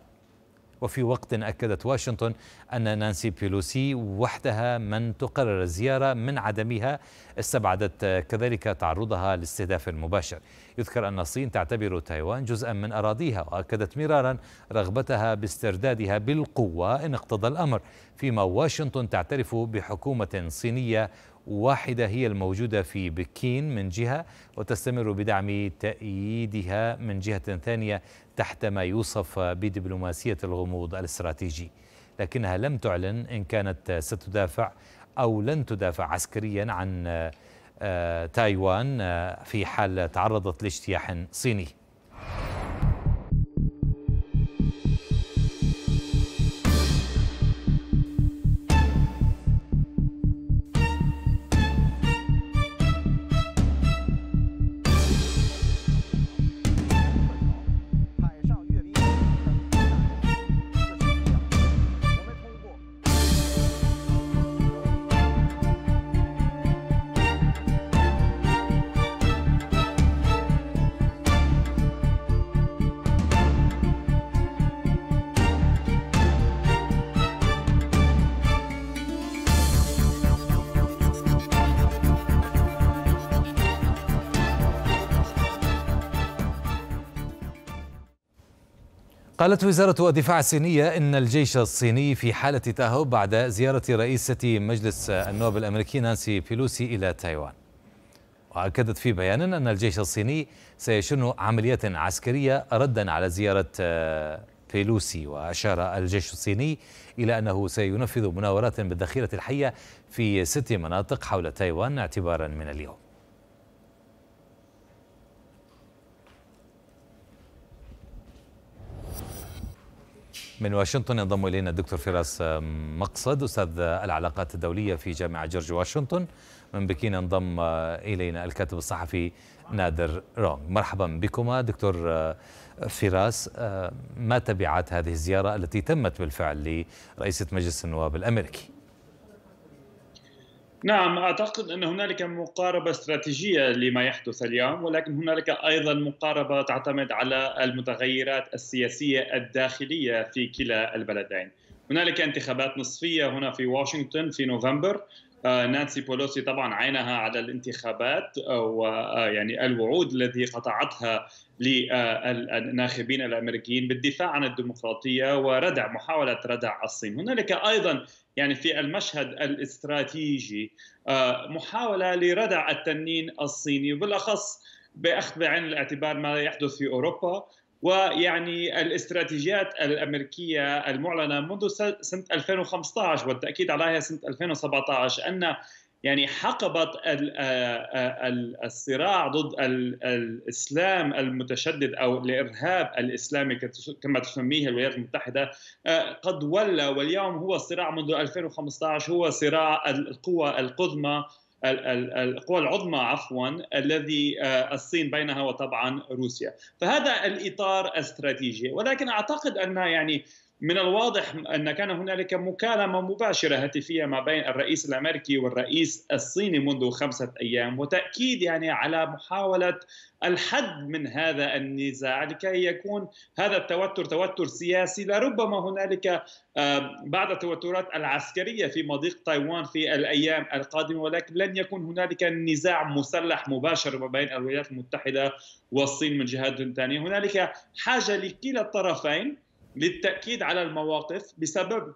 وفي وقت أكدت واشنطن أن نانسي بيلوسي وحدها من تقرر الزيارة من عدمها استبعدت كذلك تعرضها للاستهداف المباشر يذكر أن الصين تعتبر تايوان جزءا من أراضيها وأكدت مرارا رغبتها باستردادها بالقوة إن اقتضى الأمر فيما واشنطن تعترف بحكومة صينية واحدة هي الموجودة في بكين من جهة وتستمر بدعم تأييدها من جهة ثانية تحت ما يوصف بدبلوماسية الغموض الاستراتيجي لكنها لم تعلن إن كانت ستدافع أو لن تدافع عسكريا عن آه، تايوان آه، في حال تعرضت لاجتياح صيني قالت وزارة الدفاع الصينية إن الجيش الصيني في حالة تأهب بعد زيارة رئيسة مجلس النواب الأمريكي نانسي بيلوسي إلى تايوان وأكدت في بيان أن الجيش الصيني سيشن عمليات عسكرية ردا على زيارة آه، بيلوسي وأشار الجيش الصيني إلى أنه سينفذ مناورات بالذخيرة الحية في ست مناطق حول تايوان اعتبارا من اليوم من واشنطن ينضم الينا الدكتور فراس آه، مقصد استاذ آه، العلاقات الدوليه في جامعه جورج واشنطن من بكين انضم آه، الينا الكاتب الصحفي نادر رونغ مرحبا بكما دكتور فراس ما تبعات هذه الزياره التي تمت بالفعل لرئيسه مجلس النواب الامريكي نعم اعتقد ان هنالك مقاربه استراتيجيه لما يحدث اليوم ولكن هنالك ايضا مقاربه تعتمد على المتغيرات السياسيه الداخليه في كلا البلدين. هنالك انتخابات نصفيه هنا في واشنطن في نوفمبر آه، نانسي بولوسي طبعا عينها على الانتخابات آه، ويعني آه، الوعود التي قطعتها للناخبين الامريكيين بالدفاع عن الديمقراطيه وردع محاوله ردع الصين، هنالك ايضا يعني في المشهد الاستراتيجي محاوله لردع التنين الصيني وبالاخص باخذ بعين الاعتبار ما يحدث في اوروبا ويعني الاستراتيجيات الامريكيه المعلنه منذ سنه 2015 والتاكيد عليها سنه 2017 ان يعني حقبة الصراع ضد الاسلام المتشدد او الارهاب الاسلامي كما تسميه الولايات المتحده قد ولى واليوم هو الصراع منذ 2015 هو صراع القوى القدمى القوى العظمى عفوا الذي آه، الصين بينها وطبعا روسيا فهذا الاطار الاستراتيجي ولكن اعتقد ان يعني من الواضح أن كان هنالك مكالمة مباشرة هاتفية ما بين الرئيس الأمريكي والرئيس الصيني منذ خمسة أيام وتأكيد يعني على محاولة الحد من هذا النزاع لكي يكون هذا التوتر توتر سياسي لربما هنالك آه، بعض التوترات العسكرية في مضيق تايوان في الأيام القادمة ولكن لن يكون هنالك نزاع مسلح مباشر ما بين الولايات المتحدة والصين من جهة ثانية هنالك حاجة لكلا الطرفين للتاكيد على المواقف بسبب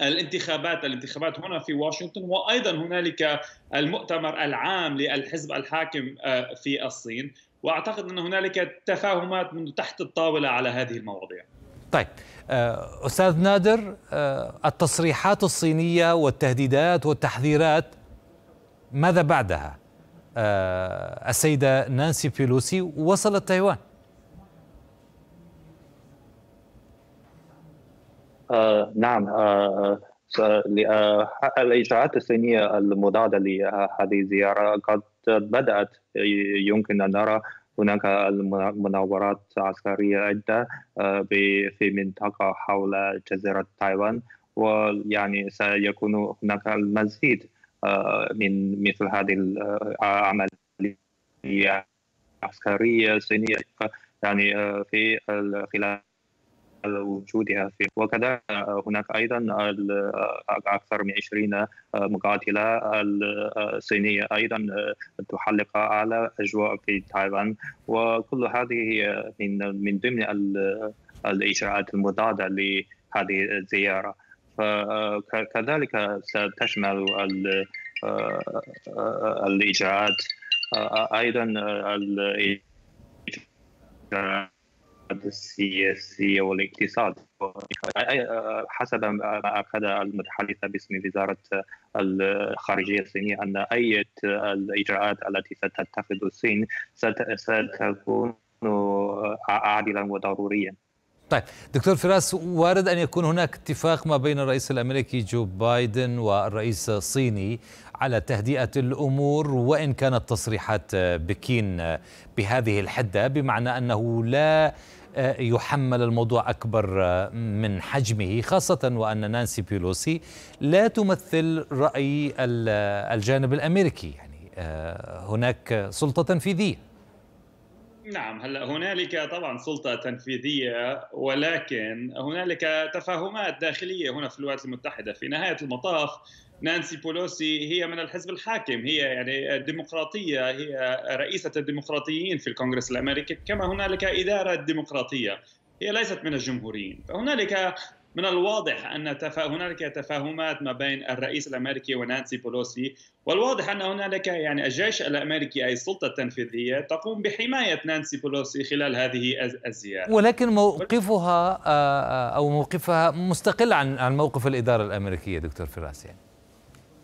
الانتخابات الانتخابات هنا في واشنطن وايضا هنالك المؤتمر العام للحزب الحاكم آه، في الصين واعتقد ان هنالك تفاهمات من تحت الطاوله على هذه المواضيع طيب آه، استاذ نادر آه، التصريحات الصينيه والتهديدات والتحذيرات ماذا بعدها السيده نانسي فيلوسي وصلت تايوان آه، نعم آه، آه، الإجراءات الصينية المضادة لهذه الزيارة قد بدأت يمكن أن نرى هناك مناورات عسكرية عدة في منطقة حول جزيرة تايوان ويعني سيكون هناك المزيد من مثل هذه العملية العسكرية الصينية يعني في خلال على وجودها في وكذا هناك ايضا اكثر من 20 مقاتله الصينيه ايضا تحلق على اجواء في تايوان وكل هذه من من ضمن الاجراءات المضاده لهذه الزياره فكذلك ستشمل الاجراءات ايضا الاجراءات السياسي والاقتصاد حسب ما أخذ المتحدثة باسم وزارة الخارجية الصينية أن أي الإجراءات التي ستتخذ الصين ستكون عادلا وضروريا طيب دكتور فراس وارد أن يكون هناك اتفاق ما بين الرئيس الأمريكي جو بايدن والرئيس الصيني على تهدئة الأمور وإن كانت تصريحات بكين بهذه الحدة بمعنى أنه لا آه، يحمل الموضوع أكبر آه، من حجمه خاصة وأن نانسي بيلوسي لا تمثل رأي آه، الجانب الأمريكي يعني هناك سلطة تنفيذية نعم هلا هنالك طبعا سلطه تنفيذيه ولكن هنالك تفاهمات داخليه هنا في الولايات المتحده في نهايه المطاف نانسي بولوسي هي من الحزب الحاكم هي يعني ديمقراطية هي رئيسة الديمقراطيين في الكونغرس الأمريكي كما هنالك إدارة ديمقراطية هي ليست من الجمهوريين فهنالك من الواضح ان تفا... هنالك تفاهمات ما بين الرئيس الامريكي ونانسي بولوسي والواضح ان هنالك يعني الجيش الامريكي اي السلطه التنفيذيه تقوم بحمايه نانسي بولوسي خلال هذه الزياره ولكن موقفها آه، آه، او موقفها مستقل عن عن موقف الاداره الامريكيه دكتور فراس يعني.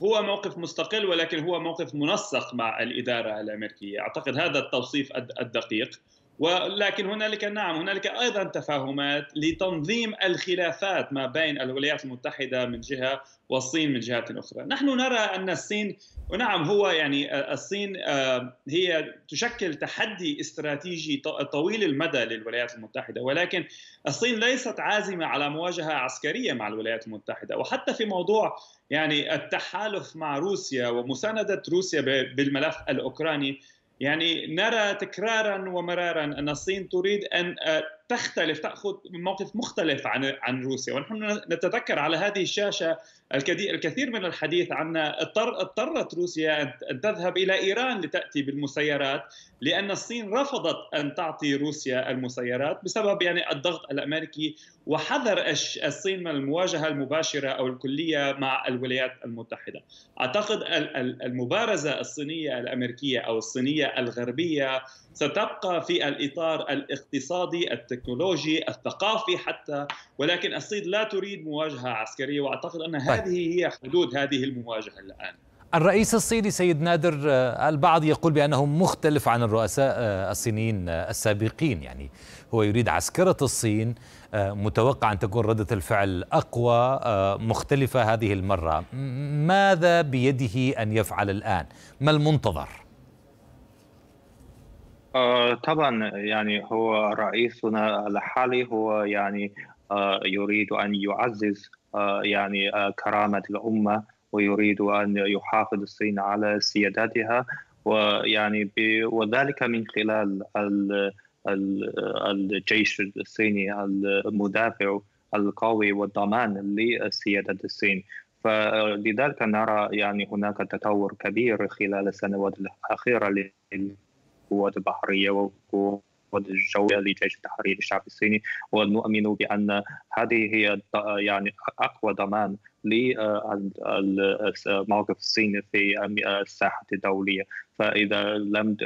هو موقف مستقل ولكن هو موقف منسق مع الاداره الامريكيه، اعتقد هذا التوصيف الدقيق ولكن هنالك نعم هنالك ايضا تفاهمات لتنظيم الخلافات ما بين الولايات المتحده من جهه والصين من جهه اخرى، نحن نرى ان الصين ونعم هو يعني آه، الصين آه، هي تشكل تحدي استراتيجي طويل المدى للولايات المتحده ولكن الصين ليست عازمه على مواجهه عسكريه مع الولايات المتحده وحتى في موضوع يعني التحالف مع روسيا ومسانده روسيا بالملف الاوكراني يعني نرى تكرارا ومرارا ان الصين تريد ان آه، تختلف تاخذ موقف مختلف عن عن روسيا ونحن نتذكر على هذه الشاشه الكثير من الحديث عن اضطر اضطرت روسيا ان تذهب الى ايران لتاتي بالمسيرات لان الصين رفضت ان تعطي روسيا المسيرات بسبب يعني الضغط الامريكي وحذر الصين من المواجهه المباشره او الكليه مع الولايات المتحده. اعتقد المبارزه الصينيه الامريكيه او الصينيه الغربيه ستبقى في الاطار الاقتصادي التكنولوجي الثقافي حتى ولكن الصين لا تريد مواجهه عسكريه واعتقد ان طيب. هذه هي حدود هذه المواجهه الان الرئيس الصيني سيد نادر آه، البعض يقول بأنه مختلف عن الرؤساء آه، الصينيين آه، السابقين يعني هو يريد عسكرة الصين متوقع أن تكون ردة الفعل أقوى مختلفة هذه المرة ماذا بيده أن يفعل الآن ما المنتظر؟ آه، طبعا يعني هو رئيسنا الحالي هو يعني آه، يريد أن يعزز آه، يعني كرامة الأمة ويريد أن يحافظ الصين على سيادتها ويعني وذلك من خلال الجيش الصيني المدافع القوي والضمان لسيادة الصين فلذلك نرى يعني هناك تطور كبير خلال السنوات الأخيرة القوات البحريه والقوات الجوية لجيش التحرير الشعبي الصيني ونؤمن بأن هذه هي يعني أقوى ضمان للموقف الصيني في الساحة الدولية فإذا لم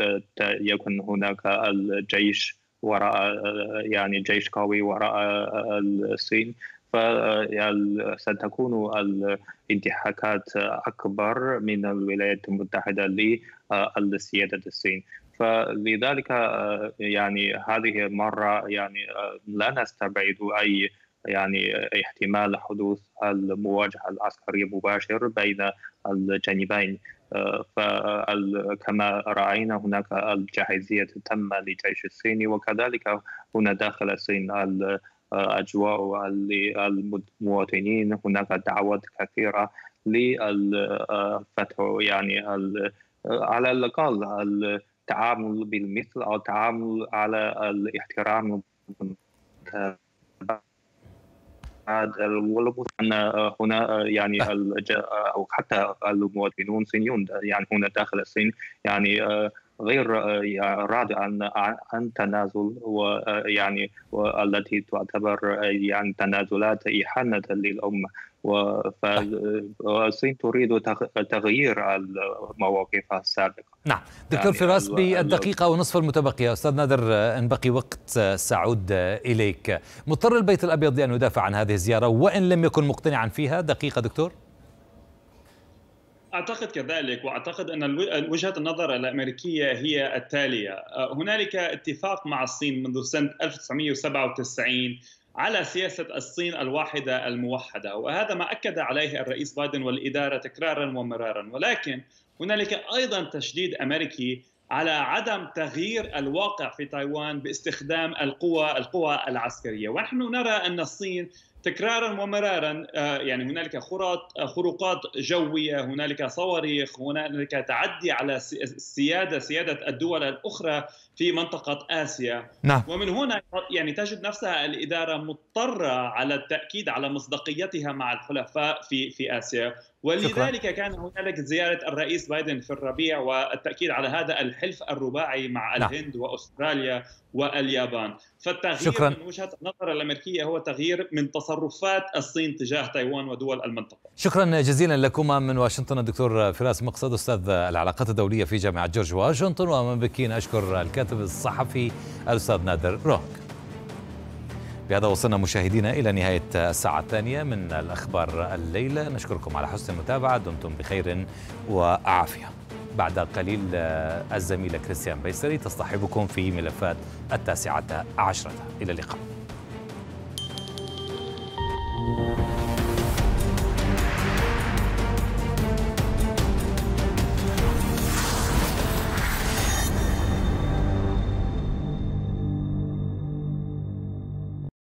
يكن هناك الجيش وراء يعني جيش قوي وراء الصين فستكون الانتهاكات أكبر من الولايات المتحدة لسيادة الصين فلذلك آه، يعني هذه المرة يعني آه، لا نستبعد أي يعني احتمال حدوث المواجهة العسكرية مباشر بين الجانبين آه، فكما رأينا هناك الجاهزية تم للجيش الصيني وكذلك هنا داخل الصين الأجواء للمواطنين هناك دعوات كثيرة للفتح يعني على الأقل التعامل بالمثل او التعامل على الاحترام ان هنا يعني او حتى المواطنون الصينيون يعني هنا داخل الصين يعني غير يعني، راضي عن عن تنازل ويعني والتي تعتبر يعني تنازلات إهانة للأمة والصين تريد تغيير مواقفها السابقة نعم دكتور يعني فراس أيوة، أيوة. بالدقيقة ونصف المتبقية أستاذ نادر إن بقي وقت سأعود إليك مضطر البيت الأبيض لأن يدافع عن هذه الزيارة وإن لم يكن مقتنعا فيها دقيقة دكتور اعتقد كذلك واعتقد ان وجهه النظر الامريكيه هي التاليه آه، هنالك اتفاق مع الصين منذ سنه 1997 على سياسه الصين الواحده الموحده وهذا ما اكد عليه الرئيس بايدن والاداره تكرارا ومرارا ولكن هنالك ايضا تشديد امريكي على عدم تغيير الواقع في تايوان باستخدام القوى القوى العسكريه ونحن نرى ان الصين تكرارا ومرارا آه، يعني هنالك خروقات جويه هنالك صواريخ هنالك تعدي على السياده سياده الدول الاخرى في منطقة آسيا نعم. ومن هنا يعني تجد نفسها الإدارة مضطرة على التأكيد على مصداقيتها مع الحلفاء في في آسيا ولذلك شكرا. كان هنالك زيارة الرئيس بايدن في الربيع والتأكيد على هذا الحلف الرباعي مع نعم. الهند وأستراليا واليابان فالتغيير شكرا. من وجهة النظر الأمريكية هو تغيير من تصرفات الصين تجاه تايوان ودول المنطقة شكرا جزيلا لكما من واشنطن الدكتور فراس مقصد أستاذ العلاقات الدولية في جامعة جورج واشنطن ومن بكين أشكر الكاتب الكاتب الصحفي الأستاذ نادر روك بهذا وصلنا مشاهدينا إلى نهاية الساعة الثانية من الأخبار الليلة نشكركم على حسن المتابعة دمتم بخير وعافية بعد قليل آه، الزميلة كريستيان بيسري تصطحبكم في ملفات التاسعة عشرة إلى اللقاء thank you